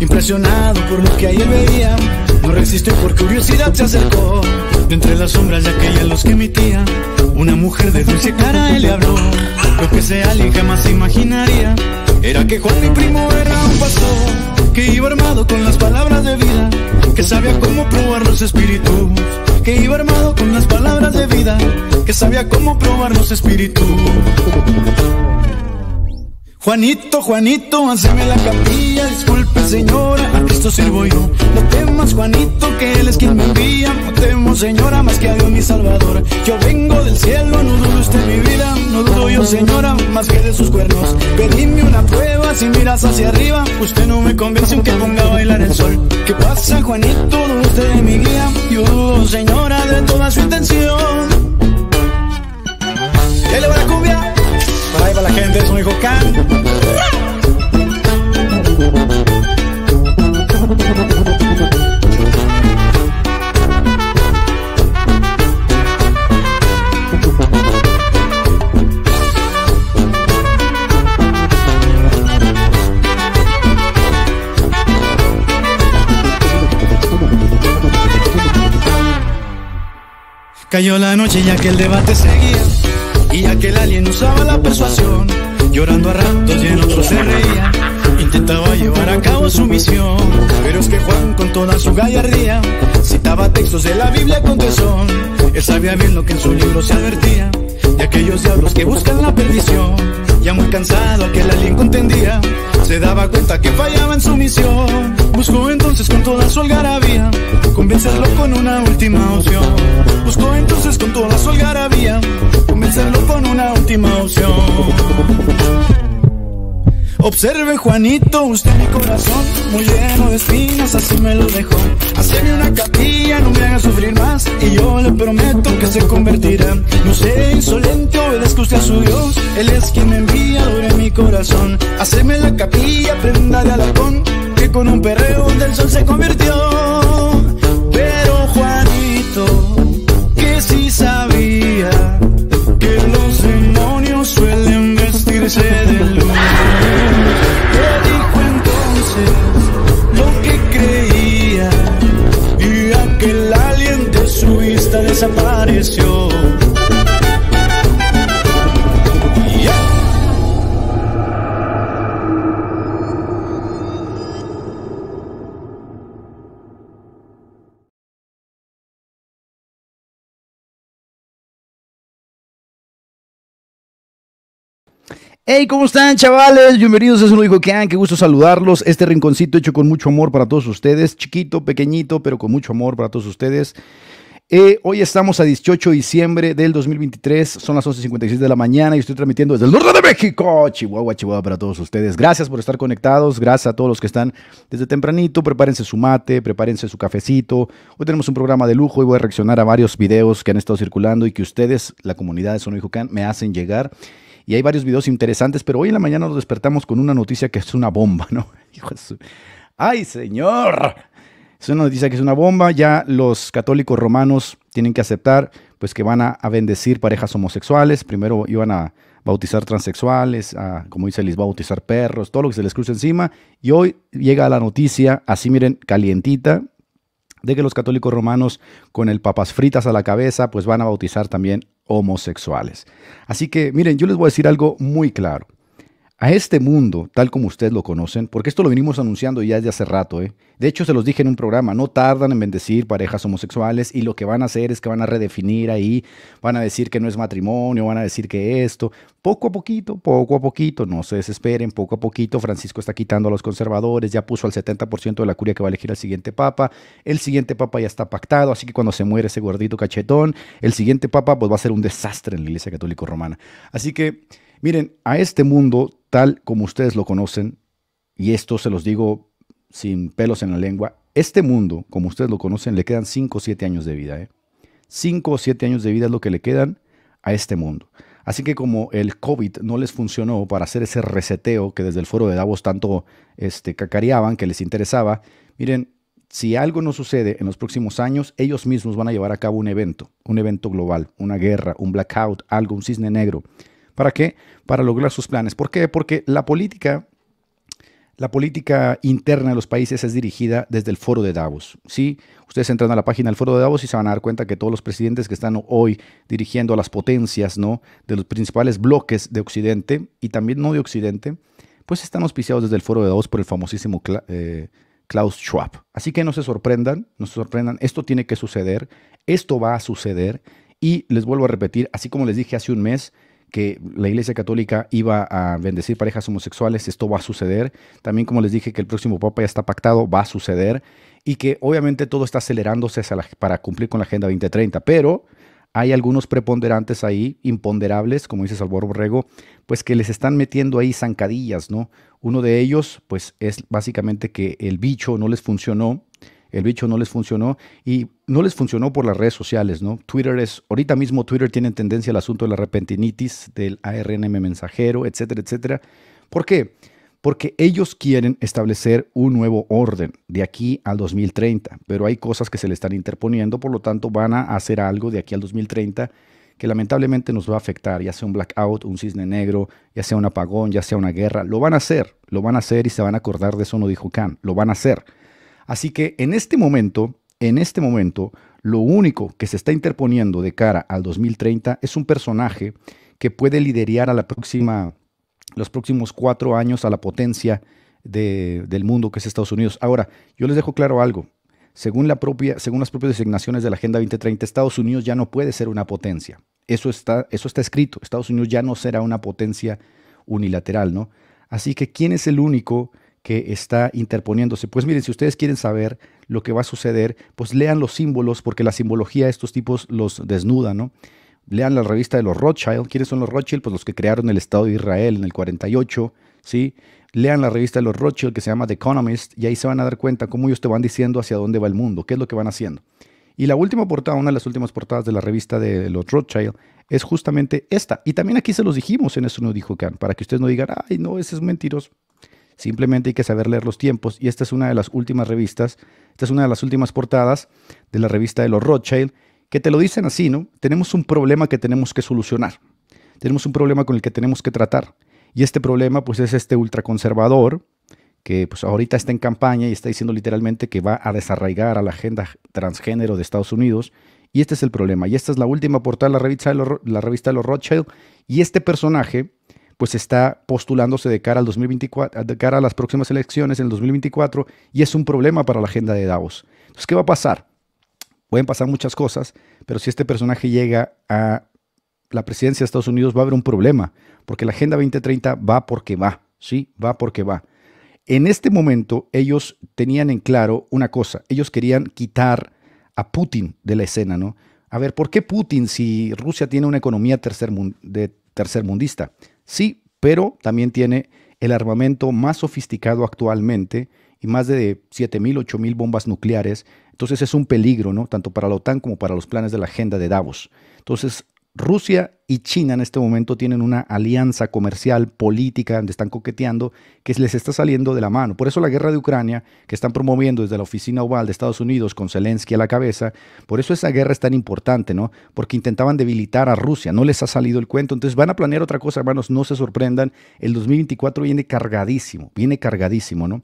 Impresionado por lo que ayer veía, no resistió por curiosidad se acercó. De entre las sombras de aquella luz que emitía, una mujer de dulce cara él le habló. Lo que sea alguien jamás imaginaría, era que Juan mi primo era un pastor, que iba armado con las palabras de vida, que sabía cómo probar los espíritus. Que iba armado con las palabras de vida, que sabía cómo probar los espíritus. Juanito, Juanito, haceme la capilla, disculpe señora, a Cristo sirvo yo. No temas, Juanito, que él es quien me envía. No temo, señora, más que a Dios mi Salvador. Yo vengo del cielo, no dudo usted mi vida, no dudo yo, señora, más que de sus cuernos. Pedime una prueba si miras hacia arriba, usted no me convence aunque ponga a bailar el sol. ¿Qué pasa, Juanito? No usted de mi guía, yo señora, de toda su intención. va a para ahí va la gente, es un hijo can. Cayó la noche ya que el debate seguía y aquel alien usaba la persuasión, llorando a ratos y en otros se reía. Intentaba llevar a cabo su misión, pero es que Juan con toda su gallardía citaba textos de la Biblia con tesón. Él sabía bien lo que en su libro se advertía, de aquellos diablos que buscan la perdición. Ya muy cansado aquel alien contendía se daba cuenta que fallaba en su misión. Buscó entonces con toda su algarabía convencerlo con una última opción. Buscó entonces con toda su algarabía convencerlo con una última opción. Observe Juanito, usted mi corazón, muy lleno de espinas, así me lo dejó. Haceme una capilla, no me a sufrir más. Y yo le prometo que se convertirá. No sé, insolente, obedezco usted a su Dios. Él es quien me envía, sobre mi corazón. Haceme la capilla, prenda de alacón. Que con un perreo del sol se convirtió. Pero Juanito, que si sabía que los demonios suelen vestirse de Hey, ¿cómo están, chavales? Bienvenidos a un único que han. Qué gusto saludarlos. Este rinconcito hecho con mucho amor para todos ustedes. Chiquito, pequeñito, pero con mucho amor para todos ustedes. Eh, hoy estamos a 18 de diciembre del 2023, son las 11.56 de la mañana y estoy transmitiendo desde el norte de México, Chihuahua, Chihuahua para todos ustedes. Gracias por estar conectados, gracias a todos los que están desde tempranito, prepárense su mate, prepárense su cafecito. Hoy tenemos un programa de lujo y voy a reaccionar a varios videos que han estado circulando y que ustedes, la comunidad de Sonoyucan, me hacen llegar. Y hay varios videos interesantes, pero hoy en la mañana nos despertamos con una noticia que es una bomba, ¿no? Ay, señor. Es una noticia que es una bomba. Ya los católicos romanos tienen que aceptar pues que van a, bendecir parejas homosexuales. Primero iban a bautizar transexuales, como dice Liz, bautizar perros, todo lo que se les cruza encima. Y hoy llega la noticia, así miren, calientita, de que los católicos romanos con el papas fritas a la cabeza, pues van a bautizar también homosexuales. Así que miren, yo les voy a decir algo muy claro a este mundo, tal como ustedes lo conocen, porque esto lo venimos anunciando ya desde hace rato, ¿eh? de hecho se los dije en un programa, no tardan en bendecir parejas homosexuales y lo que van a hacer es que van a redefinir ahí, van a decir que no es matrimonio, van a decir que esto, poco a poquito, poco a poquito, no se desesperen, poco a poquito, Francisco está quitando a los conservadores, ya puso al 70% de la curia que va a elegir al siguiente papa, el siguiente papa ya está pactado, así que cuando se muere ese gordito cachetón, el siguiente papa pues va a ser un desastre en la Iglesia Católica Romana. Así que... Miren, a este mundo, tal como ustedes lo conocen, y esto se los digo sin pelos en la lengua, este mundo, como ustedes lo conocen, le quedan 5 o 7 años de vida. 5 ¿eh? o 7 años de vida es lo que le quedan a este mundo. Así que como el COVID no les funcionó para hacer ese reseteo que desde el foro de Davos tanto este, cacareaban, que les interesaba, miren, si algo no sucede en los próximos años, ellos mismos van a llevar a cabo un evento, un evento global, una guerra, un blackout, algo, un cisne negro. ¿Para qué? Para lograr sus planes. ¿Por qué? Porque la política, la política interna de los países es dirigida desde el foro de Davos. ¿sí? Ustedes entran a la página del foro de Davos y se van a dar cuenta que todos los presidentes que están hoy dirigiendo a las potencias ¿no? de los principales bloques de Occidente y también no de Occidente, pues están auspiciados desde el foro de Davos por el famosísimo... Eh, Klaus Schwab. Así que no se sorprendan, no se sorprendan, esto tiene que suceder, esto va a suceder y les vuelvo a repetir, así como les dije hace un mes, que la Iglesia Católica iba a bendecir parejas homosexuales, esto va a suceder. También como les dije que el próximo Papa ya está pactado, va a suceder. Y que obviamente todo está acelerándose para cumplir con la Agenda 2030, pero hay algunos preponderantes ahí, imponderables, como dice Salvador Borrego, pues que les están metiendo ahí zancadillas, ¿no? Uno de ellos, pues es básicamente que el bicho no les funcionó el bicho no les funcionó y no les funcionó por las redes sociales, ¿no? Twitter es, ahorita mismo Twitter tiene tendencia al asunto de la repentinitis, del ARNM mensajero, etcétera, etcétera. ¿Por qué? Porque ellos quieren establecer un nuevo orden de aquí al 2030, pero hay cosas que se le están interponiendo, por lo tanto van a hacer algo de aquí al 2030 que lamentablemente nos va a afectar, ya sea un blackout, un cisne negro, ya sea un apagón, ya sea una guerra, lo van a hacer, lo van a hacer y se van a acordar de eso, no dijo Khan, lo van a hacer. Así que en este momento, en este momento, lo único que se está interponiendo de cara al 2030 es un personaje que puede liderar a la próxima, los próximos cuatro años a la potencia del mundo que es Estados Unidos. Ahora, yo les dejo claro algo. Según, las propias designaciones de la Agenda 2030, Estados Unidos ya no puede ser una potencia. Eso está, eso está escrito. Estados Unidos ya no será una potencia unilateral, ¿no? Así que, ¿quién es el único que está interponiéndose. Pues miren, si ustedes quieren saber lo que va a suceder, pues lean los símbolos, porque la simbología de estos tipos los desnuda, ¿no? Lean la revista de los Rothschild. ¿Quiénes son los Rothschild? Pues los que crearon el Estado de Israel en el 48, ¿sí? Lean la revista de los Rothschild que se llama The Economist y ahí se van a dar cuenta cómo ellos te van diciendo hacia dónde va el mundo, qué es lo que van haciendo. Y la última portada, una de las últimas portadas de la revista de los Rothschild, es justamente esta. Y también aquí se los dijimos en eso no dijo Khan, para que ustedes no digan, ay, no, ese es mentiroso. Simplemente hay que saber leer los tiempos. Y esta es una de las últimas revistas, esta es una de las últimas portadas de la revista de los Rothschild, que te lo dicen así, ¿no? Tenemos un problema que tenemos que solucionar. Tenemos un problema con el que tenemos que tratar. Y este problema, pues, es este ultraconservador que pues ahorita está en campaña y está diciendo literalmente que va a desarraigar a la agenda transgénero de Estados Unidos. Y este es el problema. Y esta es la última portada de la revista de los, la revista de los Rothschild. Y este personaje, pues está postulándose de cara al 2024, de cara a las próximas elecciones en el 2024 y es un problema para la agenda de Davos. Entonces, ¿qué va a pasar? Pueden pasar muchas cosas, pero si este personaje llega a la presidencia de Estados Unidos va a haber un problema, porque la Agenda 2030 va porque va, ¿sí? Va porque va. En este momento ellos tenían en claro una cosa, ellos querían quitar a Putin de la escena, ¿no? A ver, ¿por qué Putin si Rusia tiene una economía tercer de tercermundista? Sí, pero también tiene el armamento más sofisticado actualmente y más de 7.000, 8.000 bombas nucleares. Entonces es un peligro, ¿no? Tanto para la OTAN como para los planes de la agenda de Davos. Entonces Rusia y China en este momento tienen una alianza comercial, política, donde están coqueteando, que les está saliendo de la mano. Por eso la guerra de Ucrania, que están promoviendo desde la oficina oval de Estados Unidos con Zelensky a la cabeza, por eso esa guerra es tan importante, ¿no? Porque intentaban debilitar a Rusia, no les ha salido el cuento. Entonces van a planear otra cosa, hermanos, no se sorprendan. El 2024 viene cargadísimo, viene cargadísimo, ¿no?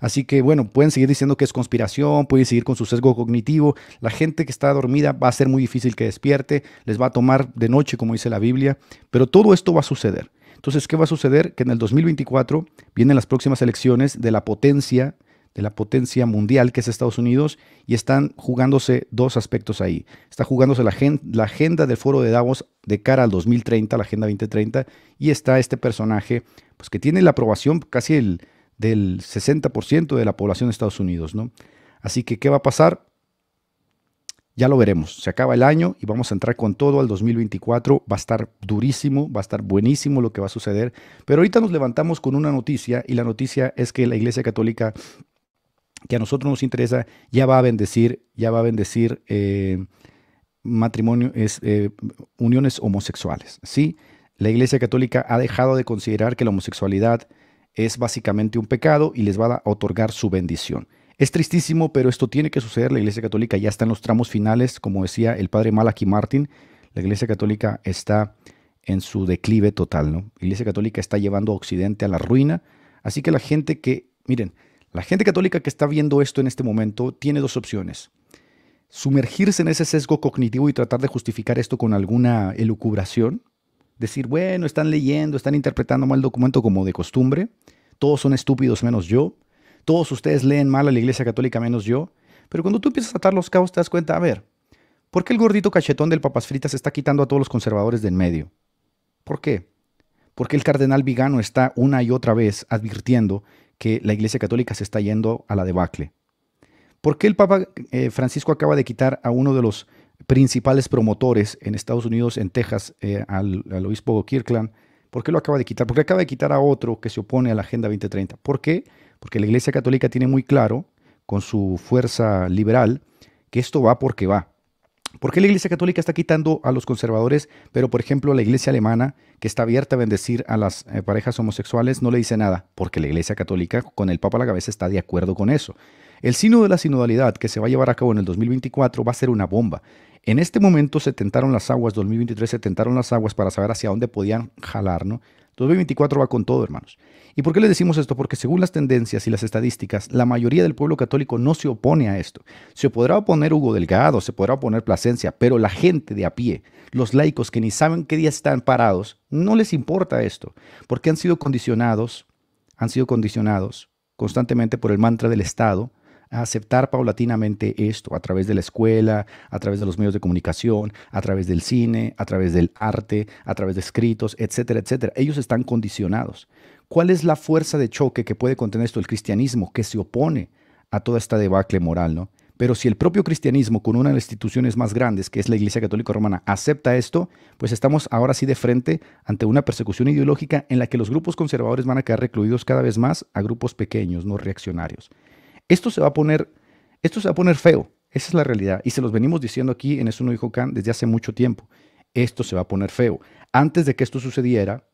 Así que bueno, pueden seguir diciendo que es conspiración, pueden seguir con su sesgo cognitivo. La gente que está dormida va a ser muy difícil que despierte, les va a tomar de noche, como dice la Biblia, pero todo esto va a suceder. Entonces, ¿qué va a suceder? Que en el 2024 vienen las próximas elecciones de la potencia de la potencia mundial que es Estados Unidos y están jugándose dos aspectos ahí. Está jugándose la, la, agenda del foro de Davos de cara al 2030, la agenda 2030, y está este personaje pues, que tiene la aprobación, casi el del 60% de la población de Estados Unidos. ¿no? Así que, ¿qué va a pasar? Ya lo veremos. Se acaba el año y vamos a entrar con todo al 2024. Va a estar durísimo, va a estar buenísimo lo que va a suceder. Pero ahorita nos levantamos con una noticia y la noticia es que la Iglesia Católica, que a nosotros nos interesa, ya va a bendecir, ya va a bendecir eh, matrimonio, es, eh, uniones homosexuales. ¿sí? La Iglesia Católica ha dejado de considerar que la homosexualidad es básicamente un pecado y les va a otorgar su bendición. Es tristísimo, pero esto tiene que suceder. La Iglesia Católica ya está en los tramos finales, como decía el padre Malachi Martin. La Iglesia Católica está en su declive total, ¿no? La Iglesia Católica está llevando a Occidente a la ruina. Así que la gente que, miren, la gente católica que está viendo esto en este momento tiene dos opciones. Sumergirse en ese sesgo cognitivo y tratar de justificar esto con alguna elucubración, decir, bueno, están leyendo, están interpretando mal el documento como de costumbre, todos son estúpidos menos yo, todos ustedes leen mal a la Iglesia Católica menos yo, pero cuando tú empiezas a atar los cabos te das cuenta, a ver, ¿por qué el gordito cachetón del papas fritas está quitando a todos los conservadores en medio? ¿Por qué? Porque el cardenal Vigano está una y otra vez advirtiendo que la Iglesia Católica se está yendo a la debacle. ¿Por qué el Papa eh, Francisco acaba de quitar a uno de los principales promotores en Estados Unidos, en Texas, eh, al, obispo Kirkland. ¿Por qué lo acaba de quitar? Porque acaba de quitar a otro que se opone a la Agenda 2030. ¿Por qué? Porque la Iglesia Católica tiene muy claro, con su fuerza liberal, que esto va porque va. ¿Por qué la Iglesia Católica está quitando a los conservadores, pero por ejemplo la Iglesia Alemana, que está abierta a bendecir a las eh, parejas homosexuales, no le dice nada? Porque la Iglesia Católica, con el Papa a la cabeza, está de acuerdo con eso. El sino de la sinodalidad que se va a llevar a cabo en el 2024 va a ser una bomba. En este momento se tentaron las aguas, 2023 se tentaron las aguas para saber hacia dónde podían jalar, ¿no? 2024 va con todo, hermanos. ¿Y por qué les decimos esto? Porque según las tendencias y las estadísticas, la mayoría del pueblo católico no se opone a esto. Se podrá oponer Hugo Delgado, se podrá oponer Plasencia, pero la gente de a pie, los laicos que ni saben qué día están parados, no les importa esto, porque han sido condicionados, han sido condicionados constantemente por el mantra del Estado, a aceptar paulatinamente esto a través de la escuela, a través de los medios de comunicación, a través del cine, a través del arte, a través de escritos, etcétera, etcétera. Ellos están condicionados. ¿Cuál es la fuerza de choque que puede contener esto el cristianismo que se opone a toda esta debacle moral, no? Pero si el propio cristianismo, con una de las instituciones más grandes, que es la Iglesia Católica Romana, acepta esto, pues estamos ahora sí de frente ante una persecución ideológica en la que los grupos conservadores van a quedar recluidos cada vez más a grupos pequeños, no reaccionarios. Esto se va a poner, esto se va a poner feo. Esa es la realidad. Y se los venimos diciendo aquí en Es Uno dijo Can desde hace mucho tiempo. Esto se va a poner feo. Antes de que esto sucediera,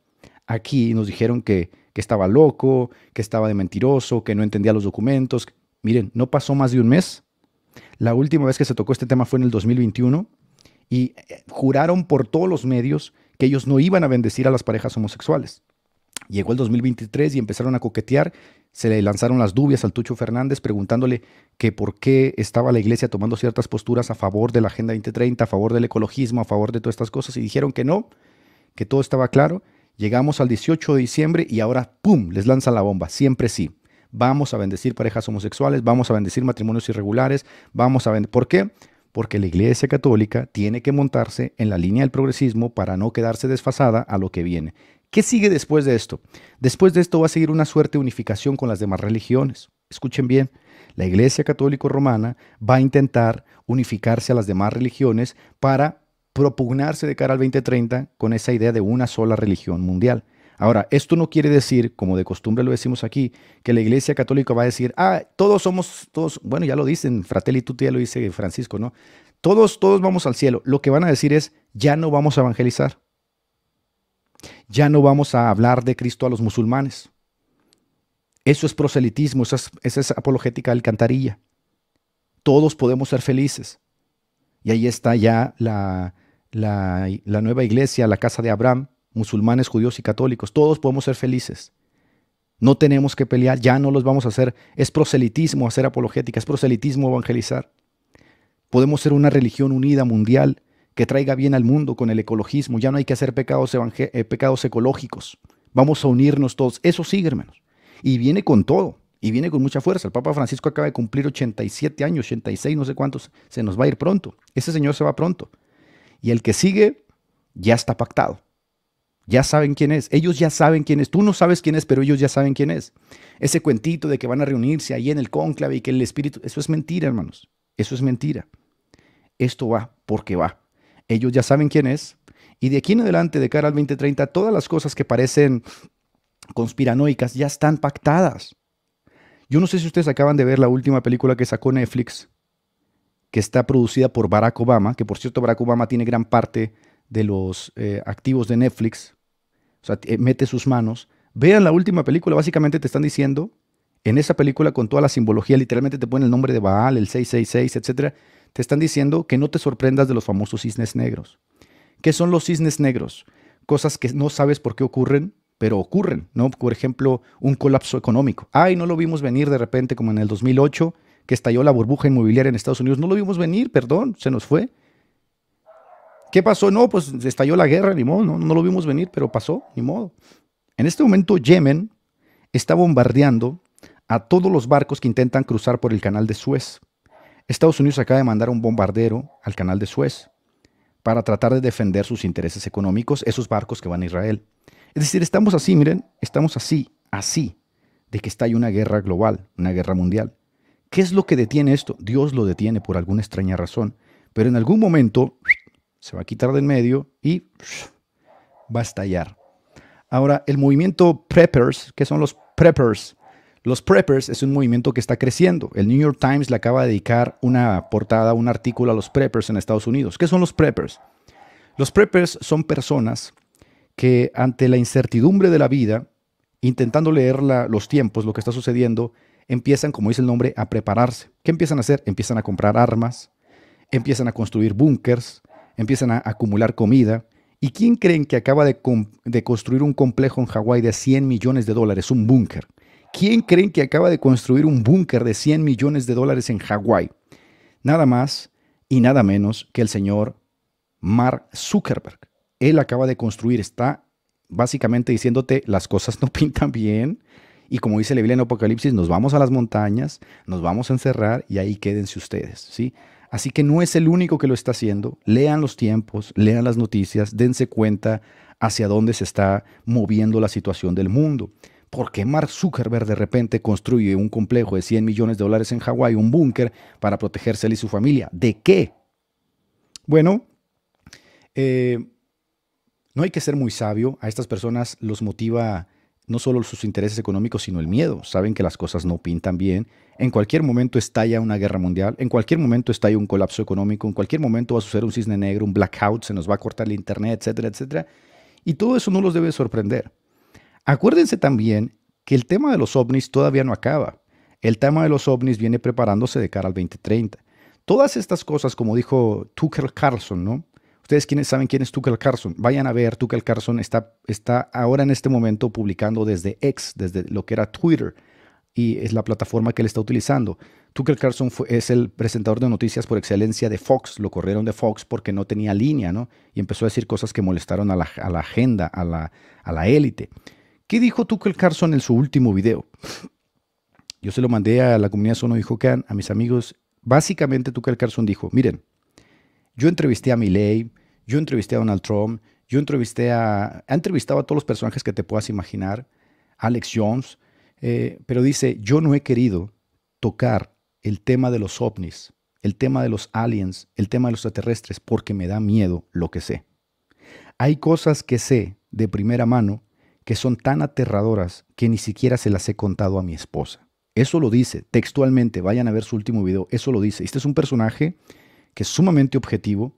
aquí nos dijeron que, que estaba loco, que estaba de mentiroso, que no entendía los documentos. Miren, no pasó más de un mes. La última vez que se tocó este tema fue en el 2021 y eh, juraron por todos los medios que ellos no iban a bendecir a las parejas homosexuales. Llegó el 2023 y empezaron a coquetear. Se le lanzaron las dubias al Tucho Fernández preguntándole que por qué estaba la iglesia tomando ciertas posturas a favor de la Agenda 2030, a favor del ecologismo, a favor de todas estas cosas. Y dijeron que no, que todo estaba claro. Llegamos al 18 de diciembre y ahora, ¡pum!, les lanzan la bomba. Siempre sí. Vamos a bendecir parejas homosexuales, vamos a bendecir matrimonios irregulares, vamos a bendecir... ¿Por qué? porque la Iglesia Católica tiene que montarse en la línea del progresismo para no quedarse desfasada a lo que viene. ¿Qué sigue después de esto? Después de esto va a seguir una suerte de unificación con las demás religiones. Escuchen bien, la Iglesia Católica Romana va a intentar unificarse a las demás religiones para propugnarse de cara al 2030 con esa idea de una sola religión mundial. Ahora, esto no quiere decir, como de costumbre lo decimos aquí, que la Iglesia Católica va a decir, ah, todos somos, todos, bueno, ya lo dicen, Fratelli Tutti, ya lo dice Francisco, ¿no? Todos, todos vamos al cielo. Lo que van a decir es, ya no vamos a evangelizar ya no vamos a hablar de Cristo a los musulmanes. Eso es proselitismo, esa es, apologética alcantarilla. Todos podemos ser felices. Y ahí está ya la, la nueva iglesia, la casa de Abraham, musulmanes, judíos y católicos. Todos podemos ser felices. No tenemos que pelear, ya no los vamos a hacer. Es proselitismo hacer apologética, es proselitismo evangelizar. Podemos ser una religión unida, mundial, que traiga bien al mundo con el ecologismo. Ya no hay que hacer pecados, eh, pecados ecológicos. Vamos a unirnos todos. Eso sí, hermanos. Y viene con todo. Y viene con mucha fuerza. El Papa Francisco acaba de cumplir 87 años, 86, no sé cuántos. Se nos va a ir pronto. Ese señor se va pronto. Y el que sigue ya está pactado. Ya saben quién es. Ellos ya saben quién es. Tú no sabes quién es, pero ellos ya saben quién es. Ese cuentito de que van a reunirse ahí en el cónclave y que el espíritu... Eso es mentira, hermanos. Eso es mentira. Esto va porque va. Ellos ya saben quién es. Y de aquí en adelante, de cara al 2030, todas las cosas que parecen conspiranoicas ya están pactadas. Yo no sé si ustedes acaban de ver la última película que sacó Netflix, que está producida por Barack Obama, que por cierto Barack Obama tiene gran parte de los eh, activos de Netflix, o sea, eh, mete sus manos. Vean la última película, básicamente te están diciendo, en esa película con toda la simbología, literalmente te ponen el nombre de Baal, el 666, etcétera, te están diciendo que no te sorprendas de los famosos cisnes negros. ¿Qué son los cisnes negros? Cosas que no sabes por qué ocurren, pero ocurren, ¿no? Por ejemplo, un colapso económico. Ay, no lo vimos venir de repente como en el 2008, que estalló la burbuja inmobiliaria en Estados Unidos. No lo vimos venir, perdón, se nos fue. ¿Qué pasó? No, pues estalló la guerra, ni modo, no lo vimos venir, pero pasó, ni modo. En este momento Yemen está bombardeando a todos los barcos que intentan cruzar por el canal de Suez. Estados Unidos acaba de mandar un bombardero al canal de Suez para tratar de defender sus intereses económicos, esos barcos que van a Israel. Es decir, estamos así, miren, estamos así, así, de que está ahí una guerra global, una guerra mundial. ¿Qué es lo que detiene esto? Dios lo detiene por alguna extraña razón, pero en algún momento se va a quitar del medio y va a estallar. Ahora, el movimiento Preppers, ¿qué son los Preppers? Los preppers es un movimiento que está creciendo. El New York Times le acaba de dedicar una portada, un artículo a los preppers en Estados Unidos. ¿Qué son los preppers? Los preppers son personas que ante la incertidumbre de la vida, intentando leer los tiempos, lo que está sucediendo, empiezan, como dice el nombre, a prepararse. ¿Qué empiezan a hacer? Empiezan a comprar armas, empiezan a construir búnkers, empiezan a acumular comida. ¿Y quién creen que acaba de, de construir un complejo en Hawái de 100 millones de dólares, un búnker? ¿Quién creen que acaba de construir un búnker de 100 millones de dólares en Hawái? Nada más y nada menos que el señor Mark Zuckerberg. Él acaba de construir, está básicamente diciéndote las cosas no pintan bien. Y como dice la Biblia en Apocalipsis, nos vamos a las montañas, nos vamos a encerrar y ahí quédense ustedes, ¿sí? Así que no es el único que lo está haciendo. Lean los tiempos, lean las noticias, dense cuenta hacia dónde se está moviendo la situación del mundo. ¿Por qué Mark Zuckerberg de repente construye un complejo de 100 millones de dólares en Hawái, un búnker para protegerse él y su familia? ¿De qué? Bueno, eh, no hay que ser muy sabio. A estas personas los motiva no solo sus intereses económicos, sino el miedo. Saben que las cosas no pintan bien. En cualquier momento estalla una guerra mundial, en cualquier momento estalla un colapso económico, en cualquier momento va a suceder un cisne negro, un blackout, se nos va a cortar el internet, etcétera, etcétera. Y todo eso no los debe sorprender. Acuérdense también que el tema de los ovnis todavía no acaba. El tema de los ovnis viene preparándose de cara al 2030. Todas estas cosas, como dijo Tucker Carlson, ¿no? Ustedes quiénes saben quién es Tucker Carlson. Vayan a ver, Tucker Carlson está, está ahora en este momento publicando desde X, desde lo que era Twitter, y es la plataforma que él está utilizando. Tucker Carlson es el presentador de noticias por excelencia de Fox. Lo corrieron de Fox porque no tenía línea, ¿no? Y empezó a decir cosas que molestaron a la, a la agenda, a la élite. ¿Qué dijo Tucker Carlson en su último video? Yo se lo mandé a la comunidad Sono Dijo que a mis amigos. Básicamente Tucker Carlson dijo, miren, yo entrevisté a Milley, yo entrevisté a Donald Trump, yo entrevisté a... He entrevistado a todos los personajes que te puedas imaginar, Alex Jones, eh, pero dice, yo no he querido tocar el tema de los ovnis, el tema de los aliens, el tema de los extraterrestres, porque me da miedo lo que sé. Hay cosas que sé de primera mano que son tan aterradoras que ni siquiera se las he contado a mi esposa. Eso lo dice textualmente, vayan a ver su último video, eso lo dice. Este es un personaje que es sumamente objetivo,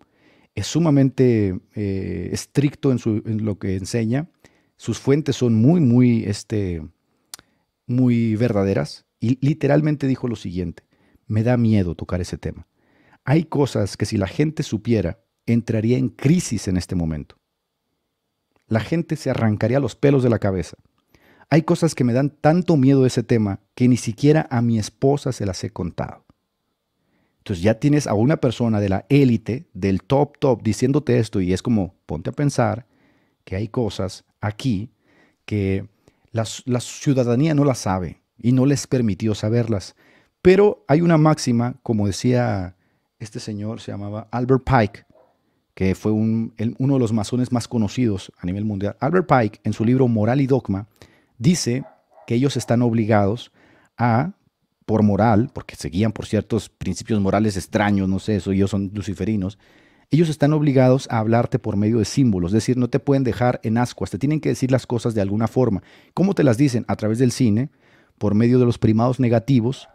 es sumamente eh, estricto en, en, lo que enseña, sus fuentes son muy, muy, este, muy verdaderas y literalmente dijo lo siguiente, me da miedo tocar ese tema. Hay cosas que si la gente supiera, entraría en crisis en este momento la gente se arrancaría los pelos de la cabeza. Hay cosas que me dan tanto miedo ese tema que ni siquiera a mi esposa se las he contado. Entonces ya tienes a una persona de la élite, del top top, diciéndote esto y es como, ponte a pensar que hay cosas aquí que la, la ciudadanía no las sabe y no les permitió saberlas. Pero hay una máxima, como decía este señor, se llamaba Albert Pike, que fue uno de los masones más conocidos a nivel mundial, Albert Pike, en su libro Moral y Dogma, dice que ellos están obligados a, por moral, porque seguían por ciertos principios morales extraños, no sé, eso ellos son luciferinos, ellos están obligados a hablarte por medio de símbolos, es decir, no te pueden dejar en ascuas, te tienen que decir las cosas de alguna forma. ¿Cómo te las dicen? A través del cine, por medio de los primados negativos,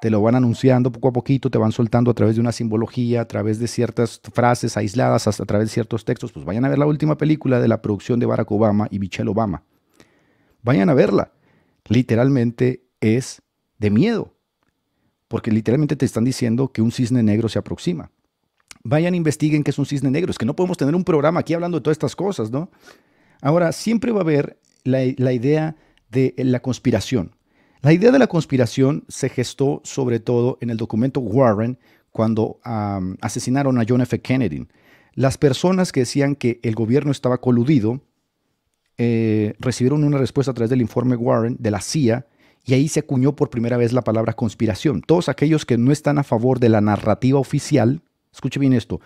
te lo van anunciando poco a poquito, te van soltando a través de una simbología, a través de ciertas frases aisladas, hasta a través de ciertos textos. Pues vayan a ver la última película de la producción de Barack Obama y Michelle Obama. Vayan a verla. Literalmente es de miedo, porque literalmente te están diciendo que un cisne negro se aproxima. Vayan, investiguen qué es un cisne negro. Es que no podemos tener un programa aquí hablando de todas estas cosas, ¿no? Ahora, siempre va a haber la idea de la conspiración la idea de la conspiración se gestó sobre todo en el documento Warren cuando asesinaron a John F. Kennedy. Las personas que decían que el gobierno estaba coludido eh, recibieron una respuesta a través del informe Warren de la CIA y ahí se acuñó por primera vez la palabra conspiración. Todos aquellos que no están a favor de la narrativa oficial, escuche bien esto,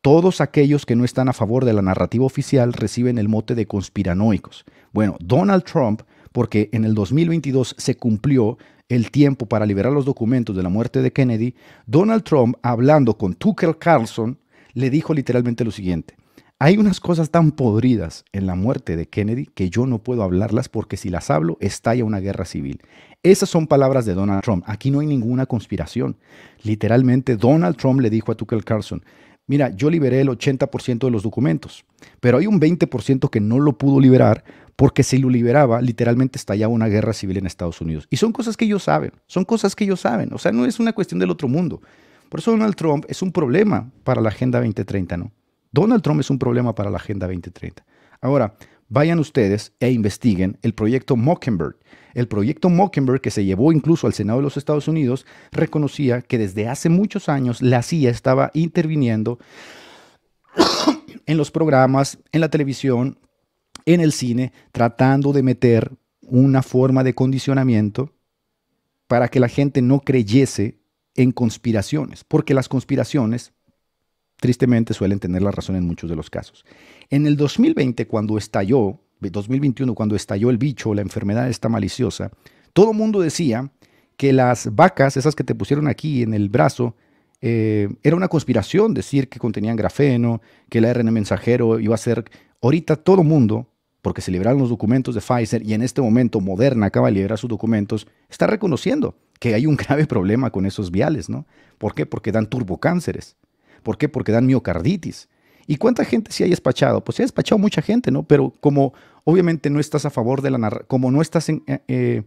todos aquellos que no están a favor de la narrativa oficial reciben el mote de conspiranoicos. Bueno, Donald Trump porque en el 2022 se cumplió el tiempo para liberar los documentos de la muerte de Kennedy, Donald Trump, hablando con Tucker Carlson, le dijo literalmente lo siguiente. Hay unas cosas tan podridas en la muerte de Kennedy que yo no puedo hablarlas porque si las hablo estalla una guerra civil. Esas son palabras de Donald Trump. Aquí no hay ninguna conspiración. Literalmente Donald Trump le dijo a Tucker Carlson, mira, yo liberé el 80% de los documentos, pero hay un 20% que no lo pudo liberar porque si lo liberaba, literalmente estallaba una guerra civil en Estados Unidos. Y son cosas que ellos saben, son cosas que ellos saben, o sea, no es una cuestión del otro mundo. Por eso Donald Trump es un problema para la Agenda 2030, ¿no? Donald Trump es un problema para la Agenda 2030. Ahora, vayan ustedes e investiguen el proyecto Mockenberg. El proyecto Mockenberg, que se llevó incluso al Senado de los Estados Unidos, reconocía que desde hace muchos años la CIA estaba interviniendo en los programas, en la televisión, en el cine tratando de meter una forma de condicionamiento para que la gente no creyese en conspiraciones, porque las conspiraciones tristemente suelen tener la razón en muchos de los casos. En el 2020, cuando estalló, 2021, cuando estalló el bicho, la enfermedad está maliciosa, todo el mundo decía que las vacas, esas que te pusieron aquí en el brazo, eh, era una conspiración decir que contenían grafeno, que el ARN mensajero iba a ser... Ahorita todo el mundo porque se liberaron los documentos de Pfizer y en este momento Moderna acaba de liberar sus documentos, está reconociendo que hay un grave problema con esos viales, ¿no? ¿Por qué? Porque dan turbocánceres. ¿Por qué? Porque dan miocarditis. ¿Y cuánta gente se ha despachado? Pues se ha despachado mucha gente, ¿no? Pero como obviamente no estás a favor de la como no estás eh, eh,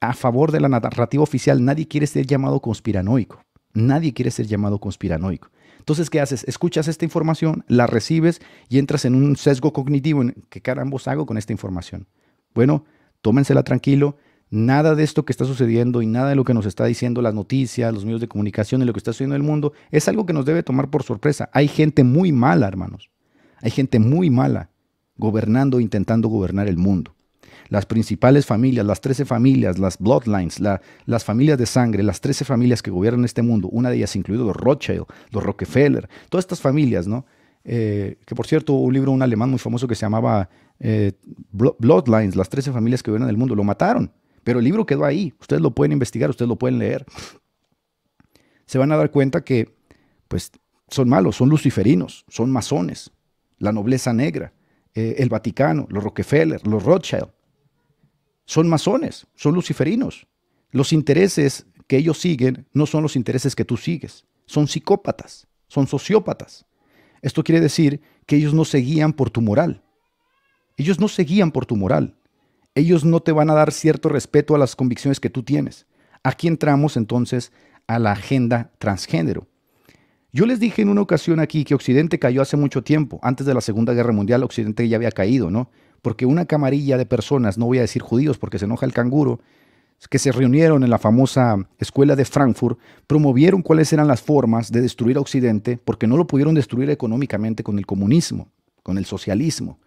a favor de la narrativa oficial, nadie quiere ser llamado conspiranoico. Nadie quiere ser llamado conspiranoico. Entonces, ¿qué haces? Escuchas esta información, la recibes y entras en un sesgo cognitivo. En, ¿Qué carambos hago con esta información? Bueno, tómensela tranquilo. Nada de esto que está sucediendo y nada de lo que nos está diciendo las noticias, los medios de comunicación y lo que está sucediendo en el mundo es algo que nos debe tomar por sorpresa. Hay gente muy mala, hermanos. Hay gente muy mala gobernando, intentando gobernar el mundo las principales familias, las 13 familias, las bloodlines, las familias de sangre, las 13 familias que gobiernan este mundo, una de ellas incluido los Rothschild, los Rockefeller, todas estas familias, ¿no? Eh, que por cierto, un libro, un alemán muy famoso que se llamaba eh, Bloodlines, las 13 familias que gobiernan el mundo, lo mataron, pero el libro quedó ahí, ustedes lo pueden investigar, ustedes lo pueden leer. Se van a dar cuenta que, pues, son malos, son luciferinos, son masones, la nobleza negra, eh, el Vaticano, los Rockefeller, los Rothschild, son masones, son luciferinos. Los intereses que ellos siguen no son los intereses que tú sigues, son psicópatas, son sociópatas. Esto quiere decir que ellos no se guían por tu moral. Ellos no se guían por tu moral. Ellos no te van a dar cierto respeto a las convicciones que tú tienes. Aquí entramos entonces a la agenda transgénero. Yo les dije en una ocasión aquí que Occidente cayó hace mucho tiempo, antes de la Segunda Guerra Mundial, Occidente ya había caído, ¿no? porque una camarilla de personas, no voy a decir judíos porque se enoja el canguro, que se reunieron en la famosa escuela de Frankfurt, promovieron cuáles eran las formas de destruir a Occidente, porque no lo pudieron destruir económicamente con el comunismo, con el socialismo.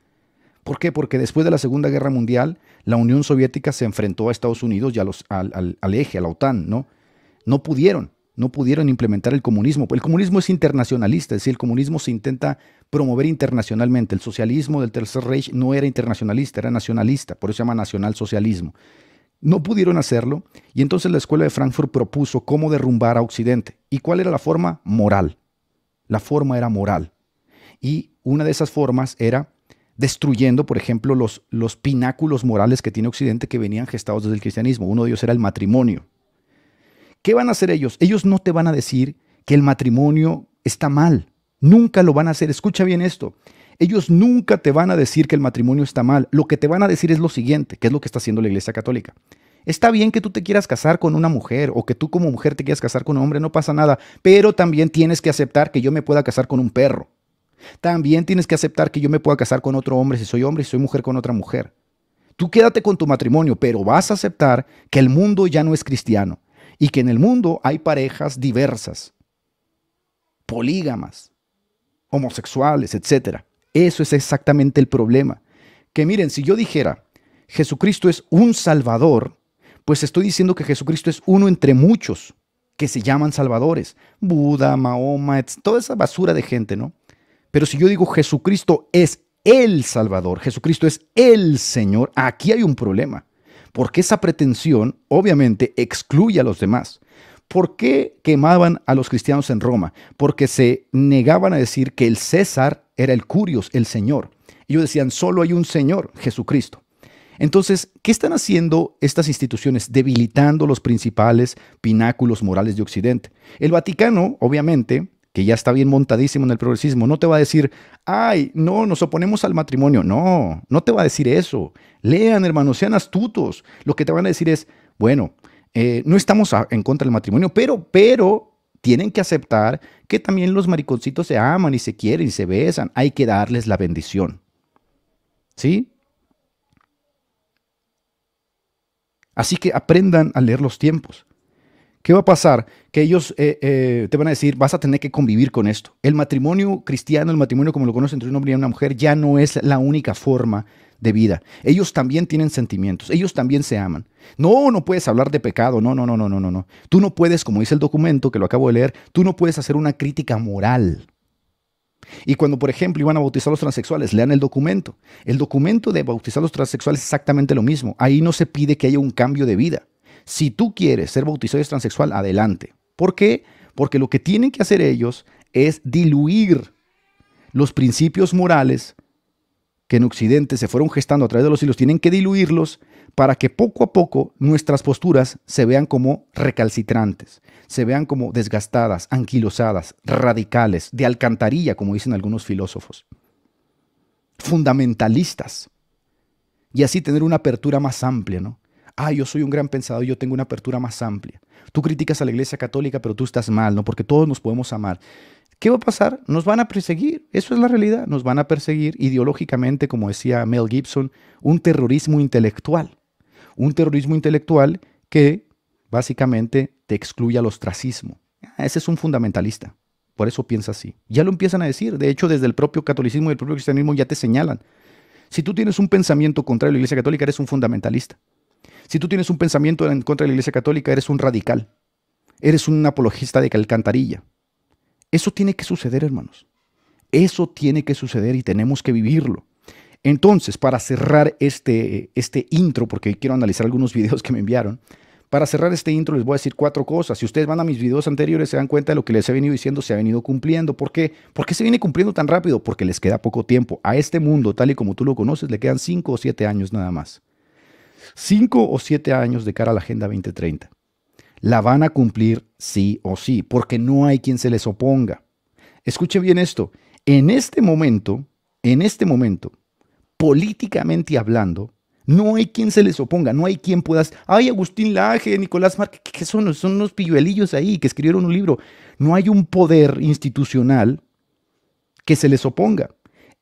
¿Por qué? Porque después de la Segunda Guerra Mundial, la Unión Soviética se enfrentó a Estados Unidos y los, al, al eje, a la OTAN, ¿no? No pudieron, no pudieron implementar el comunismo. El comunismo es internacionalista, es decir, el comunismo se intenta promover internacionalmente. El socialismo del Tercer Reich no era internacionalista, era nacionalista, por eso se llama nacionalsocialismo. No pudieron hacerlo y entonces la Escuela de Frankfurt propuso cómo derrumbar a Occidente. ¿Y cuál era la forma? Moral. La forma era moral. Y una de esas formas era destruyendo, por ejemplo, los, los pináculos morales que tiene Occidente que venían gestados desde el cristianismo. Uno de ellos era el matrimonio. ¿Qué van a hacer ellos? Ellos no te van a decir que el matrimonio está mal. Nunca lo van a hacer. Escucha bien esto. Ellos nunca te van a decir que el matrimonio está mal. Lo que te van a decir es lo siguiente, que es lo que está haciendo la Iglesia Católica. Está bien que tú te quieras casar con una mujer o que tú como mujer te quieras casar con un hombre, no pasa nada, pero también tienes que aceptar que yo me pueda casar con un perro. También tienes que aceptar que yo me pueda casar con otro hombre si soy hombre y soy mujer con otra mujer. Tú quédate con tu matrimonio, pero vas a aceptar que el mundo ya no es cristiano y que en el mundo hay parejas diversas, polígamas, homosexuales, etcétera Eso es exactamente el problema. Que miren, si yo dijera, Jesucristo es un Salvador, pues estoy diciendo que Jesucristo es uno entre muchos que se llaman salvadores. Buda, Mahoma, toda esa basura de gente, ¿no? Pero si yo digo Jesucristo es el Salvador, Jesucristo es el Señor, aquí hay un problema. Porque esa pretensión obviamente excluye a los demás. ¿Por qué quemaban a los cristianos en Roma? Porque se negaban a decir que el César era el Curios, el Señor. Ellos decían, solo hay un Señor, Jesucristo. Entonces, ¿qué están haciendo estas instituciones? Debilitando los principales pináculos morales de Occidente. El Vaticano, obviamente, que ya está bien montadísimo en el progresismo, no te va a decir, ay, no, nos oponemos al matrimonio. No, no te va a decir eso. Lean, hermanos, sean astutos. Lo que te van a decir es, bueno, eh, no estamos en contra del matrimonio, pero, pero tienen que aceptar que también los mariconcitos se aman y se quieren y se besan. Hay que darles la bendición. ¿Sí? Así que aprendan a leer los tiempos. ¿Qué va a pasar? Que ellos eh, eh, te van a decir, vas a tener que convivir con esto. El matrimonio cristiano, el matrimonio como lo conocen entre un hombre y una mujer, ya no es la única forma de vida. Ellos también tienen sentimientos, ellos también se aman. No, no puedes hablar de pecado, no, no, no, no, no, no. Tú no puedes, como dice el documento que lo acabo de leer, tú no puedes hacer una crítica moral. Y cuando, por ejemplo, iban a bautizar a los transexuales, lean el documento. El documento de bautizar a los transexuales es exactamente lo mismo. Ahí no se pide que haya un cambio de vida. Si tú quieres ser bautizado y transexual, adelante. ¿Por qué? Porque lo que tienen que hacer ellos es diluir los principios morales que en Occidente se fueron gestando a través de los hilos, tienen que diluirlos para que poco a poco nuestras posturas se vean como recalcitrantes, se vean como desgastadas, anquilosadas, radicales, de alcantarilla, como dicen algunos filósofos, fundamentalistas. Y así tener una apertura más amplia, ¿no? Ah, yo soy un gran pensador, yo tengo una apertura más amplia. Tú criticas a la Iglesia Católica, pero tú estás mal, ¿no? Porque todos nos podemos amar. ¿Qué va a pasar? Nos van a perseguir, eso es la realidad, nos van a perseguir ideológicamente, como decía Mel Gibson, un terrorismo intelectual, un terrorismo intelectual que básicamente te excluye al ostracismo. Ah, ese es un fundamentalista, por eso piensa así. Ya lo empiezan a decir, de hecho desde el propio catolicismo y el propio cristianismo ya te señalan. Si tú tienes un pensamiento contrario a la Iglesia Católica, eres un fundamentalista. Si tú tienes un pensamiento en contra de la Iglesia Católica, eres un radical. Eres un apologista de alcantarilla. Eso tiene que suceder, hermanos. Eso tiene que suceder y tenemos que vivirlo. Entonces, para cerrar este, este intro, porque quiero analizar algunos videos que me enviaron, para cerrar este intro les voy a decir cuatro cosas. Si ustedes van a mis videos anteriores se dan cuenta de lo que les he venido diciendo, se ha venido cumpliendo. ¿Por qué? ¿Por qué se viene cumpliendo tan rápido? Porque les queda poco tiempo. A este mundo, tal y como tú lo conoces, le quedan cinco o siete años nada más. Cinco o siete años de cara a la Agenda 2030 la van a cumplir sí o sí, porque no hay quien se les oponga. Escuche bien esto, en este momento, en este momento, políticamente hablando, no hay quien se les oponga, no hay quien puedas, ay, Agustín Laje, Nicolás Márquez, que son? Son unos pilluelillos ahí que escribieron un libro. No hay un poder institucional que se les oponga.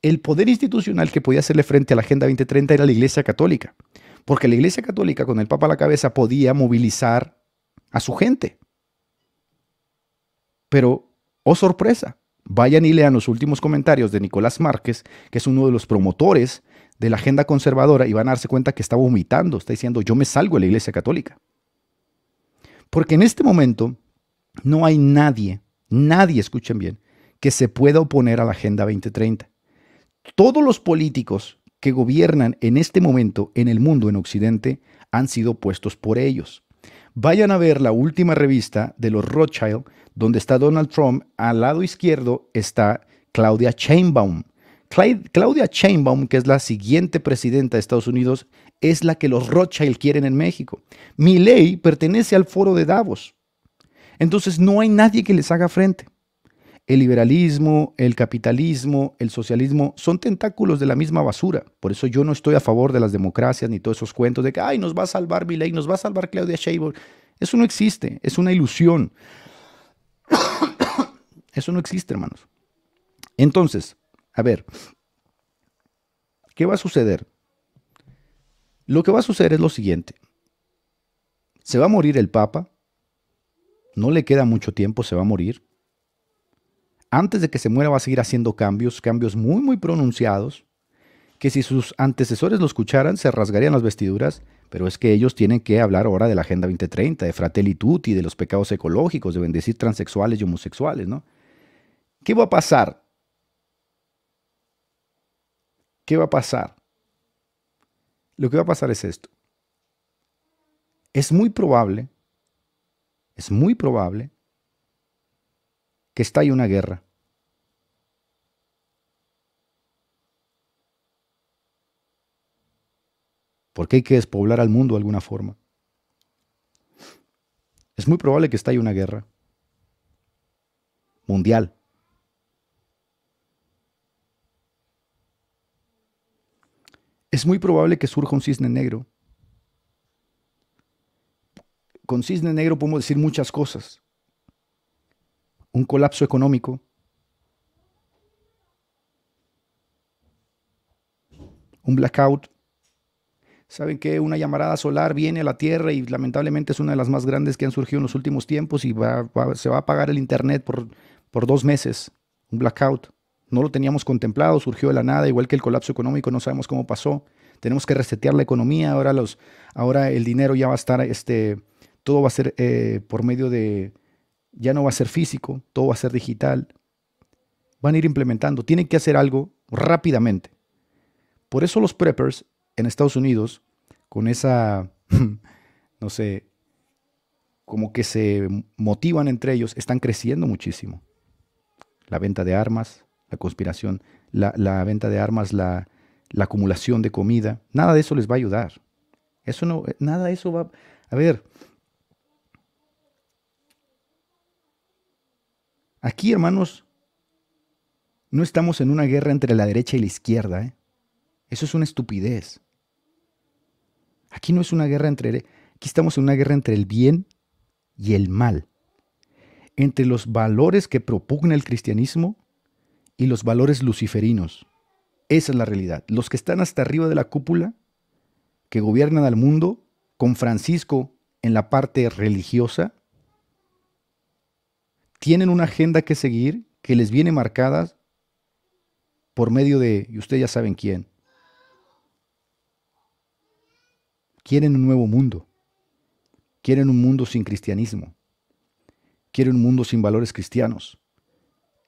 El poder institucional que podía hacerle frente a la Agenda 2030 era la Iglesia Católica, porque la Iglesia Católica con el Papa a la cabeza podía movilizar a su gente. Pero, oh sorpresa, vayan y lean los últimos comentarios de Nicolás Márquez, que es uno de los promotores de la agenda conservadora, y van a darse cuenta que está vomitando, está diciendo, yo me salgo de la Iglesia Católica. Porque en este momento no hay nadie, nadie, escuchen bien, que se pueda oponer a la Agenda 2030. Todos los políticos que gobiernan en este momento en el mundo, en Occidente, han sido puestos por ellos. Vayan a ver la última revista de los Rothschild, donde está Donald Trump. Al lado izquierdo está Claudia Chainbaum. Claudia Chainbaum, que es la siguiente presidenta de Estados Unidos, es la que los Rothschild quieren en México. Mi ley pertenece al foro de Davos. Entonces no hay nadie que les haga frente. El liberalismo, el capitalismo, el socialismo son tentáculos de la misma basura. Por eso yo no estoy a favor de las democracias ni todos esos cuentos de que, ay, nos va a salvar Miley, nos va a salvar Claudia Sheinbaum. Eso no existe, es una ilusión. Eso no existe, hermanos. Entonces, a ver, ¿qué va a suceder? Lo que va a suceder es lo siguiente. Se va a morir el Papa, no le queda mucho tiempo, se va a morir antes de que se muera va a seguir haciendo cambios, cambios muy, muy pronunciados, que si sus antecesores lo escucharan se rasgarían las vestiduras, pero es que ellos tienen que hablar ahora de la Agenda 2030, de Fratelli y de los pecados ecológicos, de bendecir transexuales y homosexuales, ¿no? ¿Qué va a pasar? ¿Qué va a pasar? Lo que va a pasar es esto. Es muy probable, es muy probable que estalle una guerra. Porque hay que despoblar al mundo de alguna forma. Es muy probable que estalle una guerra mundial. Es muy probable que surja un cisne negro. Con cisne negro podemos decir muchas cosas un colapso económico, un blackout. Saben que una llamarada solar viene a la Tierra y lamentablemente es una de las más grandes que han surgido en los últimos tiempos y se va a apagar el Internet por, por dos meses. Un blackout. No lo teníamos contemplado, surgió de la nada, igual que el colapso económico, no sabemos cómo pasó. Tenemos que resetear la economía, ahora, los, ahora el dinero ya va a estar, este, todo va a ser eh, por medio de, ya no va a ser físico, todo va a ser digital. Van a ir implementando, tienen que hacer algo rápidamente. Por eso los preppers en Estados Unidos, con esa, no sé, como que se motivan entre ellos, están creciendo muchísimo. La venta de armas, la conspiración, la, venta de armas, la, la, acumulación de comida, nada de eso les va a ayudar. Eso no, nada de eso va... A ver, Aquí, hermanos, no estamos en una guerra entre la derecha y la izquierda. ¿eh? Eso es una estupidez. Aquí no es una guerra entre... Aquí estamos en una guerra entre el bien y el mal. Entre los valores que propugna el cristianismo y los valores luciferinos. Esa es la realidad. Los que están hasta arriba de la cúpula, que gobiernan al mundo, con Francisco en la parte religiosa, tienen una agenda que seguir que les viene marcada por medio de, y ustedes ya saben quién, quieren un nuevo mundo, quieren un mundo sin cristianismo, quieren un mundo sin valores cristianos,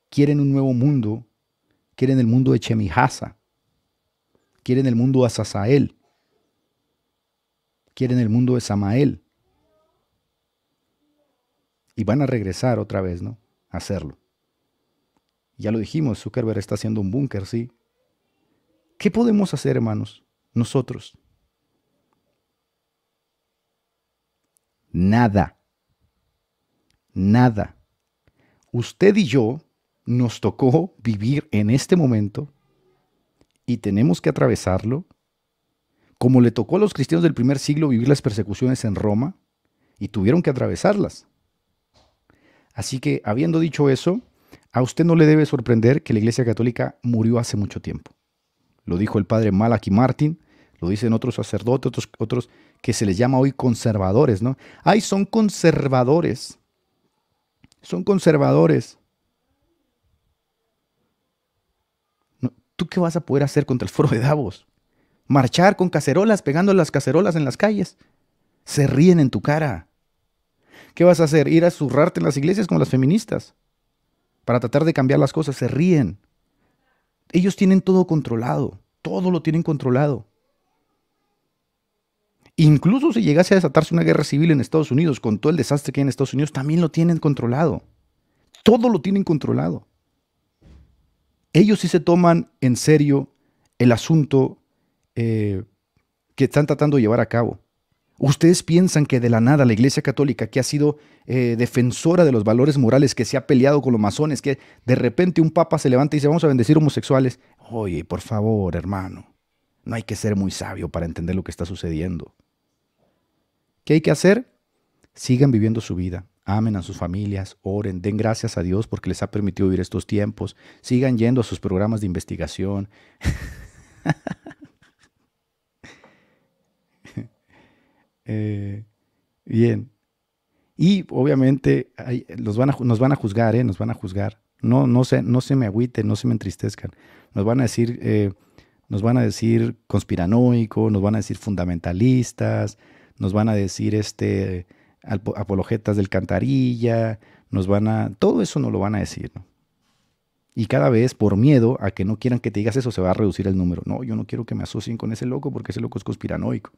quieren un nuevo mundo, quieren el mundo de Chemihasa, quieren el mundo de Azazael, quieren el mundo de Samael, y van a regresar otra vez, ¿no? A hacerlo. Ya lo dijimos, Zuckerberg está haciendo un búnker, sí. ¿Qué podemos hacer, hermanos? Nosotros. Nada. Nada. Usted y yo nos tocó vivir en este momento y tenemos que atravesarlo, como le tocó a los cristianos del primer siglo vivir las persecuciones en Roma y tuvieron que atravesarlas. Así que, habiendo dicho eso, a usted no le debe sorprender que la Iglesia Católica murió hace mucho tiempo. Lo dijo el padre Malachi Martin, lo dicen otros sacerdotes, otros, otros que se les llama hoy conservadores, ¿no? Ay, son conservadores. Son conservadores. ¿Tú qué vas a poder hacer contra el foro de Davos? Marchar con cacerolas, pegando las cacerolas en las calles. Se ríen en tu cara. ¿Qué vas a hacer? ¿Ir a zurrarte en las iglesias con las feministas? Para tratar de cambiar las cosas. Se ríen. Ellos tienen todo controlado. Todo lo tienen controlado. Incluso si llegase a desatarse una guerra civil en Estados Unidos, con todo el desastre que hay en Estados Unidos, también lo tienen controlado. Todo lo tienen controlado. Ellos sí se toman en serio el asunto eh, que están tratando de llevar a cabo. ¿Ustedes piensan que de la nada la Iglesia Católica, que ha sido eh, defensora de los valores morales, que se ha peleado con los masones, que de repente un papa se levanta y dice vamos a bendecir homosexuales? Oye, por favor, hermano, no hay que ser muy sabio para entender lo que está sucediendo. ¿Qué hay que hacer? Sigan viviendo su vida, amen a sus familias, oren, den gracias a Dios porque les ha permitido vivir estos tiempos, sigan yendo a sus programas de investigación. Eh, bien. Y obviamente los van nos van a juzgar, ¿eh? Nos van a juzgar. No, no, se, no se me agüiten, no se me entristezcan. Nos van a decir, eh, nos van a decir conspiranoico, nos van a decir fundamentalistas, nos van a decir este apologetas del cantarilla, nos van a. Todo eso nos lo van a decir, ¿no? Y cada vez, por miedo a que no quieran que te digas eso, se va a reducir el número. No, yo no quiero que me asocien con ese loco porque ese loco es conspiranoico.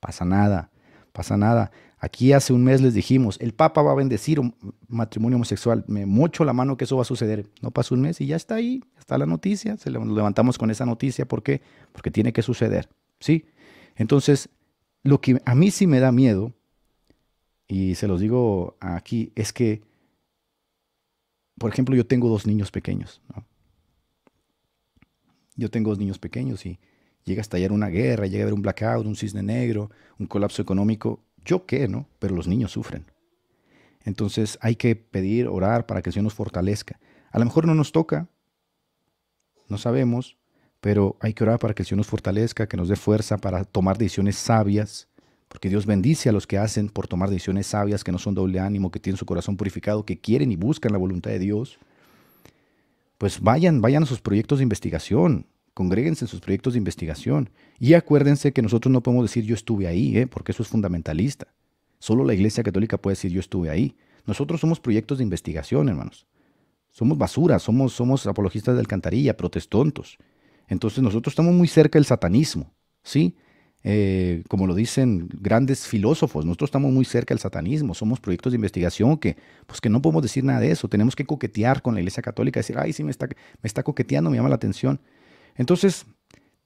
Pasa nada pasa nada. Aquí hace un mes les dijimos, el Papa va a bendecir un matrimonio homosexual. Me mocho la mano que eso va a suceder. No pasó un mes y ya está ahí, está la noticia. Se levantamos con esa noticia. ¿Por qué? Porque tiene que suceder. ¿Sí? Entonces, lo que a mí sí me da miedo, y se los digo aquí, es que, por ejemplo, yo tengo dos niños pequeños. Yo tengo dos niños pequeños y llega a estallar una guerra, llega a haber un blackout, un cisne negro, un colapso económico, yo qué, ¿no? Pero los niños sufren. Entonces hay que pedir, orar para que el Señor nos fortalezca. A lo mejor no nos toca, no sabemos, pero hay que orar para que el Señor nos fortalezca, que nos dé fuerza para tomar decisiones sabias, porque Dios bendice a los que hacen por tomar decisiones sabias, que no son doble ánimo, que tienen su corazón purificado, que quieren y buscan la voluntad de Dios. Pues vayan, vayan a sus proyectos de investigación, congréguense en sus proyectos de investigación y acuérdense que nosotros no podemos decir yo estuve ahí, ¿eh? porque eso es fundamentalista. Solo la Iglesia Católica puede decir yo estuve ahí. Nosotros somos proyectos de investigación, hermanos. Somos basura, somos, somos apologistas de alcantarilla, protestontos. Entonces nosotros estamos muy cerca del satanismo, ¿sí? Eh, como lo dicen grandes filósofos, nosotros estamos muy cerca del satanismo, somos proyectos de investigación que, pues que no podemos decir nada de eso, tenemos que coquetear con la Iglesia Católica, decir, ay, sí, me está, me está coqueteando, me llama la atención. Entonces,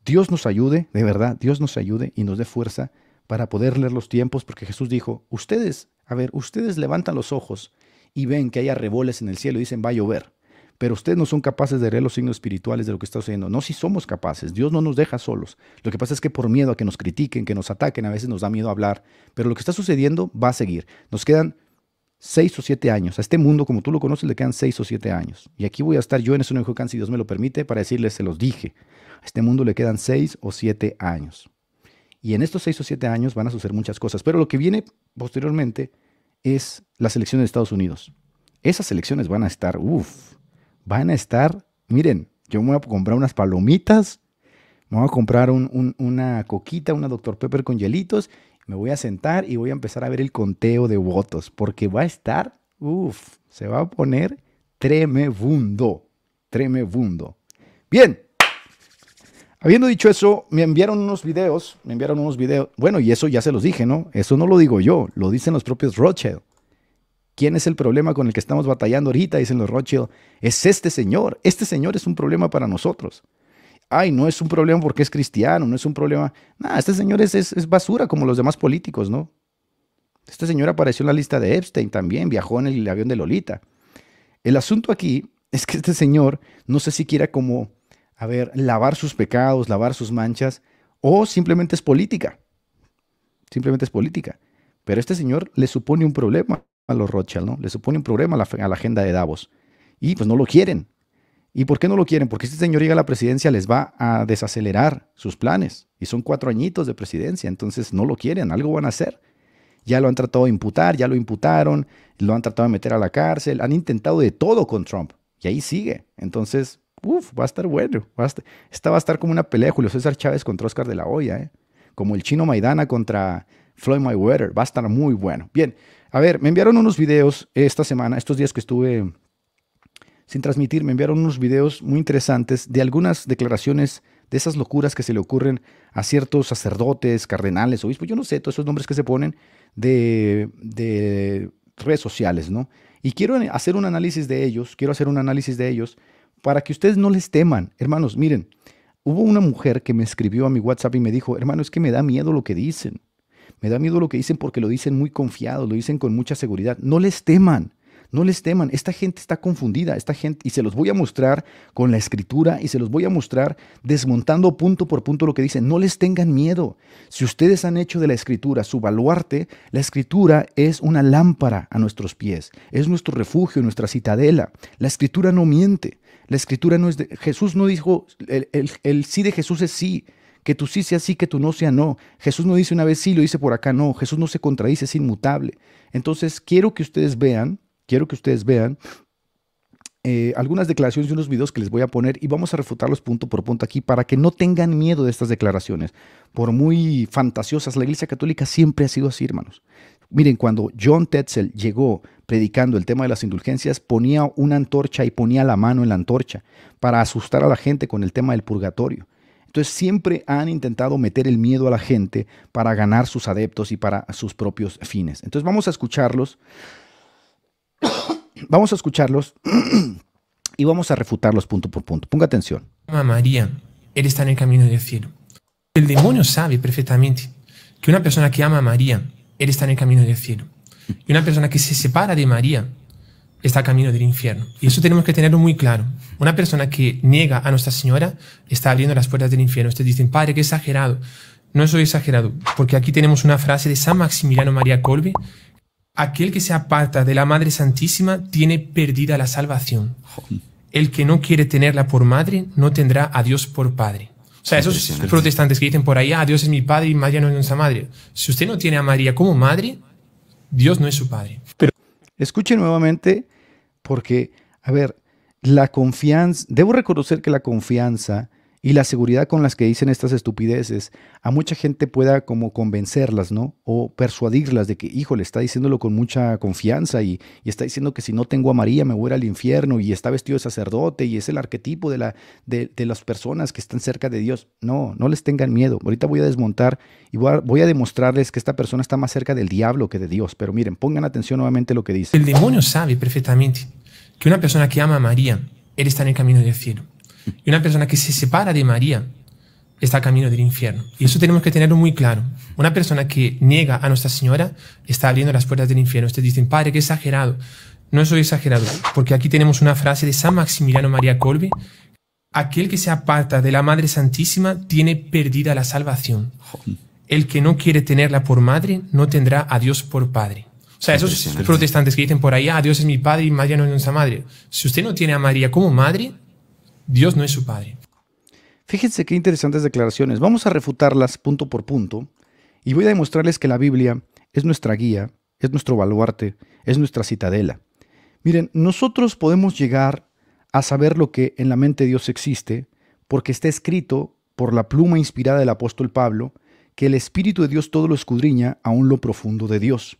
Dios nos ayude, de verdad, Dios nos ayude y nos dé fuerza para poder leer los tiempos, porque Jesús dijo, ustedes, a ver, ustedes levantan los ojos y ven que hay arreboles en el cielo y dicen, va a llover, pero ustedes no son capaces de leer los signos espirituales de lo que está sucediendo. No, si somos capaces, Dios no nos deja solos. Lo que pasa es que por miedo a que nos critiquen, que nos ataquen, a veces nos da miedo hablar, pero lo que está sucediendo va a seguir. Nos quedan seis o siete años. A este mundo, como tú lo conoces, le quedan seis o siete años. Y aquí voy a estar yo en ese can si Dios me lo permite, para decirles, se los dije. A este mundo le quedan seis o siete años. Y en estos seis o siete años van a suceder muchas cosas. Pero lo que viene posteriormente es la selección de Estados Unidos. Esas elecciones van a estar, uff, van a estar, miren, yo me voy a comprar unas palomitas, me voy a comprar una coquita, una Dr. Pepper con hielitos me voy a sentar y voy a empezar a ver el conteo de votos, porque va a estar, uff, se va a poner tremebundo, tremebundo. Bien, Habiendo dicho eso, me enviaron unos videos, me enviaron unos videos. Bueno, y eso ya se los dije, ¿no? Eso no lo digo yo, lo dicen los propios Rothschild. ¿Quién es el problema con el que estamos batallando ahorita? Dicen los Rothschild. Es este señor. Este señor es un problema para nosotros ay, no es un problema porque es cristiano, no es un problema. Nada, este señor es, es, basura como los demás políticos, ¿no? Este señor apareció en la lista de Epstein también, viajó en el avión de Lolita. El asunto aquí es que este señor no sé si quiera como, a ver, lavar sus pecados, lavar sus manchas, o simplemente es política. Simplemente es política. Pero este señor le supone un problema a los Rothschild, ¿no? Le supone un problema a la agenda de Davos. Y pues no lo quieren, ¿Y por qué no lo quieren? Porque este señor llega a la presidencia, les va a desacelerar sus planes. Y son cuatro añitos de presidencia, entonces no lo quieren, algo van a hacer. Ya lo han tratado de imputar, ya lo imputaron, lo han tratado de meter a la cárcel, han intentado de todo con Trump. Y ahí sigue. Entonces, uff, va a estar bueno. esta va a estar como una pelea de Julio César Chávez contra Oscar de la Hoya, ¿eh? como el chino Maidana contra Floyd Mayweather. Va a estar muy bueno. Bien, a ver, me enviaron unos videos esta semana, estos días que estuve sin transmitir, me enviaron unos videos muy interesantes de algunas declaraciones de esas locuras que se le ocurren a ciertos sacerdotes, cardenales, obispos, yo no sé, todos esos nombres que se ponen de, de redes sociales, ¿no? Y quiero hacer un análisis de ellos, quiero hacer un análisis de ellos para que ustedes no les teman. Hermanos, miren, hubo una mujer que me escribió a mi WhatsApp y me dijo, hermano, es que me da miedo lo que dicen. Me da miedo lo que dicen porque lo dicen muy confiado, lo dicen con mucha seguridad. No les teman. No les teman, esta gente está confundida, esta gente, y se los voy a mostrar con la escritura y se los voy a mostrar desmontando punto por punto lo que dicen. No les tengan miedo. Si ustedes han hecho de la escritura su baluarte, la escritura es una lámpara a nuestros pies, es nuestro refugio, nuestra citadela. La escritura no miente, la escritura no es de... Jesús no dijo, el, el sí de Jesús es sí, que tu sí sea sí, que tu no sea no. Jesús no dice una vez sí, lo dice por acá no. Jesús no se contradice, es inmutable. Entonces quiero que ustedes vean quiero que ustedes vean eh, algunas declaraciones y unos videos que les voy a poner y vamos a refutarlos punto por punto aquí para que no tengan miedo de estas declaraciones. Por muy fantasiosas, la Iglesia Católica siempre ha sido así, hermanos. Miren, cuando John Tetzel llegó predicando el tema de las indulgencias, ponía una antorcha y ponía la mano en la antorcha para asustar a la gente con el tema del purgatorio. Entonces siempre han intentado meter el miedo a la gente para ganar sus adeptos y para sus propios fines. Entonces vamos a escucharlos vamos a escucharlos y vamos a refutarlos punto por punto. Ponga atención. María, él está en el camino del cielo. El demonio sabe perfectamente que una persona que ama a María, él está en el camino del cielo. Y una persona que se separa de María, está camino del infierno. Y eso tenemos que tenerlo muy claro. Una persona que niega a Nuestra Señora está abriendo las puertas del infierno. Ustedes dicen, padre, qué exagerado. No soy exagerado, porque aquí tenemos una frase de San Maximiliano María Colbe Aquel que se aparta de la Madre Santísima tiene perdida la salvación. El que no quiere tenerla por madre no tendrá a Dios por padre. O sea, esos protestantes que dicen por ahí, ah, Dios es mi padre y María no es nuestra madre. Si usted no tiene a María como madre, Dios no es su padre. Pero escuche nuevamente, porque, a ver, la confianza, debo reconocer que la confianza y la seguridad con las que dicen estas estupideces, a mucha gente pueda como convencerlas, ¿no? O persuadirlas de que, híjole, está diciéndolo con mucha confianza y, está diciendo que si no tengo a María me voy al infierno y está vestido de sacerdote y es el arquetipo de, las personas que están cerca de Dios. No, no les tengan miedo. Ahorita voy a desmontar y voy a, voy a demostrarles que esta persona está más cerca del diablo que de Dios. Pero miren, pongan atención nuevamente a lo que dice. El demonio sabe perfectamente que una persona que ama a María, él está en el camino del cielo. Y una persona que se separa de María está camino del infierno. Y eso tenemos que tenerlo muy claro. Una persona que niega a Nuestra Señora está abriendo las puertas del infierno. Ustedes dicen, padre, qué exagerado. No soy exagerado, porque aquí tenemos una frase de San Maximiliano María Colby. Aquel que se aparta de la Madre Santísima tiene perdida la salvación. El que no quiere tenerla por madre no tendrá a Dios por padre. O sea, esos protestantes que dicen por ahí, a ah, Dios es mi padre y María no es nuestra madre. Si usted no tiene a María como madre, Dios no es su padre. Fíjense qué interesantes declaraciones. Vamos a refutarlas punto por punto y voy a demostrarles que la Biblia es nuestra guía, es nuestro baluarte, es nuestra citadela. Miren, nosotros podemos llegar a saber lo que en la mente de Dios existe porque está escrito por la pluma inspirada del apóstol Pablo que el Espíritu de Dios todo lo escudriña aún lo profundo de Dios.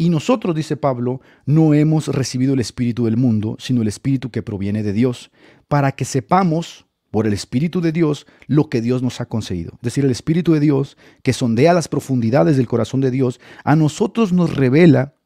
Y nosotros, dice Pablo, no hemos recibido el Espíritu del mundo, sino el Espíritu que proviene de Dios, para que sepamos por el Espíritu de Dios lo que Dios nos ha concedido. Es decir, el Espíritu de Dios, que sondea las profundidades del corazón de Dios, a nosotros nos revela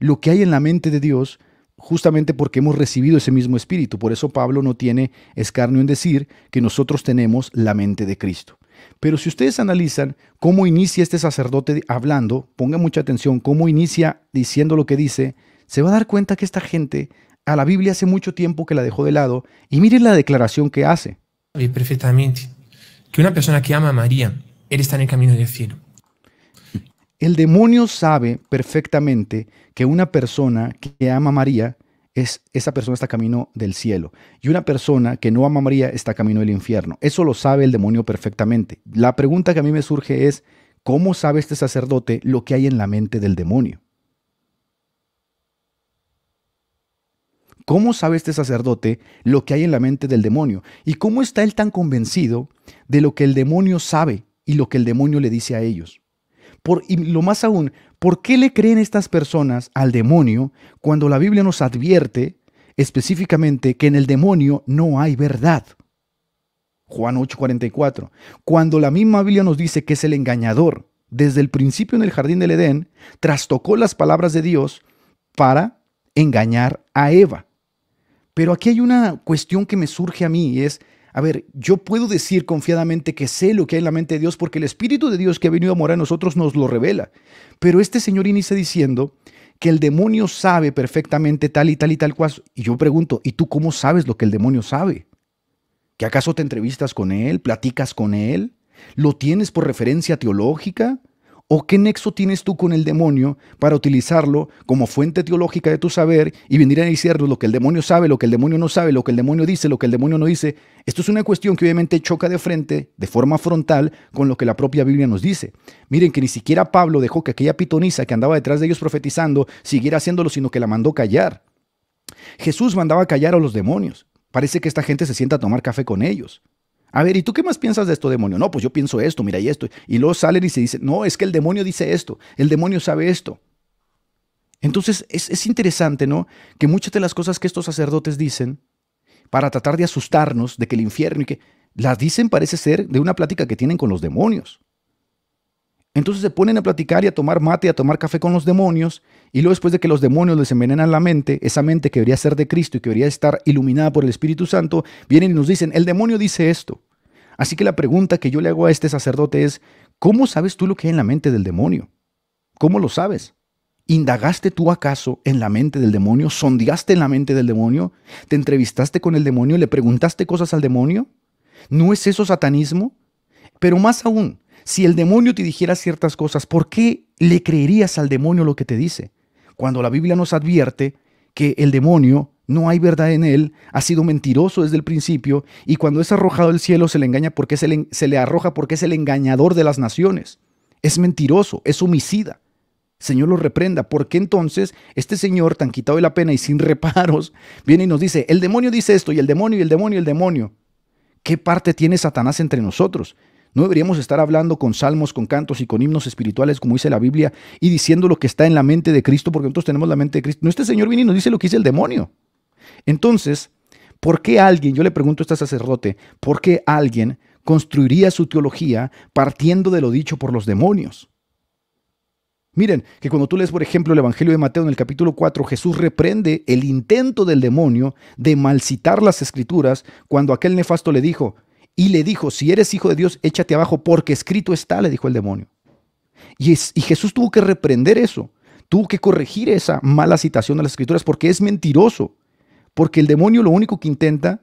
lo que hay en la mente de Dios justamente porque hemos recibido ese mismo espíritu. Por eso Pablo no tiene escarnio en decir que nosotros tenemos la mente de Cristo. Pero si ustedes analizan cómo inicia este sacerdote hablando, pongan mucha atención, cómo inicia diciendo lo que dice, se va a dar cuenta que esta gente a la Biblia hace mucho tiempo que la dejó de lado y miren la declaración que hace. Perfectamente que una persona que ama a María, él está en el camino del cielo. El demonio sabe perfectamente que una persona que ama a María es esa persona está camino del cielo. Y una persona que no ama a María está camino del infierno. Eso lo sabe el demonio perfectamente. La pregunta que a mí me surge es, ¿cómo sabe este sacerdote lo que hay en la mente del demonio? ¿Cómo sabe este sacerdote lo que hay en la mente del demonio? ¿Y cómo está él tan convencido de lo que el demonio sabe y lo que el demonio le dice a ellos? y lo más aún, ¿por qué le creen estas personas al demonio cuando la Biblia nos advierte específicamente que en el demonio no hay verdad? Juan 8:44. Cuando la misma Biblia nos dice que es el engañador, desde el principio en el jardín del Edén, trastocó las palabras de Dios para engañar a Eva. Pero aquí hay una cuestión que me surge a mí y es, a ver, yo puedo decir confiadamente que sé lo que hay en la mente de Dios porque el Espíritu de Dios que ha venido a morar en nosotros nos lo revela. Pero este señor inicia diciendo que el demonio sabe perfectamente tal y tal y tal cual. Y yo pregunto, ¿y tú cómo sabes lo que el demonio sabe? ¿Que acaso te entrevistas con él? ¿Platicas con él? ¿Lo tienes por referencia teológica? ¿O qué nexo tienes tú con el demonio para utilizarlo como fuente teológica de tu saber y venir a decirnos lo que el demonio sabe, lo que el demonio no sabe, lo que el demonio dice, lo que el demonio no dice? Esto es una cuestión que obviamente choca de frente, de forma frontal, con lo que la propia Biblia nos dice. Miren que ni siquiera Pablo dejó que aquella pitonisa que andaba detrás de ellos profetizando siguiera haciéndolo, sino que la mandó callar. Jesús mandaba callar a los demonios. Parece que esta gente se sienta a tomar café con ellos. A ver, ¿y tú qué más piensas de esto, demonio? No, pues yo pienso esto, mira, y esto. Y luego salen y se dicen, no, es que el demonio dice esto, el demonio sabe esto. Entonces, es, es interesante, ¿no? Que muchas de las cosas que estos sacerdotes dicen, para tratar de asustarnos de que el infierno y que, las dicen parece ser de una plática que tienen con los demonios. Entonces se ponen a platicar y a tomar mate y a tomar café con los demonios, y luego después de que los demonios les envenenan la mente, esa mente que debería ser de Cristo y que debería estar iluminada por el Espíritu Santo, vienen y nos dicen, el demonio dice esto. Así que la pregunta que yo le hago a este sacerdote es, ¿cómo sabes tú lo que hay en la mente del demonio? ¿Cómo lo sabes? ¿Indagaste tú acaso en la mente del demonio? ¿Sondeaste en la mente del demonio? ¿Te entrevistaste con el demonio? ¿Le preguntaste cosas al demonio? ¿No es eso satanismo? Pero más aún, si el demonio te dijera ciertas cosas, ¿por qué le creerías al demonio lo que te dice? Cuando la Biblia nos advierte que el demonio no hay verdad en él, ha sido mentiroso desde el principio, y cuando es arrojado al cielo se le engaña porque se se le arroja porque es el engañador de las naciones. Es mentiroso, es homicida. Señor lo reprenda. ¿Por qué entonces este señor tan quitado de la pena y sin reparos viene y nos dice, el demonio dice esto y el demonio y el demonio y el demonio? ¿Qué parte tiene Satanás entre nosotros? No deberíamos estar hablando con salmos, con cantos y con himnos espirituales, como dice la Biblia, y diciendo lo que está en la mente de Cristo, porque nosotros tenemos la mente de Cristo. No, este Señor viene y nos dice lo que dice el demonio. Entonces, ¿por qué alguien, yo le pregunto a este sacerdote, ¿por qué alguien construiría su teología partiendo de lo dicho por los demonios? Miren, que cuando tú lees, por ejemplo, el Evangelio de Mateo en el capítulo 4, Jesús reprende el intento del demonio de malcitar las escrituras cuando aquel nefasto le dijo, y le dijo, si eres hijo de Dios, échate abajo, porque escrito está, le dijo el demonio. Y, Jesús tuvo que reprender eso, tuvo que corregir esa mala citación de las escrituras, porque es mentiroso, porque el demonio lo único que intenta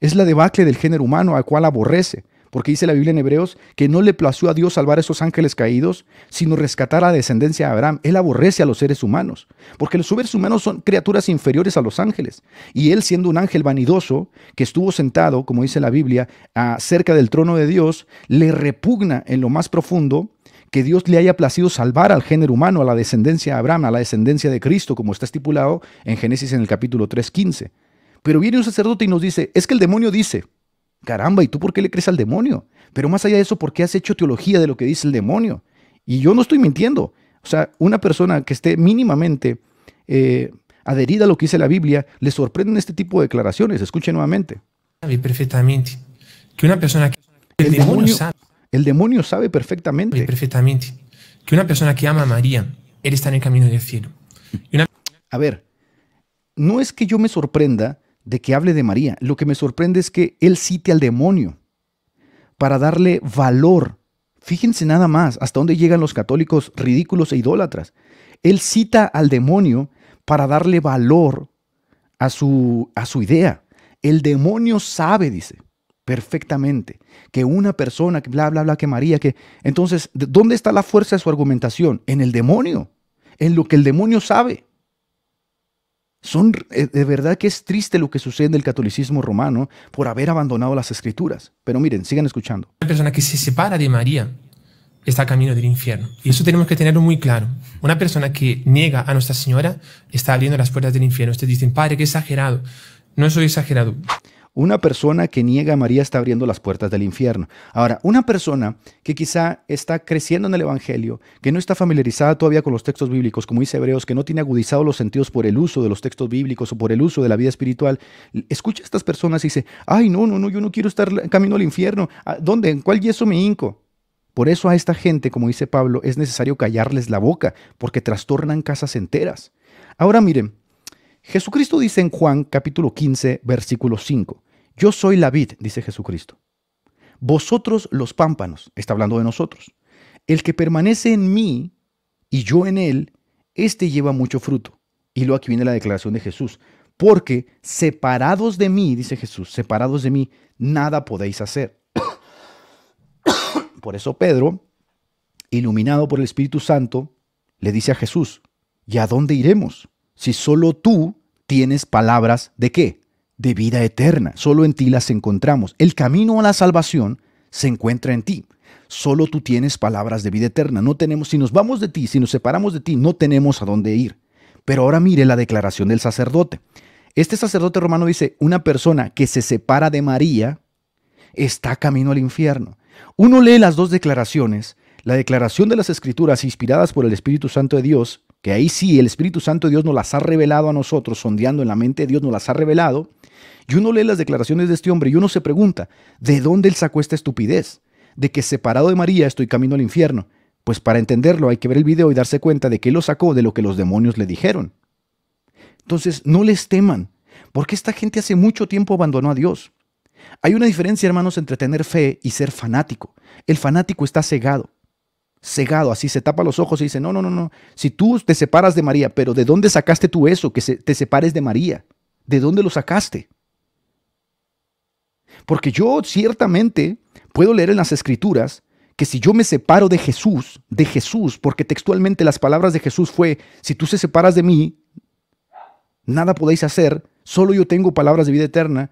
es la debacle del género humano, al cual aborrece porque dice la Biblia en Hebreos que no le plació a Dios salvar a esos ángeles caídos, sino rescatar a la descendencia de Abraham. Él aborrece a los seres humanos, porque los seres humanos son criaturas inferiores a los ángeles. Y él, siendo un ángel vanidoso, que estuvo sentado, como dice la Biblia, cerca del trono de Dios, le repugna en lo más profundo que Dios le haya placido salvar al género humano, a la descendencia de Abraham, a la descendencia de Cristo, como está estipulado en Génesis en el capítulo 3.15. Pero viene un sacerdote y nos dice, es que el demonio dice, Caramba, ¿y tú por qué le crees al demonio? Pero más allá de eso, ¿por qué has hecho teología de lo que dice el demonio? Y yo no estoy mintiendo. O sea, una persona que esté mínimamente eh, adherida a lo que dice la Biblia, le sorprenden este tipo de declaraciones. Escuche nuevamente. perfectamente que una persona que... El, demonio, sabe. perfectamente. perfectamente que una persona que ama a María, él está en el camino del cielo. A ver, no es que yo me sorprenda de que hable de María. Lo que me sorprende es que él cite al demonio para darle valor. Fíjense nada más hasta dónde llegan los católicos ridículos e idólatras. Él cita al demonio para darle valor a su, a su idea. El demonio sabe, dice, perfectamente, que una persona, que bla, bla, bla, que María, que... Entonces, ¿dónde está la fuerza de su argumentación? En el demonio, en lo que el demonio sabe. Son, eh, de verdad que es triste lo que sucede en el catolicismo romano por haber abandonado las escrituras. Pero miren, sigan escuchando. Una persona que se separa de María está camino del infierno. Y eso tenemos que tenerlo muy claro. Una persona que niega a Nuestra Señora está abriendo las puertas del infierno. Ustedes dicen, padre, qué exagerado. No soy exagerado. Una persona que niega a María está abriendo las puertas del infierno. Ahora, una persona que quizá está creciendo en el Evangelio, que no está familiarizada todavía con los textos bíblicos, como dice Hebreos, que no tiene agudizado los sentidos por el uso de los textos bíblicos o por el uso de la vida espiritual, escucha a estas personas y dice, ay, no, no, no, yo no quiero estar camino al infierno. ¿Dónde? ¿En cuál yeso me hinco? Por eso a esta gente, como dice Pablo, es necesario callarles la boca, porque trastornan casas enteras. Ahora miren, Jesucristo dice en Juan capítulo 15, versículo 5, yo soy la vid, dice Jesucristo. Vosotros los pámpanos, está hablando de nosotros. El que permanece en mí y yo en él, éste lleva mucho fruto. Y luego aquí viene la declaración de Jesús. Porque separados de mí, dice Jesús, separados de mí, nada podéis hacer. Por eso Pedro, iluminado por el Espíritu Santo, le dice a Jesús, ¿y a dónde iremos? Si solo tú tienes palabras de qué? de vida eterna. Solo en ti las encontramos. El camino a la salvación se encuentra en ti. Solo tú tienes palabras de vida eterna. No tenemos, si nos vamos de ti, si nos separamos de ti, no tenemos a dónde ir. Pero ahora mire la declaración del sacerdote. Este sacerdote romano dice, una persona que se separa de María está camino al infierno. Uno lee las dos declaraciones, la declaración de las escrituras inspiradas por el Espíritu Santo de Dios que ahí sí el Espíritu Santo de Dios nos las ha revelado a nosotros, sondeando en la mente de Dios, nos las ha revelado, y uno lee las declaraciones de este hombre y uno se pregunta, ¿de dónde él sacó esta estupidez? De que separado de María estoy camino al infierno. Pues para entenderlo hay que ver el video y darse cuenta de que él lo sacó de lo que los demonios le dijeron. Entonces, no les teman, porque esta gente hace mucho tiempo abandonó a Dios. Hay una diferencia, hermanos, entre tener fe y ser fanático. El fanático está cegado cegado, así se tapa los ojos y dice, no, no, no, no, si tú te separas de María, pero ¿de dónde sacaste tú eso, que te separes de María? ¿De dónde lo sacaste? Porque yo ciertamente puedo leer en las escrituras que si yo me separo de Jesús, de Jesús, porque textualmente las palabras de Jesús fue, si tú se separas de mí, nada podéis hacer, solo yo tengo palabras de vida eterna,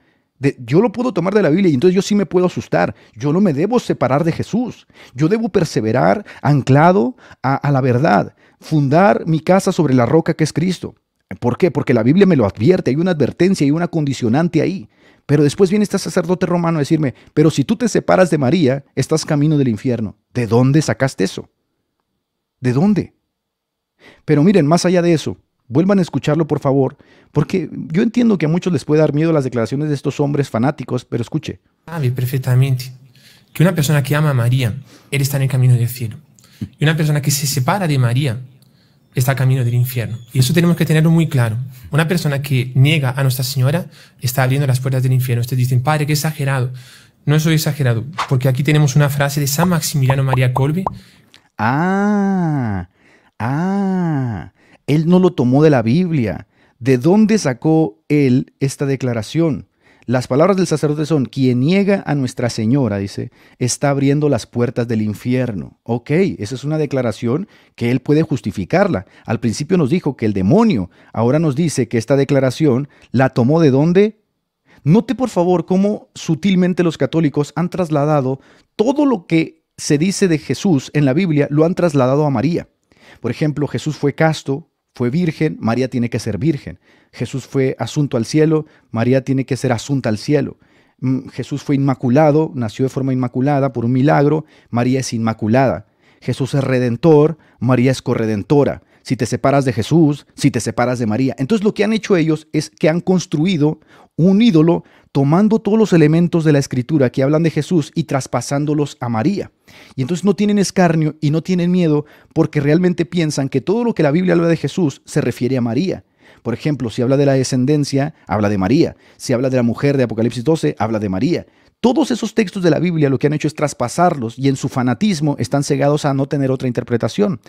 yo lo puedo tomar de la Biblia y entonces yo sí me puedo asustar. Yo no me debo separar de Jesús. Yo debo perseverar anclado a, a la verdad, fundar mi casa sobre la roca que es Cristo. ¿Por qué? Porque la Biblia me lo advierte, hay una advertencia, y una condicionante ahí. Pero después viene este sacerdote romano a decirme, pero si tú te separas de María, estás camino del infierno. ¿De dónde sacaste eso? ¿De dónde? Pero miren, más allá de eso, Vuelvan a escucharlo, por favor, porque yo entiendo que a muchos les puede dar miedo las declaraciones de estos hombres fanáticos, pero escuche. Sabe ah, perfectamente que una persona que ama a María, él está en el camino del cielo. Y una persona que se separa de María, está camino del infierno. Y eso tenemos que tenerlo muy claro. Una persona que niega a Nuestra Señora está abriendo las puertas del infierno. Ustedes dicen, padre, qué exagerado. No soy exagerado, porque aquí tenemos una frase de San Maximiliano María colby Ah, ah. Él no lo tomó de la Biblia. ¿De dónde sacó él esta declaración? Las palabras del sacerdote son, quien niega a Nuestra Señora, dice, está abriendo las puertas del infierno. Ok, esa es una declaración que él puede justificarla. Al principio nos dijo que el demonio, ahora nos dice que esta declaración la tomó de dónde? Note por favor cómo sutilmente los católicos han trasladado todo lo que se dice de Jesús en la Biblia, lo han trasladado a María. Por ejemplo, Jesús fue casto, fue virgen, María tiene que ser virgen. Jesús fue asunto al cielo, María tiene que ser asunta al cielo. Mm, Jesús fue inmaculado, nació de forma inmaculada por un milagro, María es inmaculada. Jesús es redentor, María es corredentora. Si te separas de Jesús, si te separas de María. Entonces lo que han hecho ellos es que han construido un ídolo tomando todos los elementos de la escritura que hablan de Jesús y traspasándolos a María. Y entonces no tienen escarnio y no tienen miedo porque realmente piensan que todo lo que la Biblia habla de Jesús se refiere a María. Por ejemplo, si habla de la descendencia, habla de María. Si habla de la mujer de Apocalipsis 12, habla de María. Todos esos textos de la Biblia lo que han hecho es traspasarlos y en su fanatismo están cegados a no tener otra interpretación.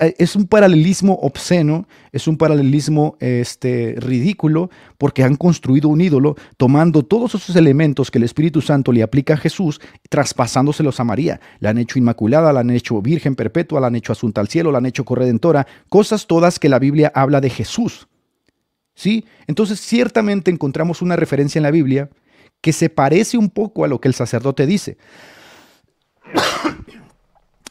Eh, es un paralelismo obsceno, es un paralelismo este, ridículo, porque han construido un ídolo tomando todos esos elementos que el Espíritu Santo le aplica a Jesús, traspasándoselos a María. La han hecho inmaculada, la han hecho virgen perpetua, la han hecho asunta al cielo, la han hecho corredentora, cosas todas que la Biblia habla de Jesús. ¿Sí? Entonces, ciertamente encontramos una referencia en la Biblia que se parece un poco a lo que el sacerdote dice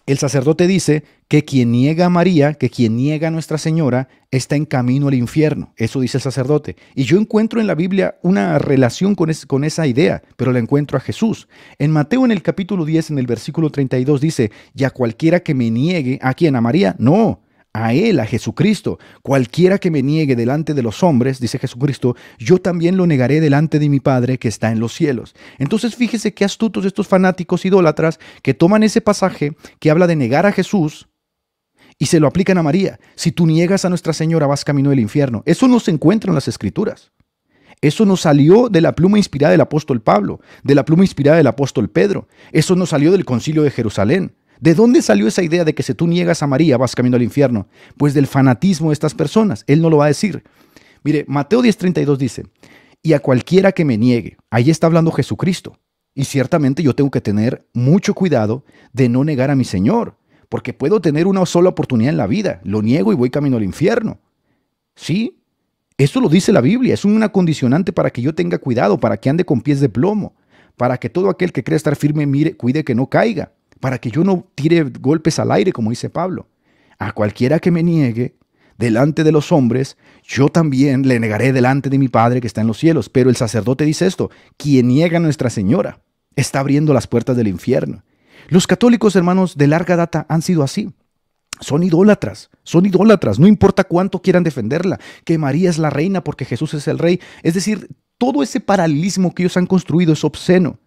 el sacerdote dice que quien niega a María, que quien niega a Nuestra Señora, está en camino al infierno. Eso dice el sacerdote. Y yo encuentro en la Biblia una relación con, esa idea, pero la encuentro a Jesús. En Mateo en el capítulo 10, en el versículo 32, dice, y a cualquiera que me niegue, ¿a quién? ¿A María? No, a Él, a Jesucristo. Cualquiera que me niegue delante de los hombres, dice Jesucristo, yo también lo negaré delante de mi Padre que está en los cielos. Entonces fíjese qué astutos estos fanáticos idólatras que toman ese pasaje que habla de negar a Jesús y se lo aplican a María. Si tú niegas a Nuestra Señora vas camino del infierno. Eso no se encuentra en las Escrituras. Eso no salió de la pluma inspirada del apóstol Pablo, de la pluma inspirada del apóstol Pedro. Eso no salió del concilio de Jerusalén. ¿De dónde salió esa idea de que si tú niegas a María vas camino al infierno? Pues del fanatismo de estas personas. Él no lo va a decir. Mire, Mateo 10:32 dice, y a cualquiera que me niegue, ahí está hablando Jesucristo. Y ciertamente yo tengo que tener mucho cuidado de no negar a mi Señor, porque puedo tener una sola oportunidad en la vida. Lo niego y voy camino al infierno. ¿Sí? Eso lo dice la Biblia. Es una condicionante para que yo tenga cuidado, para que ande con pies de plomo, para que todo aquel que cree estar firme mire, cuide que no caiga para que yo no tire golpes al aire, como dice Pablo. A cualquiera que me niegue delante de los hombres, yo también le negaré delante de mi Padre que está en los cielos. Pero el sacerdote dice esto, quien niega a Nuestra Señora está abriendo las puertas del infierno. Los católicos, hermanos, de larga data han sido así. Son idólatras, son idólatras, no importa cuánto quieran defenderla, que María es la reina porque Jesús es el rey. Es decir, todo ese paralelismo que ellos han construido es obsceno.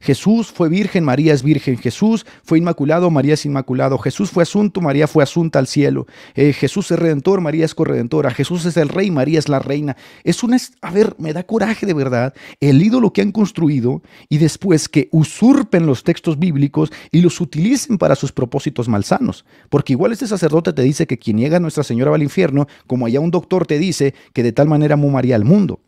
Jesús fue virgen, María es virgen. Jesús fue inmaculado, María es inmaculado. Jesús fue asunto, María fue asunta al cielo. Eh, Jesús es redentor, María es corredentora. Jesús es el rey, María es la reina. Es una... A ver, me da coraje de verdad el ídolo que han construido y después que usurpen los textos bíblicos y los utilicen para sus propósitos malsanos. Porque igual este sacerdote te dice que quien niega a Nuestra Señora va al infierno, como allá un doctor te dice que de tal manera mumaría al mundo.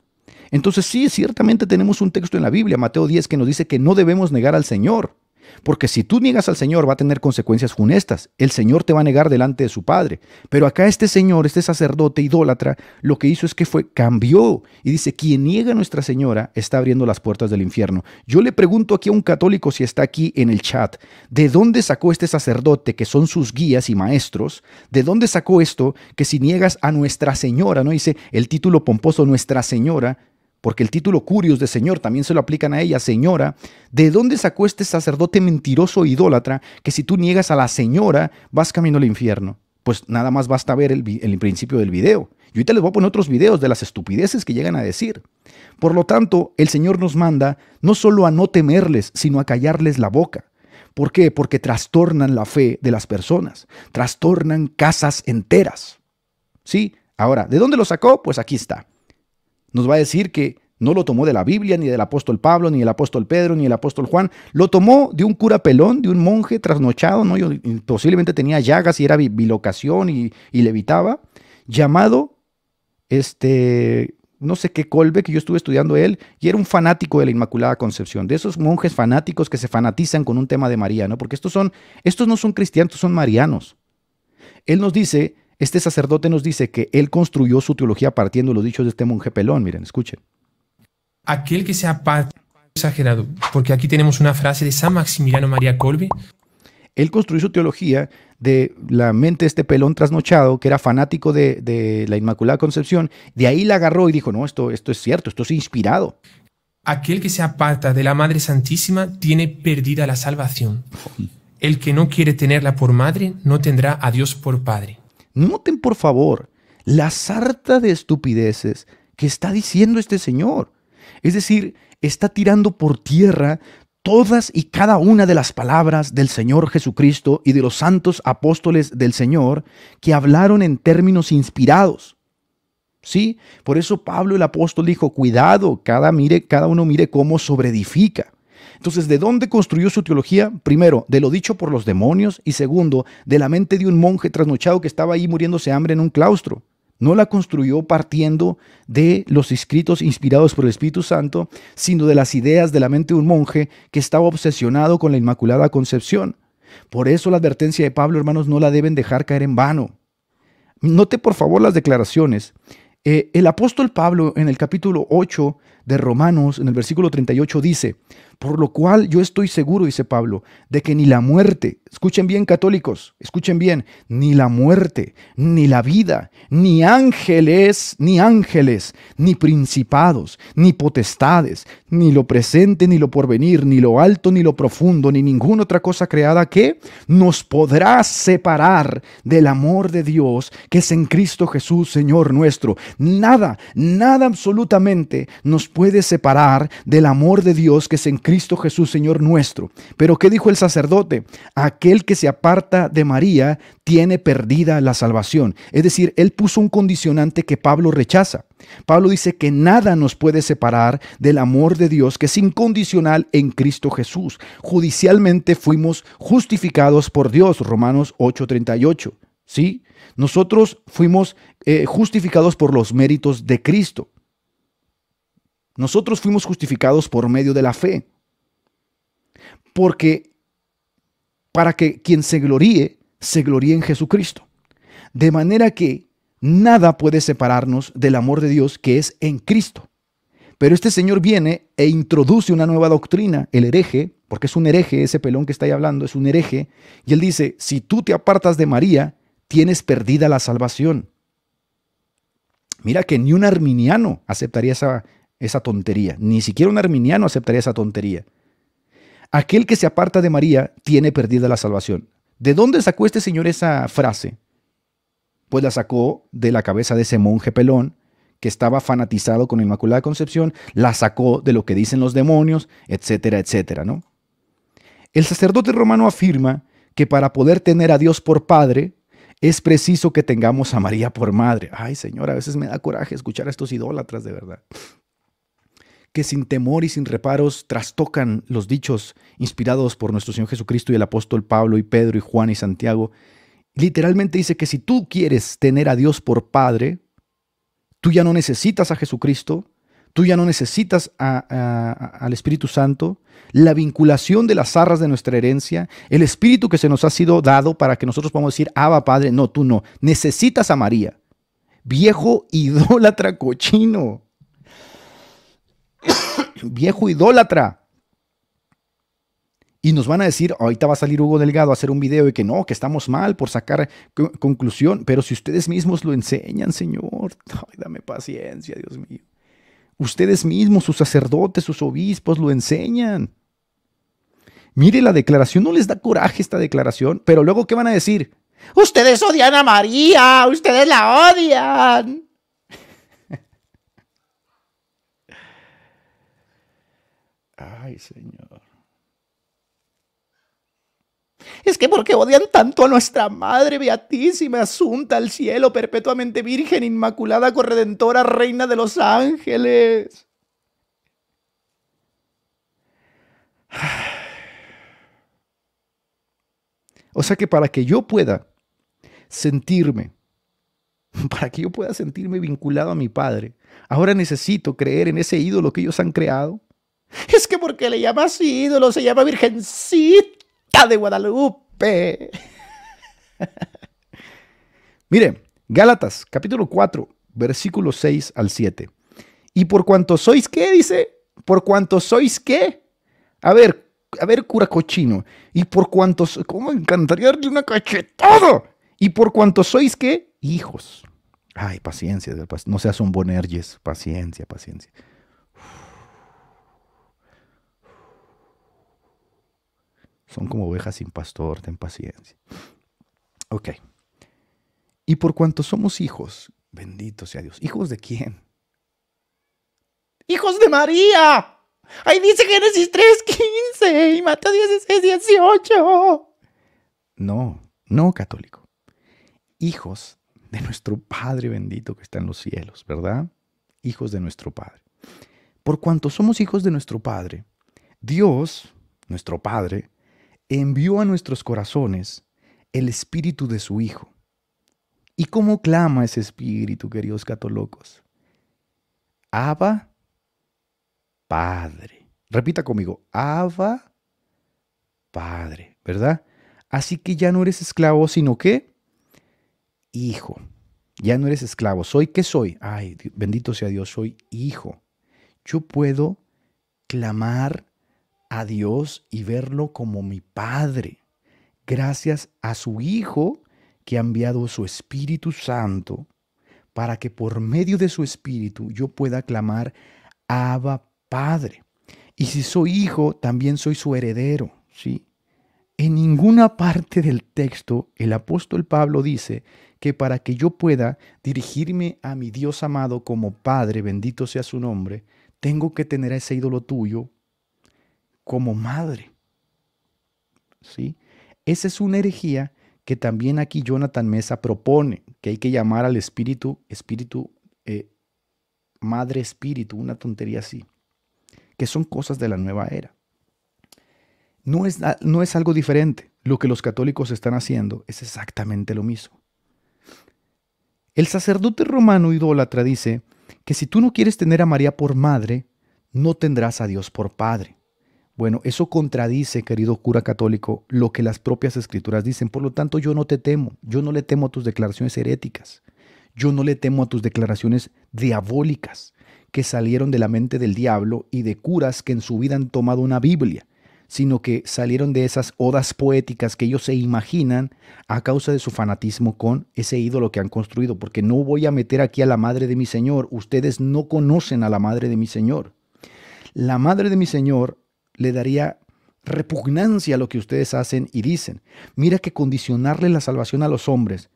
Entonces sí, ciertamente tenemos un texto en la Biblia, Mateo 10, que nos dice que no debemos negar al Señor. Porque si tú niegas al Señor va a tener consecuencias funestas. El Señor te va a negar delante de su Padre. Pero acá este Señor, este sacerdote idólatra, lo que hizo es que fue, cambió. Y dice, quien niega a Nuestra Señora está abriendo las puertas del infierno. Yo le pregunto aquí a un católico si está aquí en el chat, ¿de dónde sacó este sacerdote, que son sus guías y maestros? ¿De dónde sacó esto que si niegas a Nuestra Señora, no dice el título pomposo Nuestra Señora, porque el título curios de Señor también se lo aplican a ella, Señora, ¿de dónde sacó este sacerdote mentiroso e idólatra que si tú niegas a la Señora vas camino al infierno? Pues nada más basta ver el, el principio del video. Y ahorita les voy a poner otros videos de las estupideces que llegan a decir. Por lo tanto, el Señor nos manda no solo a no temerles, sino a callarles la boca. ¿Por qué? Porque trastornan la fe de las personas, trastornan casas enteras. ¿Sí? Ahora, ¿de dónde lo sacó? Pues aquí está nos va a decir que no lo tomó de la Biblia, ni del apóstol Pablo, ni del apóstol Pedro, ni del apóstol Juan. Lo tomó de un cura pelón, de un monje trasnochado, ¿no? posiblemente tenía llagas y era bilocación y, le levitaba, llamado, este, no sé qué Colbe, que yo estuve estudiando él, y era un fanático de la Inmaculada Concepción, de esos monjes fanáticos que se fanatizan con un tema de María, Porque estos, son, estos no son cristianos, son marianos. Él nos dice este sacerdote nos dice que él construyó su teología partiendo los dichos de este monje pelón. Miren, escuchen. Aquel que sea exagerado, porque aquí tenemos una frase de San Maximiliano María Colby. Él construyó su teología de la mente de este pelón trasnochado, que era fanático de, la Inmaculada Concepción, de ahí la agarró y dijo, no, esto, esto es cierto, esto es inspirado. Aquel que se aparta de la Madre Santísima tiene perdida la salvación. El que no quiere tenerla por madre no tendrá a Dios por padre. Noten por favor la sarta de estupideces que está diciendo este señor. Es decir, está tirando por tierra todas y cada una de las palabras del Señor Jesucristo y de los santos apóstoles del Señor que hablaron en términos inspirados. Sí, por eso Pablo el apóstol dijo, cuidado, cada, mire, cada uno mire cómo sobreedifica. Entonces, ¿de dónde construyó su teología? Primero, de lo dicho por los demonios y segundo, de la mente de un monje trasnochado que estaba ahí muriéndose hambre en un claustro. No la construyó partiendo de los escritos inspirados por el Espíritu Santo, sino de las ideas de la mente de un monje que estaba obsesionado con la Inmaculada Concepción. Por eso la advertencia de Pablo, hermanos, no la deben dejar caer en vano. Note por favor las declaraciones. Eh, el apóstol Pablo en el capítulo 8 de Romanos, en el versículo 38, dice, por lo cual yo estoy seguro, dice Pablo, de que ni la muerte, Escuchen bien católicos, escuchen bien, ni la muerte, ni la vida, ni ángeles, ni ángeles, ni principados, ni potestades, ni lo presente, ni lo porvenir, ni lo alto, ni lo profundo, ni ninguna otra cosa creada que nos podrá separar del amor de Dios que es en Cristo Jesús, Señor nuestro. Nada, nada absolutamente nos puede separar del amor de Dios que es en Cristo Jesús, Señor nuestro. Pero ¿qué dijo el sacerdote? ¿A aquel que se aparta de María tiene perdida la salvación. Es decir, él puso un condicionante que Pablo rechaza. Pablo dice que nada nos puede separar del amor de Dios que es incondicional en Cristo Jesús. Judicialmente fuimos justificados por Dios, Romanos 8:38. ¿Sí? Nosotros fuimos eh, justificados por los méritos de Cristo. Nosotros fuimos justificados por medio de la fe. Porque para que quien se gloríe, se gloríe en Jesucristo. De manera que nada puede separarnos del amor de Dios que es en Cristo. Pero este Señor viene e introduce una nueva doctrina, el hereje, porque es un hereje, ese pelón que está ahí hablando es un hereje, y él dice, si tú te apartas de María, tienes perdida la salvación. Mira que ni un arminiano aceptaría esa, esa tontería, ni siquiera un arminiano aceptaría esa tontería. Aquel que se aparta de María tiene perdida la salvación. ¿De dónde sacó este señor esa frase? Pues la sacó de la cabeza de ese monje pelón que estaba fanatizado con Inmaculada Concepción, la sacó de lo que dicen los demonios, etcétera, etcétera, ¿no? El sacerdote romano afirma que para poder tener a Dios por padre, es preciso que tengamos a María por madre. Ay, Señor, a veces me da coraje escuchar a estos idólatras de verdad que sin temor y sin reparos trastocan los dichos inspirados por nuestro Señor Jesucristo y el apóstol Pablo y Pedro y Juan y Santiago. Literalmente dice que si tú quieres tener a Dios por Padre, tú ya no necesitas a Jesucristo, tú ya no necesitas al Espíritu Santo, la vinculación de las arras de nuestra herencia, el Espíritu que se nos ha sido dado para que nosotros podamos decir, Abba Padre, no, tú no, necesitas a María, viejo idólatra cochino viejo idólatra. Y nos van a decir, ahorita va a salir Hugo Delgado a hacer un video y que no, que estamos mal por sacar conclusión, pero si ustedes mismos lo enseñan, Señor, dame paciencia, Dios mío. Ustedes mismos, sus sacerdotes, sus obispos lo enseñan. Mire la declaración, no les da coraje esta declaración, pero luego ¿qué van a decir? Ustedes odian a María, ustedes la odian. Ay, Señor. Es que porque odian tanto a nuestra Madre Beatísima, Asunta al cielo, perpetuamente Virgen, Inmaculada, Corredentora, Reina de los Ángeles. O sea que para que yo pueda sentirme, para que yo pueda sentirme vinculado a mi Padre, ahora necesito creer en ese ídolo que ellos han creado. Es que porque le llamas ídolo, se llama Virgencita de Guadalupe. Mire, Gálatas, capítulo 4, versículo 6 al 7. Y por cuanto sois qué, dice, por cuanto sois qué. A ver, a ver, cura cochino. Y por cuanto, ¿cómo encantaría darle una cachetada? Y por cuanto sois qué, hijos. Ay, paciencia, no seas un bonerges, paciencia, paciencia. Son como ovejas sin pastor, ten paciencia. Ok. Y por cuanto somos hijos, bendito sea Dios. ¿Hijos de quién? ¡Hijos de María! Ahí dice Génesis 3:15 y Mateo 16, 18. No, no católico. Hijos de nuestro Padre bendito que está en los cielos, ¿verdad? Hijos de nuestro Padre. Por cuanto somos hijos de nuestro Padre, Dios, nuestro Padre, envió a nuestros corazones el espíritu de su Hijo. ¿Y cómo clama ese espíritu, queridos catolocos? Abba, Padre. Repita conmigo, Abba, Padre, ¿verdad? Así que ya no eres esclavo, sino que hijo. Ya no eres esclavo. ¿Soy qué soy? Ay, bendito sea Dios, soy hijo. Yo puedo clamar a Dios y verlo como mi Padre, gracias a su Hijo que ha enviado su Espíritu Santo, para que por medio de su Espíritu yo pueda clamar, Abba Padre. Y si soy hijo, también soy su heredero, ¿sí? En ninguna parte del texto el apóstol Pablo dice que para que yo pueda dirigirme a mi Dios amado como Padre, bendito sea su nombre, tengo que tener a ese ídolo tuyo como madre. ¿Sí? Esa es una herejía que también aquí Jonathan Mesa propone, que hay que llamar al espíritu, espíritu, eh, madre espíritu, una tontería así, que son cosas de la nueva era. No es, no es algo diferente. Lo que los católicos están haciendo es exactamente lo mismo. El sacerdote romano idólatra dice que si tú no quieres tener a María por madre, no tendrás a Dios por padre. Bueno, eso contradice, querido cura católico, lo que las propias escrituras dicen. Por lo tanto, yo no te temo, yo no le temo a tus declaraciones heréticas, yo no le temo a tus declaraciones diabólicas que salieron de la mente del diablo y de curas que en su vida han tomado una Biblia, sino que salieron de esas odas poéticas que ellos se imaginan a causa de su fanatismo con ese ídolo que han construido, porque no voy a meter aquí a la madre de mi Señor, ustedes no conocen a la madre de mi Señor. La madre de mi Señor le daría repugnancia a lo que ustedes hacen y dicen. Mira que condicionarle la salvación a los hombres,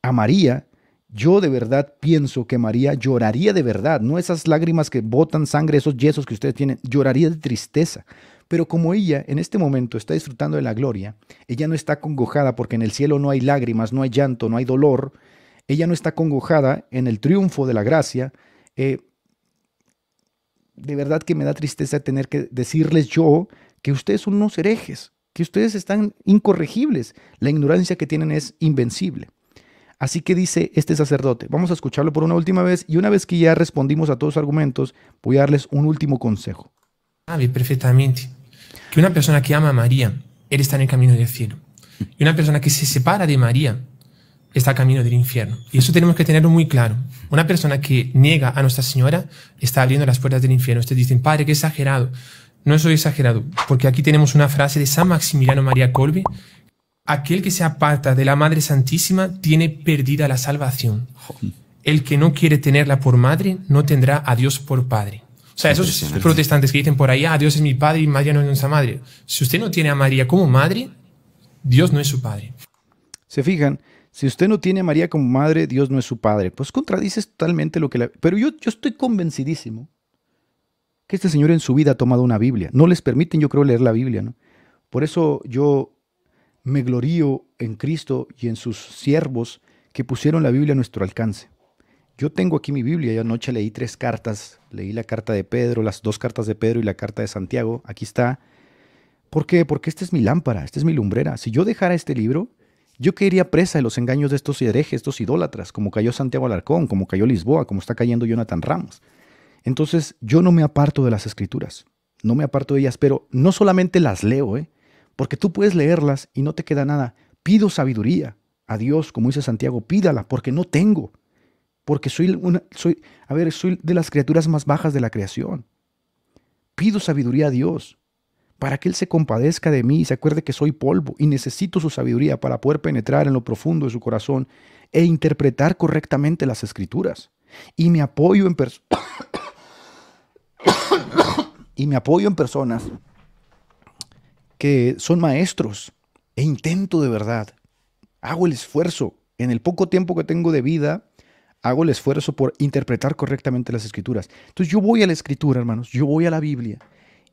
a María, yo de verdad pienso que María lloraría de verdad, no esas lágrimas que botan sangre, esos yesos que ustedes tienen, lloraría de tristeza. Pero como ella en este momento está disfrutando de la gloria, ella no está congojada porque en el cielo no hay lágrimas, no hay llanto, no hay dolor, ella no está congojada en el triunfo de la gracia, eh, de verdad que me da tristeza tener que decirles yo que ustedes son unos herejes, que ustedes están incorregibles. La ignorancia que tienen es invencible. Así que dice este sacerdote, vamos a escucharlo por una última vez y una vez que ya respondimos a todos los argumentos, voy a darles un último consejo. Sabe perfectamente que una persona que ama a María, él está en el camino del cielo. Y una persona que se separa de María, está camino del infierno. Y eso tenemos que tenerlo muy claro. Una persona que niega a Nuestra Señora está abriendo las puertas del infierno. Ustedes dicen, padre, qué exagerado. No soy exagerado, porque aquí tenemos una frase de San Maximiliano María colby Aquel que se aparta de la Madre Santísima tiene perdida la salvación. El que no quiere tenerla por madre no tendrá a Dios por padre. O sea, esos protestantes que dicen por ahí, ah, Dios es mi padre y María no es nuestra madre. Si usted no tiene a María como madre, Dios no es su padre. Se fijan, si usted no tiene a María como madre, Dios no es su padre. Pues contradices totalmente lo que la... Pero yo, estoy convencidísimo que este señor en su vida ha tomado una Biblia. No les permiten, yo creo, leer la Biblia. ¿no? Por eso yo me glorío en Cristo y en sus siervos que pusieron la Biblia a nuestro alcance. Yo tengo aquí mi Biblia, y anoche leí tres cartas, leí la carta de Pedro, las dos cartas de Pedro y la carta de Santiago, aquí está. ¿Por qué? Porque esta es mi lámpara, esta es mi lumbrera. Si yo dejara este libro, yo quería presa de los engaños de estos herejes, estos idólatras, como cayó Santiago Alarcón, como cayó Lisboa, como está cayendo Jonathan Ramos. Entonces, yo no me aparto de las escrituras, no me aparto de ellas, pero no solamente las leo, ¿eh? porque tú puedes leerlas y no te queda nada. Pido sabiduría a Dios, como dice Santiago, pídala, porque no tengo. Porque soy una, soy, a ver, soy de las criaturas más bajas de la creación. Pido sabiduría a Dios para que Él se compadezca de mí y se acuerde que soy polvo y necesito su sabiduría para poder penetrar en lo profundo de su corazón e interpretar correctamente las escrituras. Y me apoyo en, y me apoyo en personas que son maestros e intento de verdad. Hago el esfuerzo. En el poco tiempo que tengo de vida, hago el esfuerzo por interpretar correctamente las escrituras. Entonces yo voy a la escritura, hermanos, yo voy a la Biblia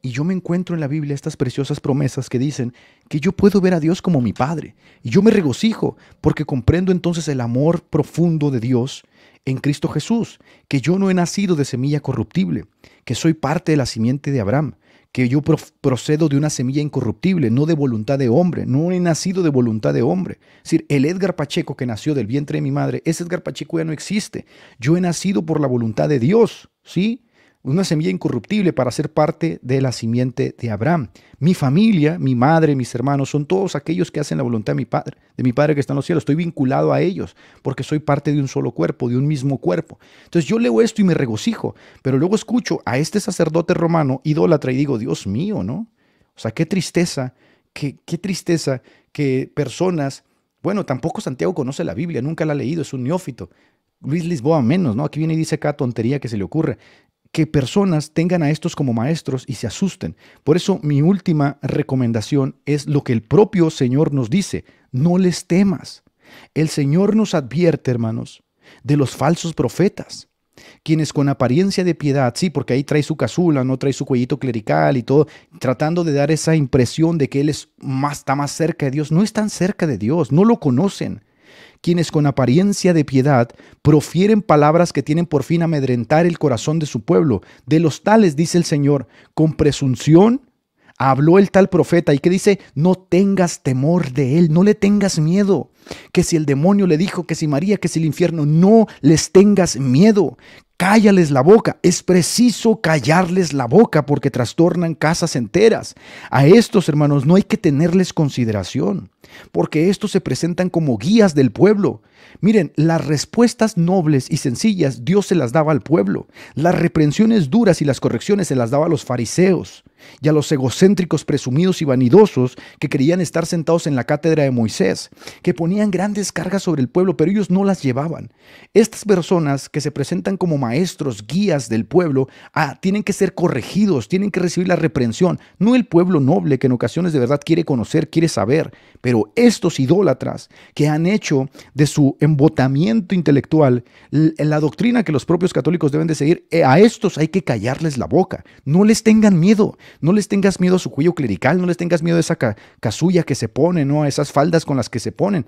y yo me encuentro en la Biblia estas preciosas promesas que dicen que yo puedo ver a Dios como mi Padre. Y yo me regocijo porque comprendo entonces el amor profundo de Dios en Cristo Jesús, que yo no he nacido de semilla corruptible, que soy parte de la simiente de Abraham, que yo procedo de una semilla incorruptible, no de voluntad de hombre, no he nacido de voluntad de hombre. Es decir, el Edgar Pacheco que nació del vientre de mi madre, ese Edgar Pacheco ya no existe. Yo he nacido por la voluntad de Dios, ¿sí? una semilla incorruptible para ser parte de la simiente de Abraham. Mi familia, mi madre, mis hermanos, son todos aquellos que hacen la voluntad de mi Padre, de mi Padre que está en los cielos. Estoy vinculado a ellos porque soy parte de un solo cuerpo, de un mismo cuerpo. Entonces yo leo esto y me regocijo, pero luego escucho a este sacerdote romano idólatra y digo, Dios mío, ¿no? O sea, qué tristeza, qué, qué tristeza que personas, bueno, tampoco Santiago conoce la Biblia, nunca la ha leído, es un neófito. Luis Lisboa menos, ¿no? Aquí viene y dice cada tontería que se le ocurre que personas tengan a estos como maestros y se asusten. Por eso mi última recomendación es lo que el propio Señor nos dice, no les temas. El Señor nos advierte, hermanos, de los falsos profetas, quienes con apariencia de piedad, sí, porque ahí trae su casula, no trae su cuellito clerical y todo, tratando de dar esa impresión de que Él es más, está más cerca de Dios, no están cerca de Dios, no lo conocen quienes con apariencia de piedad profieren palabras que tienen por fin amedrentar el corazón de su pueblo. De los tales, dice el Señor, con presunción habló el tal profeta y que dice, no tengas temor de él, no le tengas miedo. Que si el demonio le dijo, que si María, que si el infierno, no les tengas miedo. Cállales la boca. Es preciso callarles la boca porque trastornan casas enteras. A estos hermanos no hay que tenerles consideración porque estos se presentan como guías del pueblo. Miren, las respuestas nobles y sencillas Dios se las daba al pueblo, las reprensiones duras y las correcciones se las daba a los fariseos y a los egocéntricos presumidos y vanidosos que creían estar sentados en la cátedra de Moisés, que ponían grandes cargas sobre el pueblo, pero ellos no las llevaban. Estas personas que se presentan como maestros, guías del pueblo, ah, tienen que ser corregidos, tienen que recibir la reprensión, no el pueblo noble que en ocasiones de verdad quiere conocer, quiere saber, pero estos idólatras que han hecho de su embotamiento intelectual la doctrina que los propios católicos deben de seguir, eh, a estos hay que callarles la boca. No les tengan miedo, no les tengas miedo a su cuello clerical, no les tengas miedo a esa casulla que se pone, ¿no? a esas faldas con las que se ponen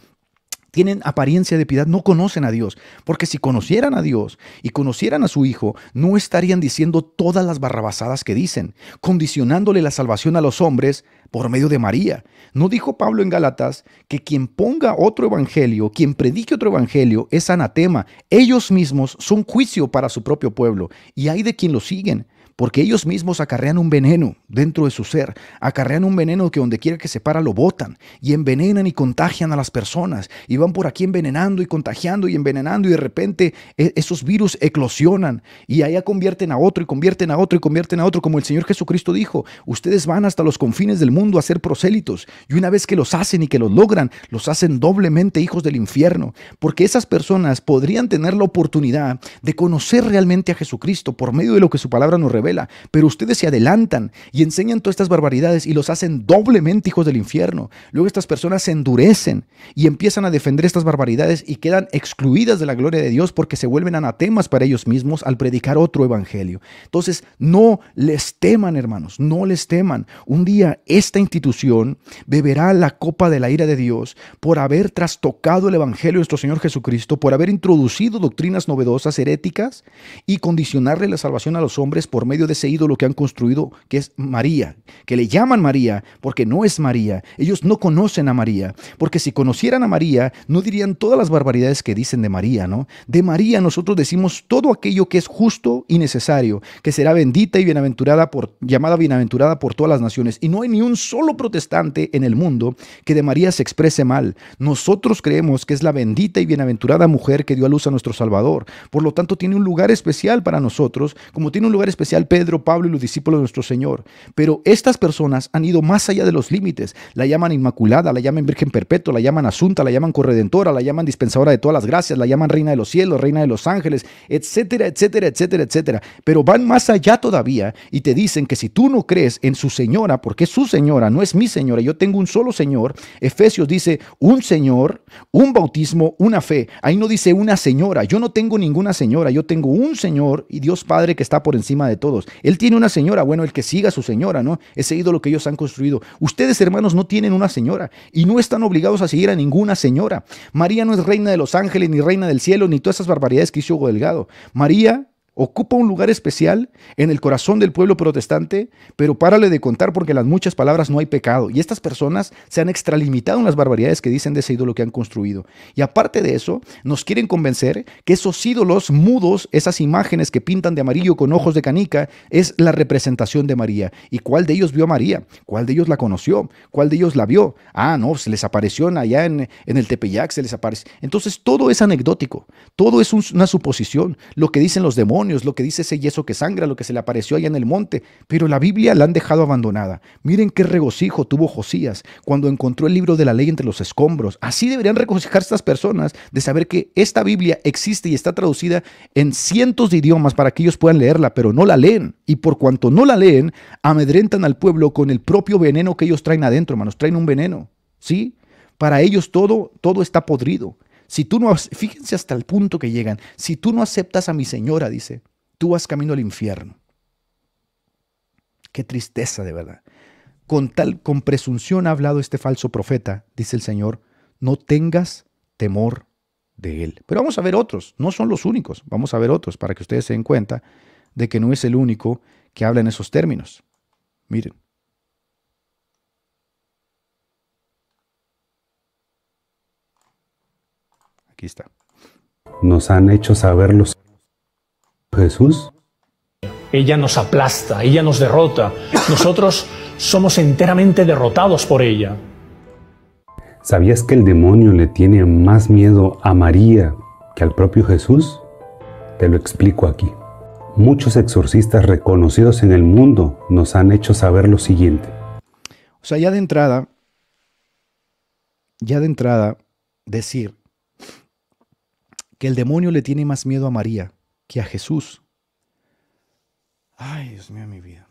tienen apariencia de piedad, no conocen a Dios. Porque si conocieran a Dios y conocieran a su Hijo, no estarían diciendo todas las barrabasadas que dicen, condicionándole la salvación a los hombres por medio de María. ¿No dijo Pablo en Galatas que quien ponga otro evangelio, quien predique otro evangelio, es anatema? Ellos mismos son juicio para su propio pueblo y hay de quien lo siguen porque ellos mismos acarrean un veneno dentro de su ser, acarrean un veneno que donde quiera que se para lo botan y envenenan y contagian a las personas y van por aquí envenenando y contagiando y envenenando y de repente e, esos virus eclosionan y allá convierten a otro y convierten a otro y convierten a otro, como el Señor Jesucristo dijo, ustedes van hasta los confines del mundo a ser prosélitos y una vez que los hacen y que los logran, los hacen doblemente hijos del infierno, porque esas personas podrían tener la oportunidad de conocer realmente a Jesucristo por medio de lo que su palabra nos revela vela Pero ustedes se adelantan y enseñan todas estas barbaridades y los hacen doblemente hijos del infierno. Luego estas personas se endurecen y empiezan a defender estas barbaridades y quedan excluidas de la gloria de Dios porque se vuelven anatemas para ellos mismos al predicar otro evangelio. Entonces, no les teman, hermanos, no les teman. Un día esta institución beberá la copa de la ira de Dios por haber trastocado el evangelio de nuestro Señor Jesucristo, por haber introducido doctrinas novedosas, heréticas y condicionarle la salvación a los hombres por medio medio de ese ídolo que han construido, que es María, que le llaman María porque no es María. Ellos no conocen a María, porque si conocieran a María, no dirían todas las barbaridades que dicen de María, ¿no? De María nosotros decimos todo aquello que es justo y necesario, que será bendita y bienaventurada por llamada bienaventurada por todas las naciones y no hay ni un solo protestante en el mundo que de María se exprese mal. Nosotros creemos que es la bendita y bienaventurada mujer que dio a luz a nuestro Salvador. Por lo tanto, tiene un lugar especial para nosotros, como tiene un lugar especial Pedro, Pablo y los discípulos de nuestro Señor. Pero estas personas han ido más allá de los límites. La llaman Inmaculada, la llaman Virgen Perpetua, la llaman Asunta, la llaman Corredentora, la llaman Dispensadora de todas las gracias, la llaman Reina de los Cielos, Reina de los Ángeles, etcétera, etcétera, etcétera, etcétera. Pero van más allá todavía y te dicen que si tú no crees en su Señora, porque es su Señora, no es mi Señora, yo tengo un solo Señor, Efesios dice un Señor, un bautismo, una fe. Ahí no dice una señora, yo no tengo ninguna señora, yo tengo un Señor y Dios Padre que está por encima de todo él tiene una señora, bueno, el que siga a su señora, ¿no? Ese ídolo que ellos han construido. Ustedes, hermanos, no tienen una señora y no están obligados a seguir a ninguna señora. María no es reina de los ángeles, ni reina del cielo, ni todas esas barbaridades que hizo Hugo Delgado. María Ocupa un lugar especial en el corazón del pueblo protestante, pero párale de contar porque en las muchas palabras no hay pecado. Y estas personas se han extralimitado en las barbaridades que dicen de ese ídolo que han construido. Y aparte de eso, nos quieren convencer que esos ídolos mudos, esas imágenes que pintan de amarillo con ojos de canica, es la representación de María. ¿Y cuál de ellos vio a María? ¿Cuál de ellos la conoció? ¿Cuál de ellos la vio? Ah, no, se les apareció allá en, el Tepeyac, se les aparece. Entonces todo es anecdótico, todo es una suposición, lo que dicen los demonios lo que dice ese yeso que sangra, lo que se le apareció allá en el monte, pero la Biblia la han dejado abandonada. Miren qué regocijo tuvo Josías cuando encontró el libro de la ley entre los escombros. Así deberían regocijar estas personas de saber que esta Biblia existe y está traducida en cientos de idiomas para que ellos puedan leerla, pero no la leen. Y por cuanto no la leen, amedrentan al pueblo con el propio veneno que ellos traen adentro, hermanos, traen un veneno. ¿Sí? Para ellos todo, todo está podrido. Si tú no, fíjense hasta el punto que llegan, si tú no aceptas a mi señora, dice, tú vas camino al infierno. Qué tristeza de verdad. Con tal, con presunción ha hablado este falso profeta, dice el Señor, no tengas temor de él. Pero vamos a ver otros, no son los únicos, vamos a ver otros para que ustedes se den cuenta de que no es el único que habla en esos términos. Miren. Nos han hecho saber los Jesús. Ella nos aplasta, ella nos derrota. Nosotros somos enteramente derrotados por ella. ¿Sabías que el demonio le tiene más miedo a María que al propio Jesús? Te lo explico aquí. Muchos exorcistas reconocidos en el mundo nos han hecho saber lo siguiente. O sea, ya de entrada, ya de entrada, decir que el demonio le tiene más miedo a María que a Jesús. Ay, Dios mío, mi vida.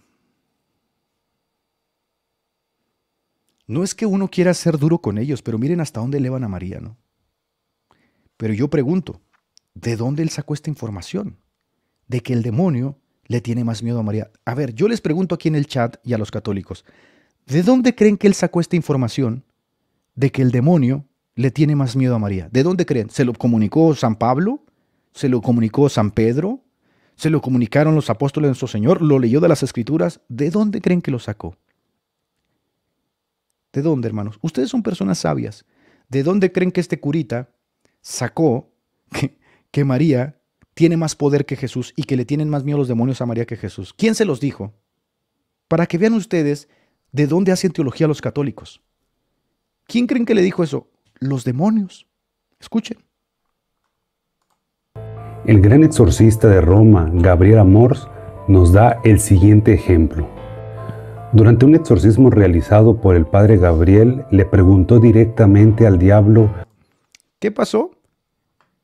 No es que uno quiera ser duro con ellos, pero miren hasta dónde elevan a María, ¿no? Pero yo pregunto, ¿de dónde él sacó esta información? De que el demonio le tiene más miedo a María. A ver, yo les pregunto aquí en el chat y a los católicos, ¿de dónde creen que él sacó esta información de que el demonio le tiene más miedo a María? ¿De dónde creen? ¿Se lo comunicó San Pablo? ¿Se lo comunicó San Pedro? ¿Se lo comunicaron los apóstoles de nuestro Señor? ¿Lo leyó de las Escrituras? ¿De dónde creen que lo sacó? ¿De dónde, hermanos? Ustedes son personas sabias. ¿De dónde creen que este curita sacó que, María tiene más poder que Jesús y que le tienen más miedo los demonios a María que Jesús? ¿Quién se los dijo? Para que vean ustedes de dónde hacen teología los católicos. ¿Quién creen que le dijo eso? los demonios. Escuchen. El gran exorcista de Roma, Gabriel Amors, nos da el siguiente ejemplo. Durante un exorcismo realizado por el padre Gabriel, le preguntó directamente al diablo, ¿qué pasó?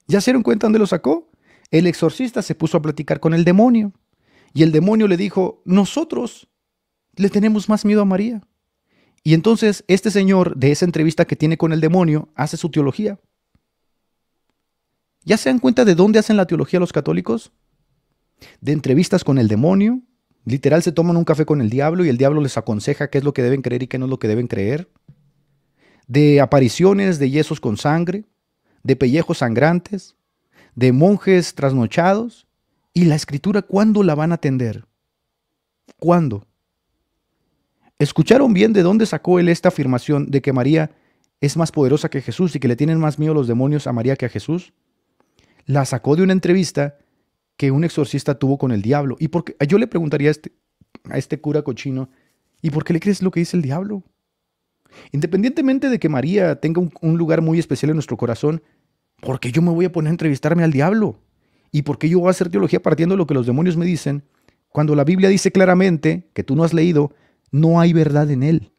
¿Ya se dieron cuenta dónde lo sacó? El exorcista se puso a platicar con el demonio y el demonio le dijo, nosotros le tenemos más miedo a María. Y entonces este señor, de esa entrevista que tiene con el demonio, hace su teología. ¿Ya se dan cuenta de dónde hacen la teología los católicos? De entrevistas con el demonio. Literal se toman un café con el diablo y el diablo les aconseja qué es lo que deben creer y qué no es lo que deben creer. De apariciones de yesos con sangre, de pellejos sangrantes, de monjes trasnochados. ¿Y la escritura cuándo la van a atender? ¿Cuándo? ¿Escucharon bien de dónde sacó él esta afirmación de que María es más poderosa que Jesús y que le tienen más miedo los demonios a María que a Jesús? La sacó de una entrevista que un exorcista tuvo con el diablo. Y porque yo le preguntaría este, a este, cura cochino, ¿y por qué le crees lo que dice el diablo? Independientemente de que María tenga un, un lugar muy especial en nuestro corazón, ¿por qué yo me voy a poner a entrevistarme al diablo? ¿Y por qué yo voy a hacer teología partiendo de lo que los demonios me dicen cuando la Biblia dice claramente, que tú no has leído, no hay verdad en él.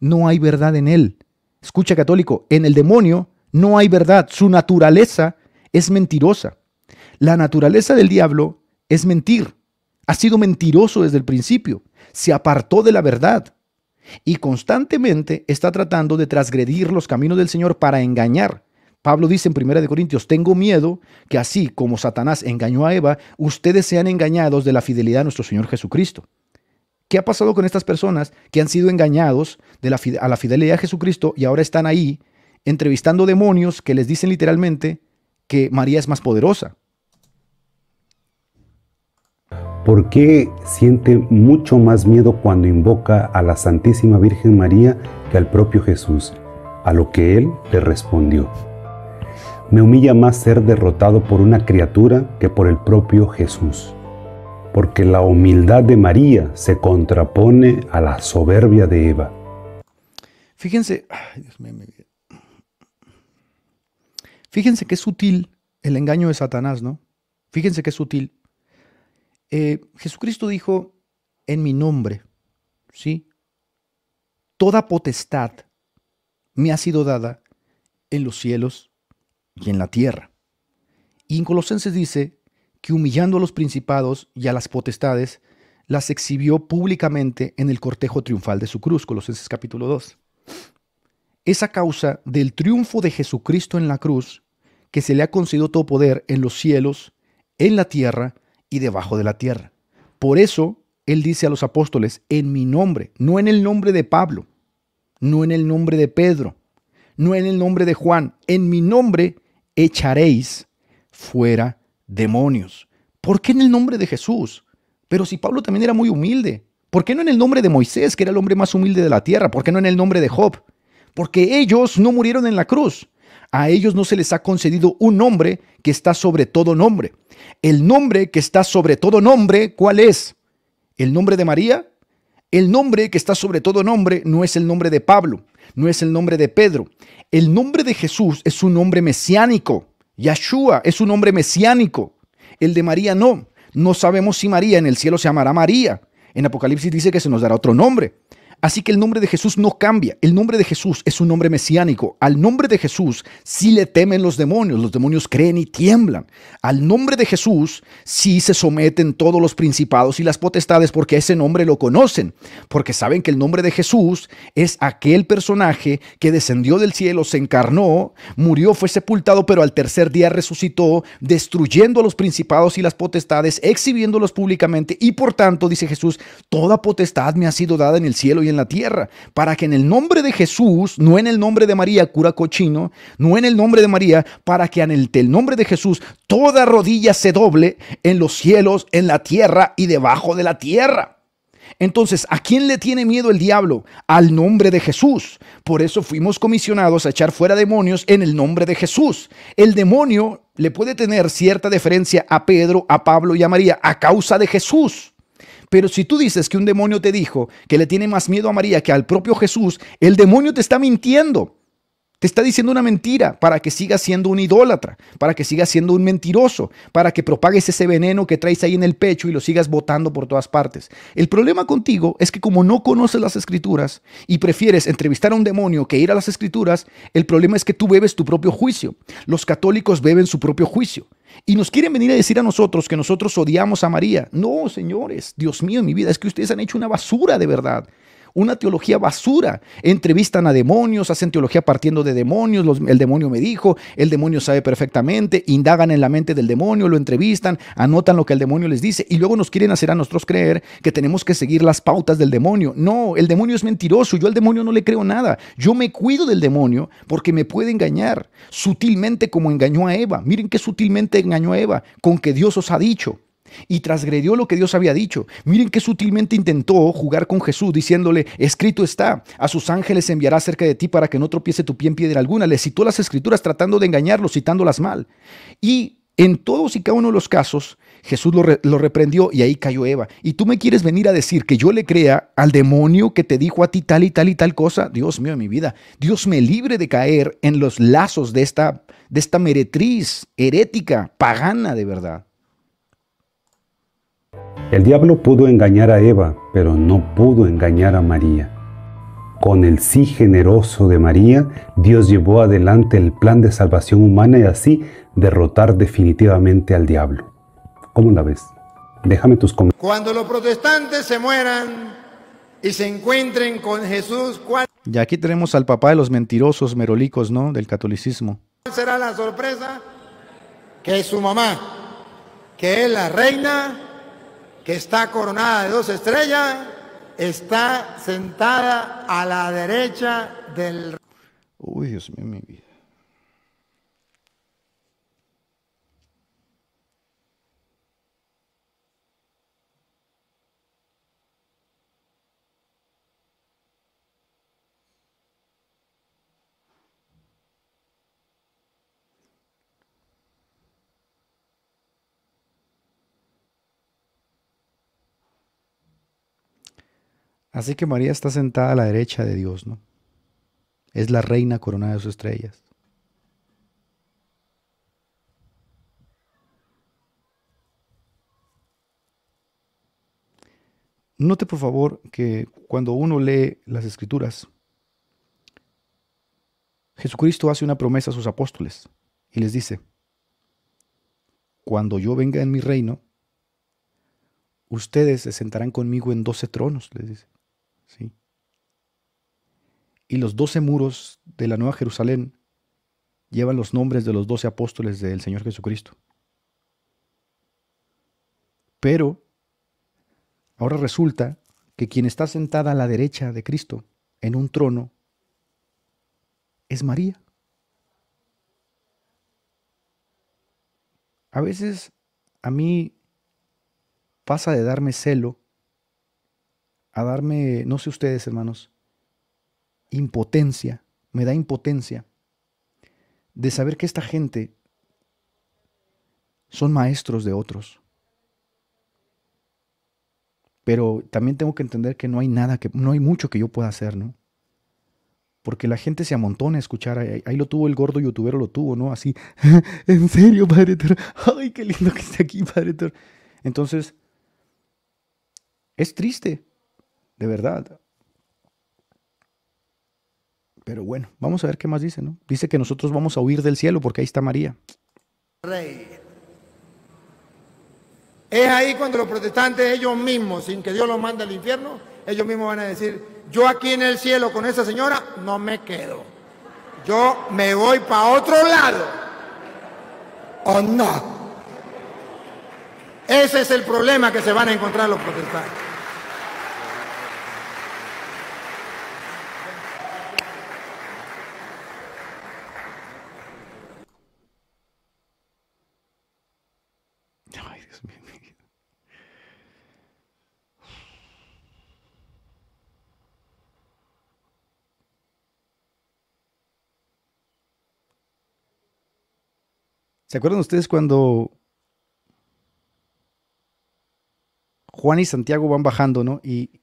No hay verdad en él. Escucha católico, en el demonio no hay verdad. Su naturaleza es mentirosa. La naturaleza del diablo es mentir. Ha sido mentiroso desde el principio. Se apartó de la verdad. Y constantemente está tratando de transgredir los caminos del Señor para engañar. Pablo dice en 1 Corintios, tengo miedo que así como Satanás engañó a Eva, ustedes sean engañados de la fidelidad a nuestro Señor Jesucristo. ¿Qué ha pasado con estas personas que han sido engañados de la, a la fidelidad a Jesucristo y ahora están ahí entrevistando demonios que les dicen literalmente que María es más poderosa? ¿Por qué siente mucho más miedo cuando invoca a la Santísima Virgen María que al propio Jesús? A lo que él le respondió. Me humilla más ser derrotado por una criatura que por el propio Jesús porque la humildad de María se contrapone a la soberbia de Eva. Fíjense, ay, Dios mío, fíjense qué sutil el engaño de Satanás, ¿no? Fíjense qué sutil. Eh, Jesucristo dijo, en mi nombre, ¿sí? Toda potestad me ha sido dada en los cielos y en la tierra. Y en Colosenses dice, que humillando a los principados y a las potestades, las exhibió públicamente en el cortejo triunfal de su cruz, Colosenses capítulo 2. Es causa del triunfo de Jesucristo en la cruz que se le ha concedido todo poder en los cielos, en la tierra y debajo de la tierra. Por eso él dice a los apóstoles, en mi nombre, no en el nombre de Pablo, no en el nombre de Pedro, no en el nombre de Juan, en mi nombre echaréis fuera demonios. ¿Por qué en el nombre de Jesús? Pero si Pablo también era muy humilde, ¿por qué no en el nombre de Moisés, que era el hombre más humilde de la tierra? ¿Por qué no en el nombre de Job? Porque ellos no murieron en la cruz. A ellos no se les ha concedido un nombre que está sobre todo nombre. El nombre que está sobre todo nombre, ¿cuál es? ¿El nombre de María? El nombre que está sobre todo nombre no es el nombre de Pablo, no es el nombre de Pedro. El nombre de Jesús es un nombre mesiánico. Yeshua es un nombre mesiánico. El de María no. No sabemos si María en el cielo se llamará María. En Apocalipsis dice que se nos dará otro nombre. Así que el nombre de Jesús no cambia. El nombre de Jesús es un nombre mesiánico. Al nombre de Jesús sí le temen los demonios. Los demonios creen y tiemblan. Al nombre de Jesús sí se someten todos los principados y las potestades porque ese nombre lo conocen. Porque saben que el nombre de Jesús es aquel personaje que descendió del cielo, se encarnó, murió, fue sepultado, pero al tercer día resucitó, destruyendo a los principados y las potestades, exhibiéndolos públicamente. Y por tanto, dice Jesús, toda potestad me ha sido dada en el cielo en la tierra, para que en el nombre de Jesús, no en el nombre de María, cura cochino, no en el nombre de María, para que ante el, el nombre de Jesús toda rodilla se doble en los cielos, en la tierra y debajo de la tierra. Entonces, ¿a quién le tiene miedo el diablo? Al nombre de Jesús. Por eso fuimos comisionados a echar fuera demonios en el nombre de Jesús. El demonio le puede tener cierta deferencia a Pedro, a Pablo y a María a causa de Jesús. Pero si tú dices que un demonio te dijo que le tiene más miedo a María que al propio Jesús, el demonio te está mintiendo. Te está diciendo una mentira para que sigas siendo un idólatra, para que sigas siendo un mentiroso, para que propagues ese veneno que traes ahí en el pecho y lo sigas botando por todas partes. El problema contigo es que como no conoces las escrituras y prefieres entrevistar a un demonio que ir a las escrituras, el problema es que tú bebes tu propio juicio. Los católicos beben su propio juicio. Y nos quieren venir a decir a nosotros que nosotros odiamos a María. No, señores, Dios mío, en mi vida, es que ustedes han hecho una basura de verdad una teología basura. Entrevistan a demonios, hacen teología partiendo de demonios, el demonio me dijo, el demonio sabe perfectamente, indagan en la mente del demonio, lo entrevistan, anotan lo que el demonio les dice y luego nos quieren hacer a nosotros creer que tenemos que seguir las pautas del demonio. No, el demonio es mentiroso, yo al demonio no le creo nada, yo me cuido del demonio porque me puede engañar sutilmente como engañó a Eva. Miren qué sutilmente engañó a Eva con que Dios os ha dicho y transgredió lo que Dios había dicho. Miren qué sutilmente intentó jugar con Jesús diciéndole, escrito está, a sus ángeles enviará cerca de ti para que no tropiece tu pie en piedra alguna. Le citó las escrituras tratando de engañarlo, citándolas mal. Y en todos y cada uno de los casos, Jesús lo, reprendió y ahí cayó Eva. Y tú me quieres venir a decir que yo le crea al demonio que te dijo a ti tal y tal y tal cosa. Dios mío, mi vida, Dios me libre de caer en los lazos de esta meretriz herética, pagana de verdad. El diablo pudo engañar a Eva, pero no pudo engañar a María. Con el sí generoso de María, Dios llevó adelante el plan de salvación humana y así derrotar definitivamente al diablo. ¿Cómo la ves? Déjame tus comentarios. Cuando los protestantes se mueran y se encuentren con Jesús, ¿cuál? Y aquí tenemos al papá de los mentirosos merolicos, ¿no? Del catolicismo. ¿Cuál será la sorpresa? Que es su mamá, que es la reina que está coronada de dos estrellas, está sentada a la derecha del... Uy, Dios mío, mi vida. Así que María está sentada a la derecha de Dios, ¿no? Es la reina coronada de sus estrellas. Note por favor que cuando uno lee las escrituras, Jesucristo hace una promesa a sus apóstoles y les dice, cuando yo venga en mi reino, ustedes se sentarán conmigo en doce tronos, les dice. ¿sí? Y los doce muros de la Nueva Jerusalén llevan los nombres de los doce apóstoles del Señor Jesucristo. Pero ahora resulta que quien está sentada a la derecha de Cristo en un trono es María. A veces a mí pasa de darme celo a darme, no sé ustedes hermanos, impotencia, me da impotencia de saber que esta gente son maestros de otros. Pero también tengo que entender que no hay nada que no hay mucho que yo pueda hacer, ¿no? Porque la gente se amontona a escuchar. Ahí, lo tuvo el gordo youtuber lo tuvo, ¿no? Así, en serio, Padre Ay, qué lindo que esté aquí, Padre Entonces, es triste de verdad. Pero bueno, vamos a ver qué más dice, ¿no? Dice que nosotros vamos a huir del cielo porque ahí está María. Rey. Es ahí cuando los protestantes ellos mismos, sin que Dios los mande al infierno, ellos mismos van a decir, yo aquí en el cielo con esa señora no me quedo. Yo me voy para otro lado. ¿O no? Ese es el problema que se van a encontrar los protestantes. ¿Se acuerdan ustedes cuando Juan y Santiago van bajando, Y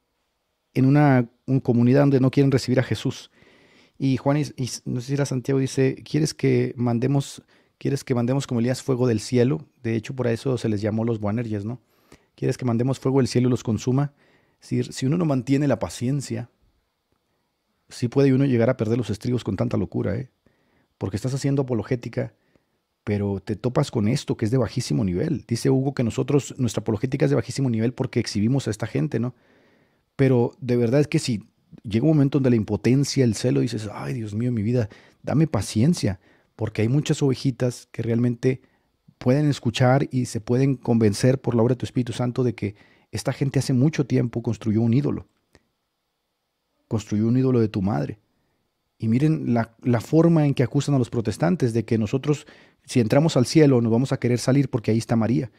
en una, comunidad donde no quieren recibir a Jesús. Y Juan, y, si Santiago, dice, ¿quieres que mandemos, quieres que mandemos como Elías fuego del cielo? De hecho, por eso se les llamó los Boanerges, ¿no? ¿Quieres que mandemos fuego del cielo y los consuma? Si, si uno no mantiene la paciencia, sí puede uno llegar a perder los estribos con tanta locura, ¿eh? Porque estás haciendo apologética pero te topas con esto que es de bajísimo nivel. Dice Hugo que nosotros, nuestra apologética es de bajísimo nivel porque exhibimos a esta gente, ¿no? Pero de verdad es que si llega un momento donde la impotencia, el celo, dices, ay Dios mío, mi vida, dame paciencia, porque hay muchas ovejitas que realmente pueden escuchar y se pueden convencer por la obra de tu Espíritu Santo de que esta gente hace mucho tiempo construyó un ídolo, construyó un ídolo de tu madre. Y miren la, forma en que acusan a los protestantes de que nosotros, si entramos al cielo, nos vamos a querer salir porque ahí está María.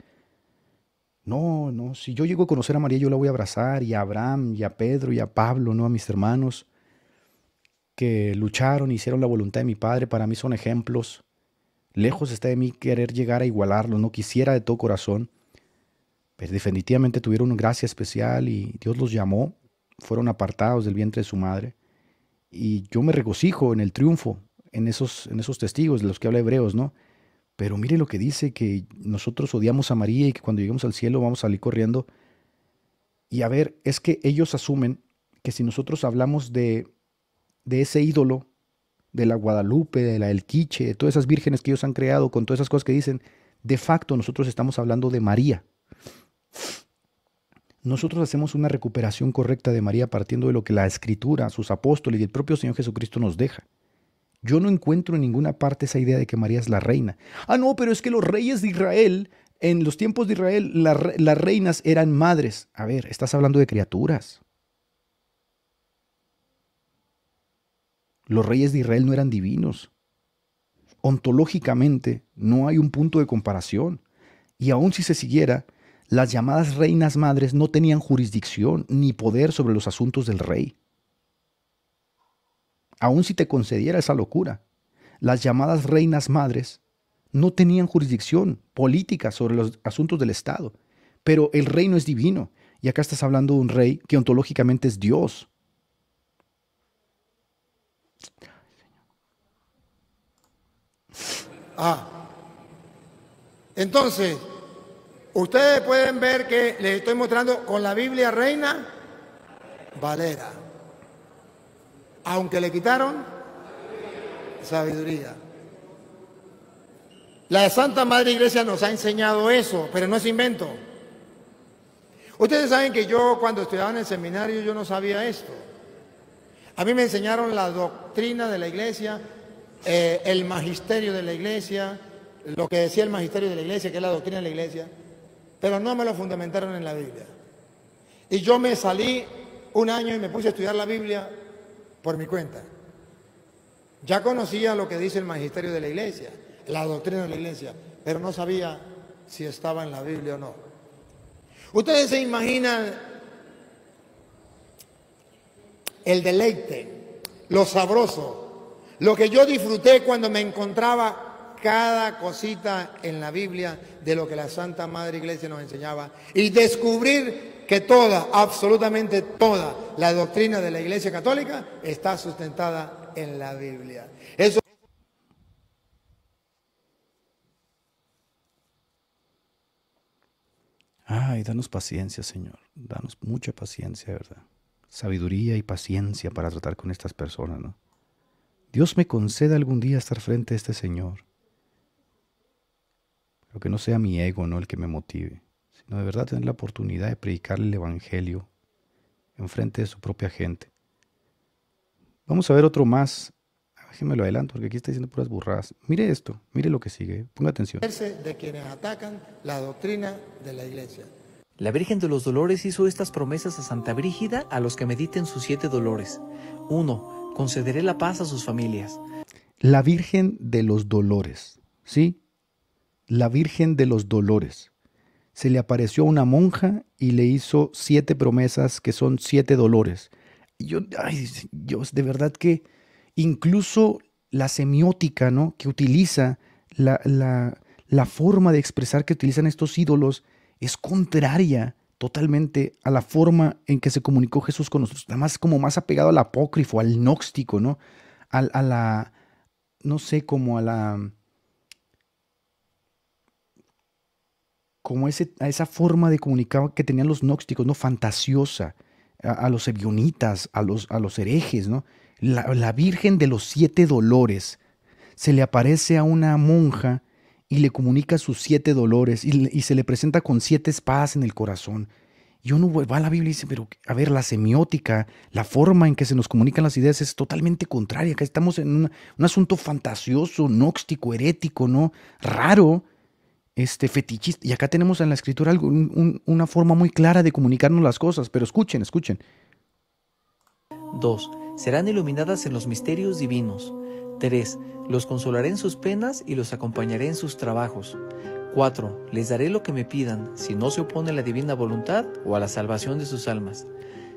No, no, si yo llego a conocer a María, yo la voy a abrazar, y a Abraham, y a Pedro, y a Pablo, ¿no? A mis hermanos que lucharon y hicieron la voluntad de mi Padre, para mí son ejemplos. Lejos está de mí querer llegar a igualarlos. no quisiera de todo corazón. Pero definitivamente tuvieron gracia especial y Dios los llamó, fueron apartados del vientre de su madre. Y yo me regocijo en el triunfo, en esos, en esos testigos de los que habla Hebreos, ¿no? Pero mire lo que dice, que nosotros odiamos a María y que cuando lleguemos al cielo vamos a salir corriendo. Y a ver, es que ellos asumen que si nosotros hablamos de, de ese ídolo, de la Guadalupe, de la Elquiche, de todas esas vírgenes que ellos han creado, con todas esas cosas que dicen, de facto nosotros estamos hablando de María nosotros hacemos una recuperación correcta de María partiendo de lo que la escritura, sus apóstoles y el propio Señor Jesucristo nos deja. Yo no encuentro en ninguna parte esa idea de que María es la reina. Ah, no, pero es que los reyes de Israel, en los tiempos de Israel, las reinas eran madres. A ver, estás hablando de criaturas. Los reyes de Israel no eran divinos. Ontológicamente no hay un punto de comparación. Y aún si se siguiera, las llamadas reinas madres no tenían jurisdicción ni poder sobre los asuntos del rey. Aún si te concediera esa locura, las llamadas reinas madres no tenían jurisdicción política sobre los asuntos del Estado, pero el reino es divino y acá estás hablando de un rey que ontológicamente es Dios. Ah, entonces, Ustedes pueden ver que les estoy mostrando con la Biblia Reina Valera. Aunque le quitaron sabiduría. La Santa Madre Iglesia nos ha enseñado eso, pero no es invento. Ustedes saben que yo cuando estudiaba en el seminario yo no sabía esto. A mí me enseñaron la doctrina de la iglesia, eh, el magisterio de la iglesia, lo que decía el magisterio de la iglesia, que es la doctrina de la iglesia pero no me lo fundamentaron en la Biblia. Y yo me salí un año y me puse a estudiar la Biblia por mi cuenta. Ya conocía lo que dice el magisterio de la iglesia, la doctrina de la iglesia, pero no sabía si estaba en la Biblia o no. Ustedes se imaginan el deleite, lo sabroso, lo que yo disfruté cuando me encontraba cada cosita en la Biblia de lo que la Santa Madre Iglesia nos enseñaba y descubrir que toda, absolutamente toda la doctrina de la Iglesia Católica está sustentada en la Biblia. Eso Ay, danos paciencia, Señor. Danos mucha paciencia, ¿verdad? Sabiduría y paciencia para tratar con estas personas, ¿no? Dios me conceda algún día estar frente a este Señor que no sea mi ego no el que me motive, sino de verdad tener la oportunidad de predicarle el Evangelio en frente de su propia gente. Vamos a ver otro más. Ah, Déjenme lo adelanto porque aquí está diciendo puras burradas. Mire esto, mire lo que sigue, ponga atención. la doctrina de la iglesia. La Virgen de los Dolores hizo estas promesas a Santa Brígida a los que mediten sus siete dolores. Uno, Concederé la paz a sus familias. La Virgen de los Dolores, ¿sí? la Virgen de los Dolores. Se le apareció a una monja y le hizo siete promesas que son siete dolores. Y yo, ay, Dios, de verdad que incluso la semiótica ¿no? que utiliza, la, forma de expresar que utilizan estos ídolos es contraria totalmente a la forma en que se comunicó Jesús con nosotros. Nada más como más apegado al apócrifo, al gnóstico, ¿no? a la, no sé, como a la como ese, esa forma de comunicar que tenían los gnósticos, ¿no? Fantasiosa, a, los ebionitas, a los, a los herejes, ¿no? La, Virgen de los Siete Dolores se le aparece a una monja y le comunica sus siete dolores y, se le presenta con siete espadas en el corazón. Y uno va a la Biblia y dice, pero a ver, la semiótica, la forma en que se nos comunican las ideas es totalmente contraria. que estamos en un asunto fantasioso, gnóstico, herético, ¿no? Raro este, fetichista. Y acá tenemos en la escritura una forma muy clara de comunicarnos las cosas, pero escuchen, escuchen. 2. Serán iluminadas en los misterios divinos. 3. Los consolaré en sus penas y los acompañaré en sus trabajos. 4. Les daré lo que me pidan, si no se opone a la divina voluntad o a la salvación de sus almas.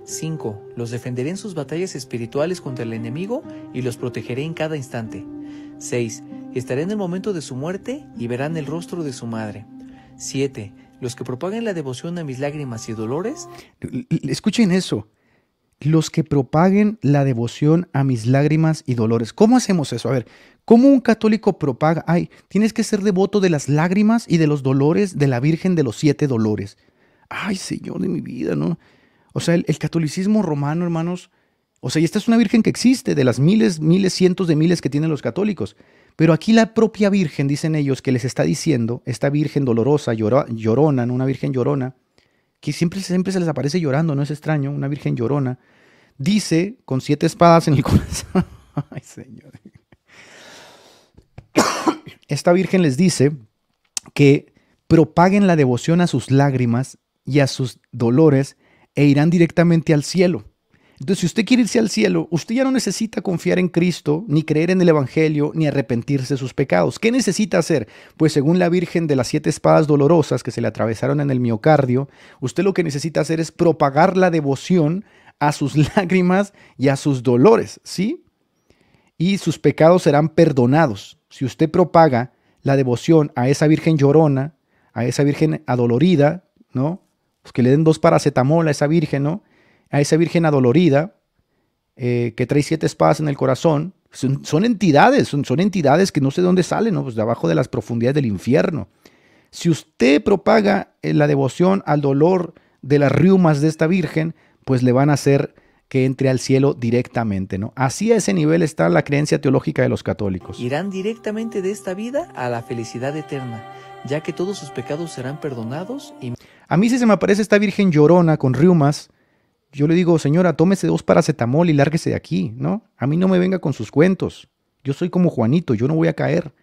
5. Los defenderé en sus batallas espirituales contra el enemigo y los protegeré en cada instante. 6. estaré en el momento de su muerte y verán el rostro de su madre. 7. Los que propaguen la devoción a mis lágrimas y dolores. Escuchen eso. Los que propaguen la devoción a mis lágrimas y dolores. ¿Cómo hacemos eso? A ver, ¿cómo un católico propaga? Ay, tienes que ser devoto de las lágrimas y de los dolores de la Virgen de los siete dolores. Ay, Señor de mi vida, ¿no? O sea, el catolicismo romano, hermanos, o sea, y esta es una virgen que existe, de las miles, miles, cientos de miles que tienen los católicos. Pero aquí la propia virgen, dicen ellos, que les está diciendo, esta virgen dolorosa, llorona, una virgen llorona, que siempre, siempre se les aparece llorando, no es extraño, una virgen llorona, dice con siete espadas en el corazón. Ay, señor. Esta virgen les dice que propaguen la devoción a sus lágrimas y a sus dolores e irán directamente al cielo. Entonces, si usted quiere irse al cielo, usted ya no necesita confiar en Cristo, ni creer en el Evangelio, ni arrepentirse de sus pecados. ¿Qué necesita hacer? Pues según la Virgen de las siete espadas dolorosas que se le atravesaron en el miocardio, usted lo que necesita hacer es propagar la devoción a sus lágrimas y a sus dolores, ¿sí? Y sus pecados serán perdonados. Si usted propaga la devoción a esa Virgen llorona, a esa Virgen adolorida, ¿no? Pues que le den dos paracetamol a esa Virgen, ¿no? a esa Virgen adolorida eh, que trae siete espadas en el corazón. Son, entidades, son, entidades que no sé de dónde salen, ¿no? pues de abajo de las profundidades del infierno. Si usted propaga eh, la devoción al dolor de las riumas de esta Virgen, pues le van a hacer que entre al cielo directamente, ¿no? Así a ese nivel está la creencia teológica de los católicos. Irán directamente de esta vida a la felicidad eterna, ya que todos sus pecados serán perdonados y... A mí sí se me aparece esta Virgen llorona con riumas, yo le digo, señora, tómese dos paracetamol y lárguese de aquí, ¿no? A mí no me venga con sus cuentos. Yo soy como Juanito, yo no voy a caer.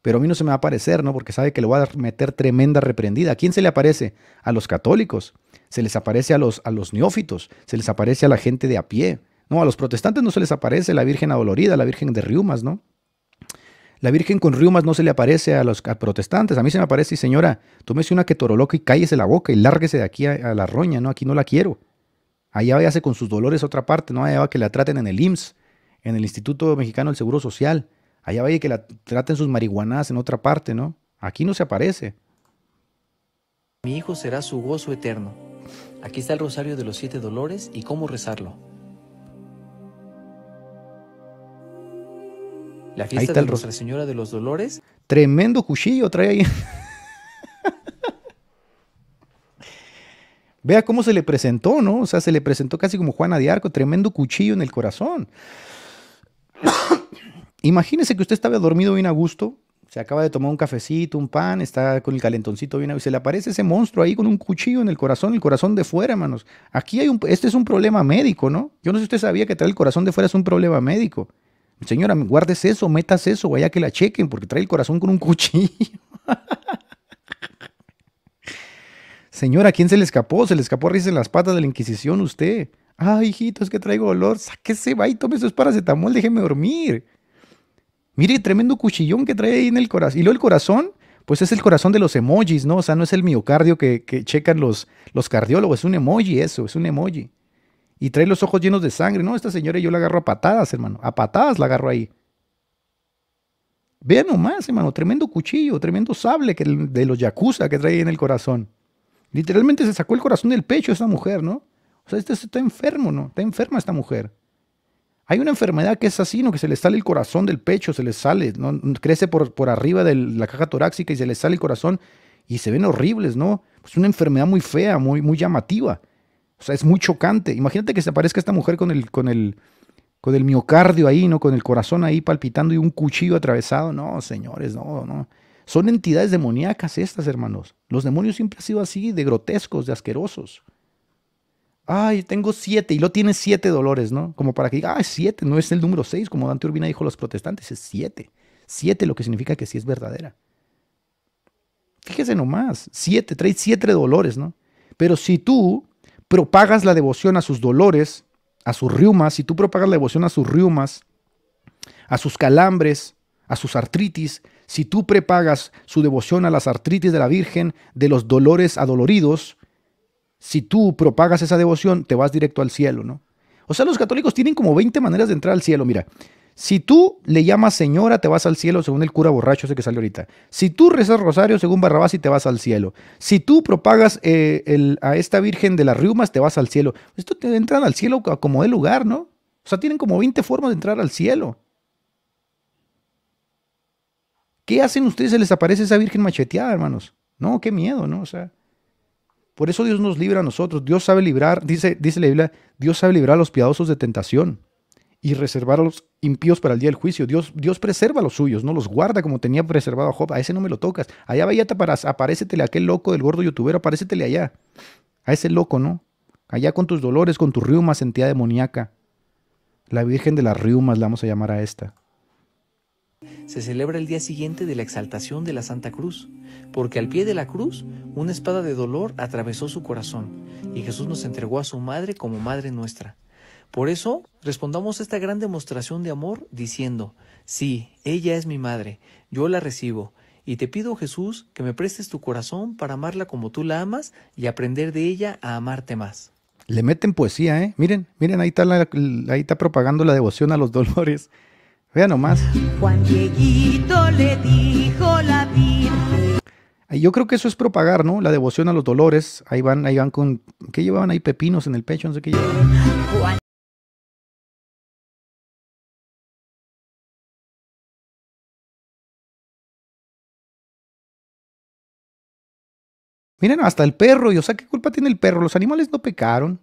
Pero a mí no se me va a aparecer, ¿no? Porque sabe que le va a meter tremenda reprendida. ¿A quién se le aparece? A los católicos. Se les aparece a los, a los neófitos. Se les aparece a la gente de a pie. No, a los protestantes no se les aparece la Virgen adolorida, la Virgen de riumas, ¿no? La Virgen con riumas no se le aparece a los protestantes. A mí se me aparece, y señora, tómese una que y cállese la boca y lárguese de aquí a, la roña, ¿no? Aquí no la quiero. Allá hace con sus dolores a otra parte, no allá va que la traten en el IMSS, en el Instituto Mexicano del Seguro Social, allá vaya que la traten sus marihuanas en otra parte, ¿no? Aquí no se aparece. Mi hijo será su gozo eterno. Aquí está el rosario de los siete dolores y cómo rezarlo. La fiesta de Nuestra Señora de los Dolores. Tremendo cuchillo trae ahí. Vea cómo se le presentó, ¿no? O sea, se le presentó casi como Juana de Arco, tremendo cuchillo en el corazón. Imagínese que usted estaba dormido bien a gusto, se acaba de tomar un cafecito, un pan, está con el calentoncito bien, a y se le aparece ese monstruo ahí con un cuchillo en el corazón, el corazón de fuera, hermanos. Aquí hay un, este es un problema médico, ¿no? Yo no sé si usted sabía que traer el corazón de fuera es un problema médico. Señora, guardes eso, metas eso, vaya que la chequen, porque trae el corazón con un cuchillo. Señora, ¿a quién se le escapó? Se le escapó a en las patas de la Inquisición usted. Ah, hijito, es que traigo dolor. Sáquese, va y tome esos paracetamol, déjeme dormir. Mire, tremendo cuchillón que trae ahí en el corazón. Y luego el corazón, pues es el corazón de los emojis, ¿no? O sea, no es el miocardio que, checan los, los cardiólogos, es un emoji eso, es un emoji. Y trae los ojos llenos de sangre. No, esta señora yo la agarro a patadas, hermano. A patadas la agarro ahí. Vean nomás, hermano, tremendo cuchillo, tremendo sable que, de los yakuza que trae ahí en el corazón. Literalmente se sacó el corazón del pecho esa mujer, ¿no? O sea, este está enfermo, ¿no? Está enferma esta mujer. Hay una enfermedad que es así, ¿no? Que se le sale el corazón del pecho, se le sale, ¿no? Crece por, por arriba de la caja torácica y se le sale el corazón y se ven horribles, ¿no? Es una enfermedad muy fea, muy, muy llamativa. O sea, es muy chocante. Imagínate que se aparezca esta mujer con el, con el, con el miocardio ahí, ¿no? Con el corazón ahí palpitando y un cuchillo atravesado. No, señores, no, no. Son entidades demoníacas estas, hermanos. Los demonios siempre han sido así, de grotescos, de asquerosos. Ay, tengo siete, y lo tiene siete dolores, ¿no? Como para que diga, ay, siete, no es el número seis, como Dante Urbina dijo a los protestantes, es siete. Siete, lo que significa que sí es verdadera. Fíjese nomás, siete, trae siete dolores, ¿no? Pero si tú propagas la devoción a sus dolores, a sus riumas, si tú propagas la devoción a sus riumas, a sus calambres, a sus artritis, si tú prepagas su devoción a las artritis de la Virgen, de los dolores adoloridos, si tú propagas esa devoción, te vas directo al cielo, ¿no? O sea, los católicos tienen como 20 maneras de entrar al cielo. Mira, si tú le llamas señora, te vas al cielo, según el cura borracho ese que salió ahorita. Si tú rezas rosario, según Barrabás, y te vas al cielo. Si tú propagas eh, a esta Virgen de las Riumas, te vas al cielo. Esto te entran al cielo como de lugar, ¿no? O sea, tienen como 20 formas de entrar al cielo. ¿Qué hacen ustedes? Se les aparece esa virgen macheteada, hermanos. No, qué miedo, ¿no? O sea, por eso Dios nos libra a nosotros. Dios sabe librar, dice, dice la Biblia, Dios sabe librar a los piadosos de tentación y reservar a los impíos para el día del juicio. Dios, Dios preserva a los suyos, no los guarda como tenía preservado a Job. A ese no me lo tocas. Allá vaya, aparécetele a aquel loco del gordo youtuber, aparécetele allá. A ese loco, ¿no? Allá con tus dolores, con tu riumas, entidad demoníaca. La Virgen de las riumas la vamos a llamar a esta. Se celebra el día siguiente de la exaltación de la Santa Cruz, porque al pie de la cruz una espada de dolor atravesó su corazón y Jesús nos entregó a su madre como madre nuestra. Por eso, respondamos a esta gran demostración de amor diciendo, sí, ella es mi madre, yo la recibo, y te pido, Jesús, que me prestes tu corazón para amarla como tú la amas y aprender de ella a amarte más. Le meten poesía, ¿eh? Miren, miren, ahí está propagando la devoción a los dolores. Vean nomás. le dijo la Yo creo que eso es propagar, ¿no? La devoción a los dolores. Ahí van, ahí van con. ¿Qué llevaban ahí? Pepinos en el pecho, no sé qué llevaban. Miren, hasta el perro, y o sea, ¿qué culpa tiene el perro? Los animales no pecaron.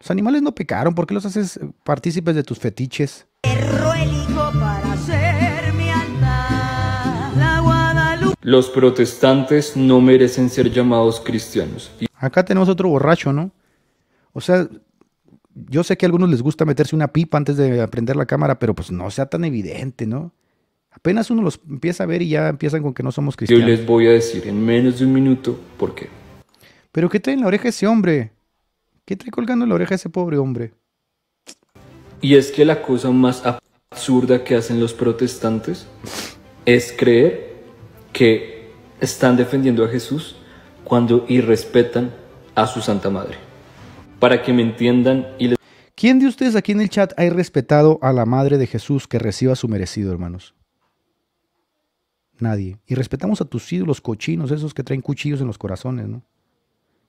Los animales no pecaron, ¿por qué los haces eh, partícipes de tus fetiches? Perro el hijo para mi altar. La Guadalupe. Los protestantes no merecen ser llamados cristianos. Acá tenemos otro borracho, ¿no? O sea, yo sé que a algunos les gusta meterse una pipa antes de aprender la cámara, pero pues no sea tan evidente, ¿no? Apenas uno los empieza a ver y ya empiezan con que no somos cristianos. Yo les voy a decir en menos de un minuto por qué. ¿Pero qué trae en la oreja ese hombre? ¿Qué trae colgando en la oreja ese pobre hombre? Y es que la cosa más absurda que hacen los protestantes es creer que están defendiendo a Jesús cuando irrespetan a su Santa Madre. Para que me entiendan y les... ¿Quién de ustedes aquí en el chat ha irrespetado a la Madre de Jesús que reciba su merecido, hermanos? Nadie. Y respetamos a tus ídolos cochinos, esos que traen cuchillos en los corazones, ¿no?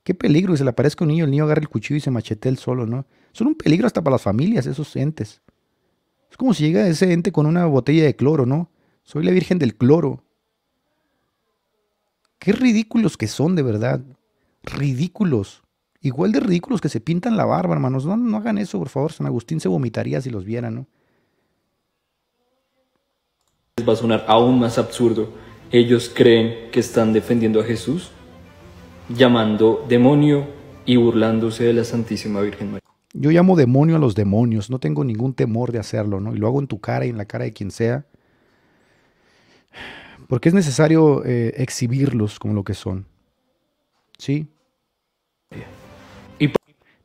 Qué peligro que se le aparezca un niño, el niño agarra el cuchillo y se machetea él solo, ¿no? Son un peligro hasta para las familias, esos entes. Es como si llega ese ente con una botella de cloro, ¿no? Soy la Virgen del Cloro. Qué ridículos que son, de verdad. Ridículos. Igual de ridículos que se pintan la barba, hermanos. No, no hagan eso, por favor. San Agustín se vomitaría si los viera, ¿no? Va a sonar aún más absurdo. Ellos creen que están defendiendo a Jesús, llamando demonio y burlándose de la Santísima Virgen María. Yo llamo demonio a los demonios, no tengo ningún temor de hacerlo, ¿no? Y lo hago en tu cara y en la cara de quien sea. Porque es necesario eh, exhibirlos como lo que son. ¿Sí? Y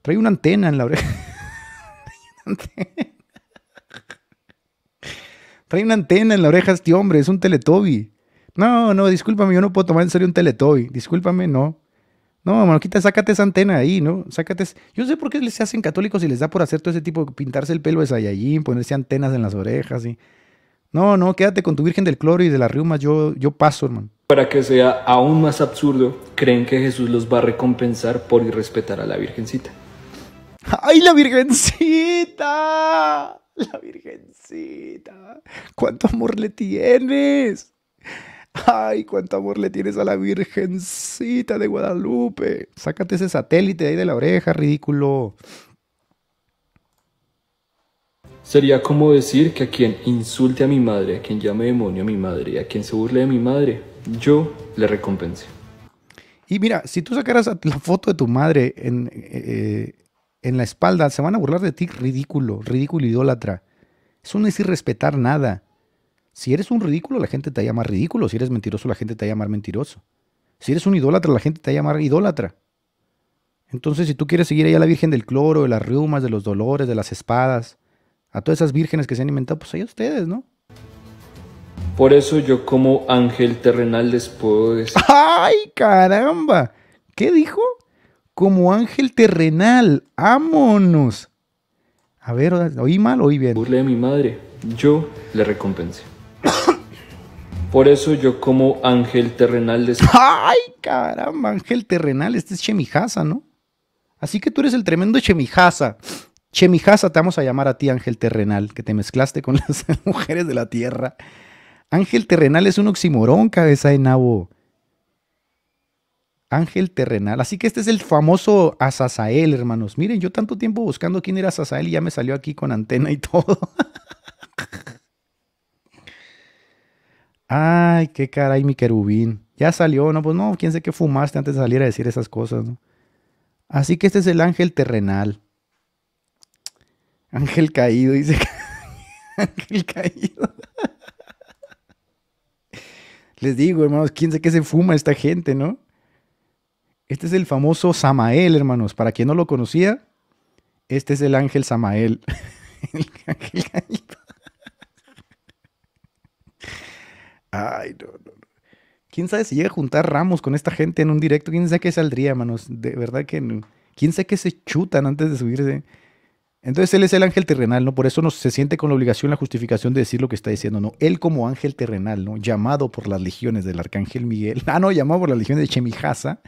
Trae una antena en la oreja. Trae una antena en la oreja este hombre, es un teletobi. No, no, discúlpame, yo no puedo tomar en serio un teletobi. Discúlpame, no. No, quita, sácate esa antena ahí, ¿no? Sácate. Yo sé por qué les hacen católicos y les da por hacer todo ese tipo de pintarse el pelo de Saiyajin, ponerse antenas en las orejas y. No, no, quédate con tu Virgen del Cloro y de la Riuma, yo, yo paso, hermano. Para que sea aún más absurdo, creen que Jesús los va a recompensar por irrespetar a la Virgencita. ¡Ay, la Virgencita! La Virgencita. ¿Cuánto amor le tienes? Ay, cuánto amor le tienes a la Virgencita de Guadalupe. Sácate ese satélite de ahí de la oreja, ridículo. Sería como decir que a quien insulte a mi madre, a quien llame demonio a mi madre, a quien se burle de mi madre, yo le recompense. Y mira, si tú sacaras la foto de tu madre en, eh, en la espalda, se van a burlar de ti, ridículo, ridículo idólatra. Eso no es irrespetar nada. Si eres un ridículo, la gente te llama ridículo. Si eres mentiroso, la gente te va a llamar mentiroso. Si eres un idólatra, la gente te va a llamar idólatra. Entonces, si tú quieres seguir ahí a la Virgen del Cloro, de las riumas, de los dolores, de las espadas, a todas esas vírgenes que se han inventado, pues ahí ustedes, ¿no? Por eso yo como ángel terrenal les puedo decir. ¡Ay, caramba! ¿Qué dijo? Como ángel terrenal, ámonos. A ver, oí mal, oí bien. Burle de mi madre, yo le recompensé. Por eso yo como ángel terrenal de... ¡Ay, caramba! Ángel terrenal, este es Chemijasa, ¿no? Así que tú eres el tremendo Chemijaza. Chemijaza, te vamos a llamar a ti ángel terrenal, que te mezclaste con las mujeres de la tierra. Ángel terrenal es un oximorón, cabeza de nabo. Ángel terrenal. Así que este es el famoso Azazael, hermanos. Miren, yo tanto tiempo buscando quién era Azazael y ya me salió aquí con antena y todo. Ay, qué caray, mi querubín. Ya salió, ¿no? Pues no, quién sé qué fumaste antes de salir a decir esas cosas, ¿no? Así que este es el ángel terrenal. Ángel caído, dice. ángel caído. Les digo, hermanos, quién sé qué se fuma esta gente, ¿no? Este es el famoso Samael, hermanos. Para quien no lo conocía, este es el ángel Samael. ángel caído. Ay, no, ¿Quién sabe si llega a juntar Ramos con esta gente en un directo? ¿Quién sabe qué saldría, manos? De verdad que... ¿Quién sabe qué se chutan antes de subirse? Entonces él es el ángel terrenal, ¿no? Por eso no se siente con la obligación, la justificación de decir lo que está diciendo, ¿no? Él como ángel terrenal, ¿no? Llamado por las legiones del arcángel Miguel, ah, no, llamado por las legiones de Chemijasa,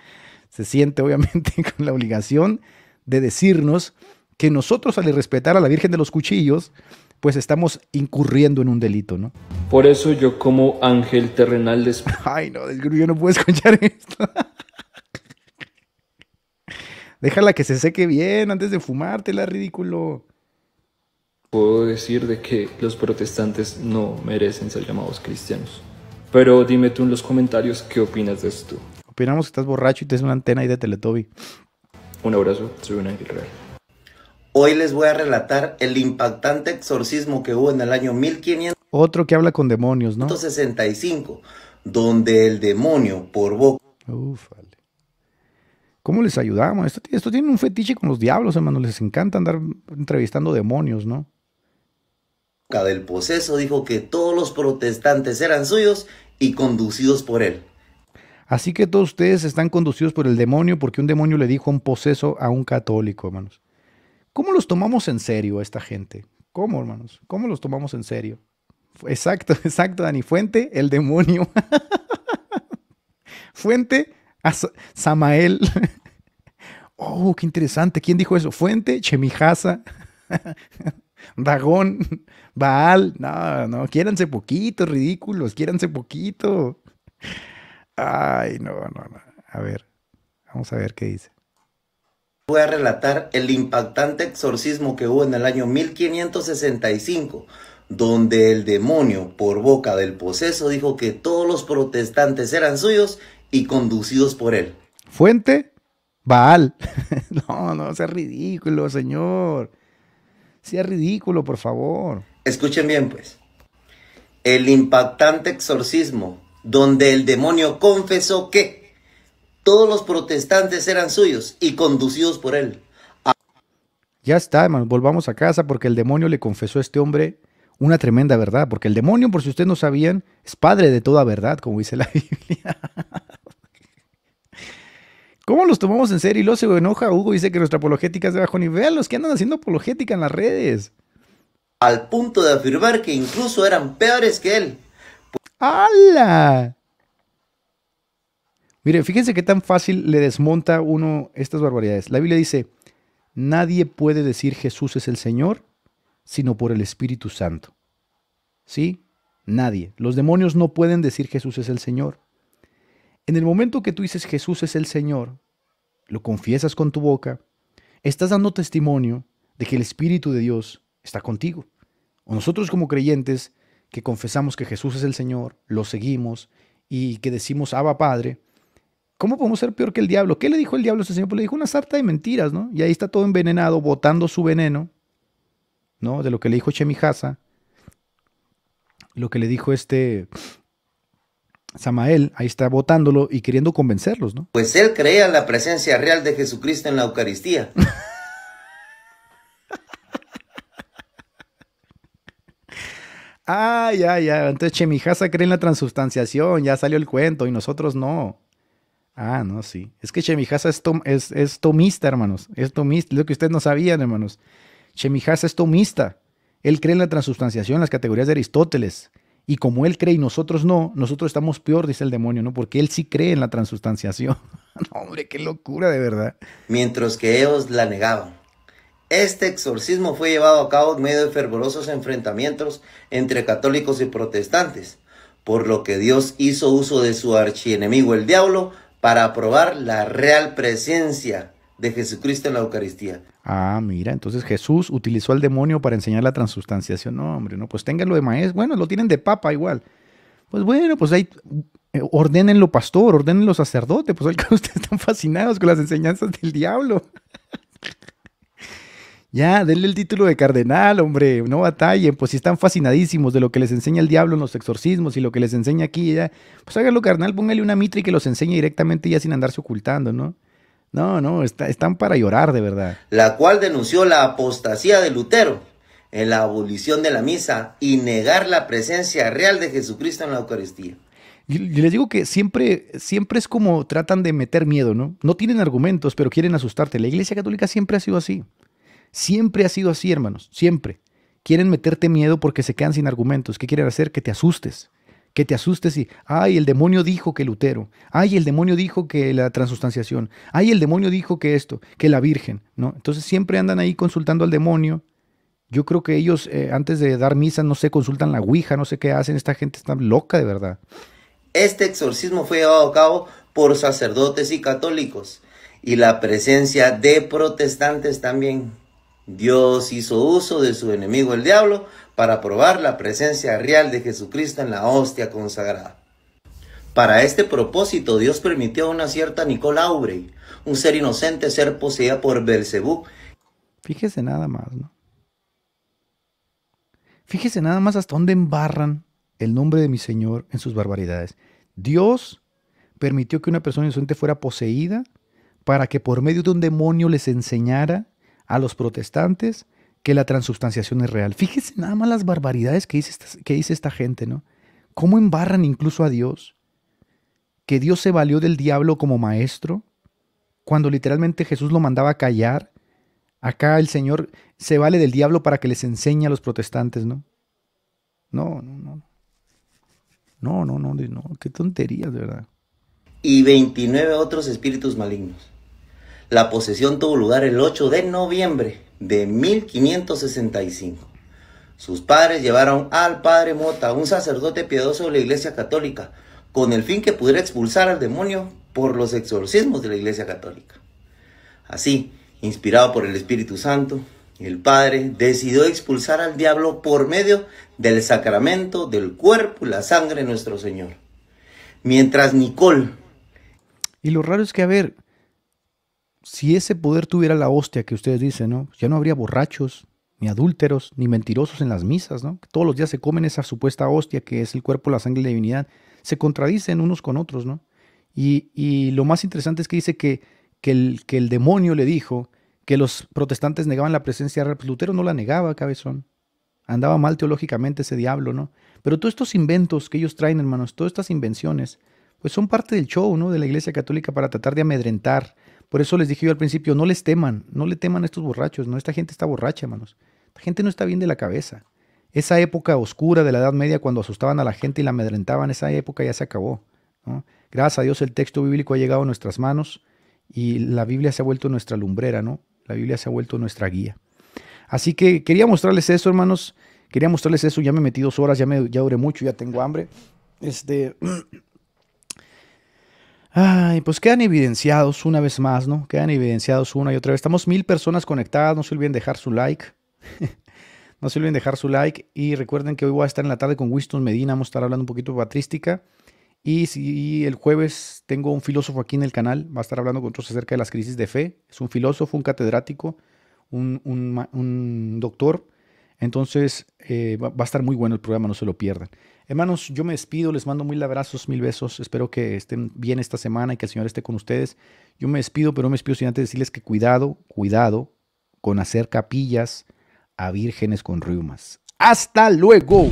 se siente obviamente con la obligación de decirnos que nosotros al respetar a la Virgen de los Cuchillos, pues estamos incurriendo en un delito, ¿no? Por eso yo como ángel terrenal Ay, no, yo no puedo escuchar esto. Déjala que se seque bien antes de fumártela, ridículo. Puedo decir de que los protestantes no merecen ser llamados cristianos. Pero dime tú en los comentarios qué opinas de esto. Opinamos que estás borracho y tienes una antena ahí de Teletobi. Un abrazo, soy un ángel real. Hoy les voy a relatar el impactante exorcismo que hubo en el año 1500. Otro que habla con demonios, ¿no? 165, donde el demonio por boca... Uf, vale. ¿Cómo les ayudamos? Esto, tiene un fetiche con los diablos, hermano. Les encanta andar entrevistando demonios, ¿no? Cada el poseso dijo que todos los protestantes eran suyos y conducidos por él. Así que todos ustedes están conducidos por el demonio porque un demonio le dijo un poseso a un católico, hermanos. ¿Cómo los tomamos en serio a esta gente? ¿Cómo, hermanos? ¿Cómo los tomamos en serio? Exacto, exacto, Dani. Fuente, el demonio. Fuente, Samael. Oh, qué interesante. ¿Quién dijo eso? Fuente, Chemijasa. Dagón, Baal. No, no, quiéranse poquito, ridículos, quiéranse poquito. Ay, no, no, no. A ver, vamos a ver qué dice voy a relatar el impactante exorcismo que hubo en el año 1565, donde el demonio, por boca del poseso, dijo que todos los protestantes eran suyos y conducidos por él. Fuente, Baal. no, no, sea ridículo, señor. Sea ridículo, por favor. Escuchen bien, pues. El impactante exorcismo, donde el demonio confesó que todos los protestantes eran suyos y conducidos por él. ya está, hermano, volvamos a casa porque el demonio le confesó a este hombre una tremenda verdad, porque el demonio, por si ustedes no sabían, es padre de toda verdad, como dice la Biblia. ¿Cómo los tomamos en serio? Y luego se enoja Hugo, dice que nuestra apologética es de bajo nivel, los que andan haciendo apologética en las redes. Al punto de afirmar que incluso eran peores que él. ¡Hala! Mire, fíjense qué tan fácil le desmonta uno estas barbaridades. La Biblia dice, nadie puede decir Jesús es el Señor sino por el Espíritu Santo. ¿Sí? Nadie. Los demonios no pueden decir Jesús es el Señor. En el momento que tú dices Jesús es el Señor, lo confiesas con tu boca, estás dando testimonio de que el Espíritu de Dios está contigo. O nosotros como creyentes que confesamos que Jesús es el Señor, lo seguimos y que decimos Abba Padre, ¿Cómo podemos ser peor que el diablo? ¿Qué le dijo el diablo a ese señor? Pues le dijo una sarta de mentiras, ¿no? Y ahí está todo envenenado, botando su veneno, ¿no? De lo que le dijo Chemijasa, lo que le dijo este Samael, ahí está botándolo y queriendo convencerlos, ¿no? Pues él creía en la presencia real de Jesucristo en la Eucaristía. ah, ya, ya. Entonces Chemijasa cree en la transustanciación, ya salió el cuento y nosotros no. Ah, no, sí. Es que Chemijasa es, es, es, tomista, hermanos. Es tomista. Lo que ustedes no sabían, hermanos. Chemijasa es tomista. Él cree en la transustanciación, las categorías de Aristóteles. Y como él cree y nosotros no, nosotros estamos peor, dice el demonio, ¿no? Porque él sí cree en la transustanciación. no, hombre, qué locura, de verdad. Mientras que ellos la negaban. Este exorcismo fue llevado a cabo en medio de fervorosos enfrentamientos entre católicos y protestantes, por lo que Dios hizo uso de su archienemigo el diablo para probar la real presencia de Jesucristo en la Eucaristía. Ah, mira, entonces Jesús utilizó al demonio para enseñar la transustanciación. No, hombre, no, pues ténganlo de maestro. Bueno, lo tienen de papa igual. Pues bueno, pues ahí eh, ordenenlo pastor, ordenenlo sacerdote. Pues que ustedes están fascinados con las enseñanzas del diablo. Ya, denle el título de cardenal, hombre, no batallen, pues si están fascinadísimos de lo que les enseña el diablo en los exorcismos y lo que les enseña aquí, ya, pues háganlo carnal, póngale una mitra y que los enseñe directamente ya sin andarse ocultando, ¿no? No, no, están para llorar de verdad. La cual denunció la apostasía de Lutero en la abolición de la misa y negar la presencia real de Jesucristo en la Eucaristía. Y les digo que siempre, siempre es como tratan de meter miedo, ¿no? No tienen argumentos, pero quieren asustarte. La Iglesia Católica siempre ha sido así. Siempre ha sido así, hermanos, siempre. Quieren meterte miedo porque se quedan sin argumentos. ¿Qué quieren hacer? Que te asustes. Que te asustes y, ay, el demonio dijo que Lutero. Ay, el demonio dijo que la transustanciación. Ay, el demonio dijo que esto, que la Virgen. ¿no? Entonces siempre andan ahí consultando al demonio. Yo creo que ellos, eh, antes de dar misa, no sé, consultan la Ouija, no sé qué hacen. Esta gente está loca de verdad. Este exorcismo fue llevado a cabo por sacerdotes y católicos y la presencia de protestantes también. Dios hizo uso de su enemigo el diablo para probar la presencia real de Jesucristo en la hostia consagrada. Para este propósito Dios permitió a una cierta Nicole Aubrey, un ser inocente, ser poseída por Belcebú. Fíjese nada más, ¿no? Fíjese nada más hasta dónde embarran el nombre de mi Señor en sus barbaridades. Dios permitió que una persona inocente fuera poseída para que por medio de un demonio les enseñara a los protestantes que la transubstanciación es real. Fíjense nada más las barbaridades que dice esta, dice esta gente, ¿no? ¿Cómo embarran incluso a Dios? Que Dios se valió del diablo como maestro, cuando literalmente Jesús lo mandaba a callar. Acá el Señor se vale del diablo para que les enseñe a los protestantes, ¿no? No, no, no. No, no, no, no. Qué tonterías, verdad. Y 29 otros espíritus malignos. La posesión tuvo lugar el 8 de noviembre de 1565. Sus padres llevaron al padre Mota, un sacerdote piadoso de la Iglesia Católica, con el fin que pudiera expulsar al demonio por los exorcismos de la Iglesia Católica. Así, inspirado por el Espíritu Santo, el Padre decidió expulsar al diablo por medio del sacramento del cuerpo y la sangre de nuestro Señor. Mientras Nicole... Y lo raro es que, a ver, si ese poder tuviera la hostia que ustedes dicen, ¿no? Ya no habría borrachos, ni adúlteros, ni mentirosos en las misas, ¿no? Todos los días se comen esa supuesta hostia que es el cuerpo, la sangre y la divinidad. Se contradicen unos con otros, ¿no? Y, y lo más interesante es que dice que, que, el, que el demonio le dijo que los protestantes negaban la presencia de pues, Lutero no la negaba, cabezón. Andaba mal teológicamente ese diablo, ¿no? Pero todos estos inventos que ellos traen, hermanos, todas estas invenciones, pues son parte del show, ¿no? De la Iglesia Católica para tratar de amedrentar por eso les dije yo al principio, no les teman, no le teman a estos borrachos, no, esta gente está borracha, hermanos. Esta gente no está bien de la cabeza. Esa época oscura de la Edad Media cuando asustaban a la gente y la amedrentaban, esa época ya se acabó. Gracias a Dios el texto bíblico ha llegado a nuestras manos y la Biblia se ha vuelto nuestra lumbrera, ¿no? La Biblia se ha vuelto nuestra guía. Así que quería mostrarles eso, hermanos. Quería mostrarles eso. Ya me metí dos horas, ya, me, ya duré mucho, ya tengo hambre. Este, Ay, pues quedan evidenciados una vez más, ¿no? Quedan evidenciados una y otra vez. Estamos mil personas conectadas, no se olviden dejar su like. no se olviden dejar su like y recuerden que hoy voy a estar en la tarde con Winston Medina, vamos a estar hablando un poquito de patrística. Y si el jueves tengo un filósofo aquí en el canal, va a estar hablando con nosotros acerca de las crisis de fe. Es un filósofo, un catedrático, un, doctor. Entonces eh, va a estar muy bueno el programa, no se lo pierdan. Hermanos, yo me despido, les mando mil abrazos, mil besos. Espero que estén bien esta semana y que el Señor esté con ustedes. Yo me despido, pero no me despido sin antes decirles que cuidado, cuidado con hacer capillas a vírgenes con riumas. ¡Hasta luego!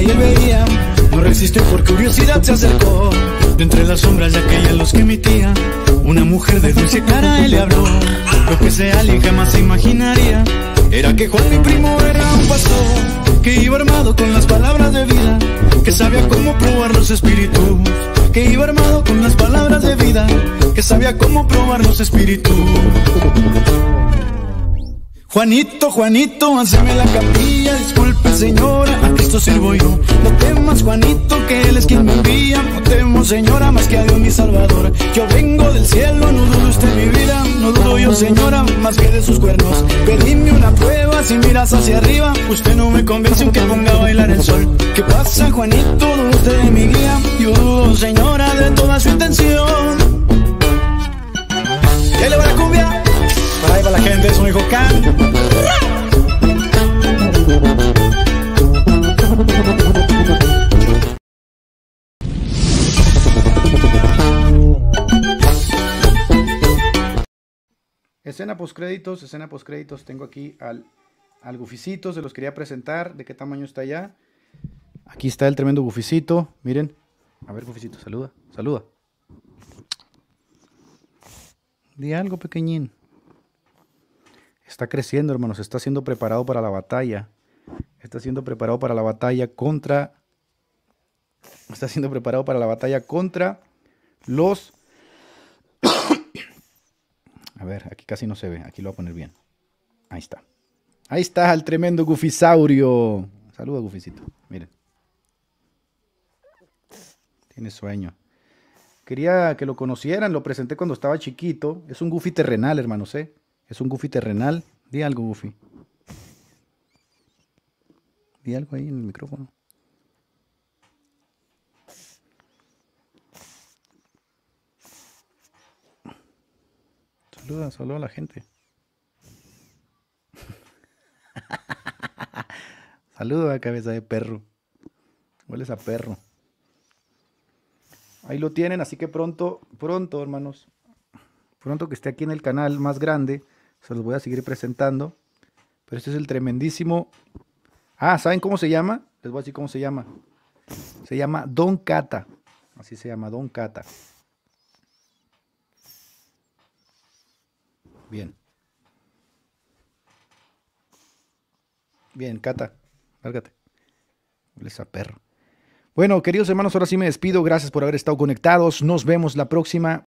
Y veía No resistió por curiosidad se acercó De entre las sombras de aquella los que emitía Una mujer de dulce cara él le habló Lo que sea alguien jamás imaginaría Era que Juan mi primo era un pastor Que iba armado con las palabras de vida Que sabía cómo probar los espíritus que iba armado con las palabras de vida, que sabía cómo probar los espíritus. Juanito, Juanito, haceme la capilla, disculpe señor sirvo yo. No temas, Juanito, que él es quien me envía. No temo, señora, más que a Dios mi salvador. Yo vengo del cielo, no dudo usted mi vida. No dudo yo, señora, más que de sus cuernos. Pedime una prueba si miras hacia arriba. Usted no me convence aunque ponga a bailar el sol. ¿Qué pasa, Juanito? no usted de mi guía. Yo dudo, señora, de toda su intención. ¿Qué le va la cumbia? Para ahí la gente, es un hijo Escena post créditos escena post créditos Tengo aquí al, al guficito, se los quería presentar. ¿De qué tamaño está ya? Aquí está el tremendo buficito. Miren. A ver, guficito, saluda, saluda. Di algo pequeñín. Está creciendo, hermanos. Está siendo preparado para la batalla está siendo preparado para la batalla contra está siendo preparado para la batalla contra los A ver, aquí casi no se ve, aquí lo voy a poner bien. Ahí está. Ahí está el tremendo Gufisaurio. Saluda, Gufisito. Miren. Tiene sueño. Quería que lo conocieran, lo presenté cuando estaba chiquito. Es un Gufi terrenal, hermano, ¿eh? Es un Gufi terrenal. Di algo, Gufi. Vi algo ahí en el micrófono. Saluda, saluda a la gente. Saluda, cabeza de perro. Hueles a perro. Ahí lo tienen, así que pronto, pronto, hermanos. Pronto que esté aquí en el canal más grande, se los voy a seguir presentando. Pero este es el tremendísimo Ah, ¿saben cómo se llama? Les voy a decir cómo se llama. Se llama Don Cata. Así se llama, Don Cata. Bien. Bien, Cata, lárgate. a perro. Bueno, queridos hermanos, ahora sí me despido. Gracias por haber estado conectados. Nos vemos la próxima.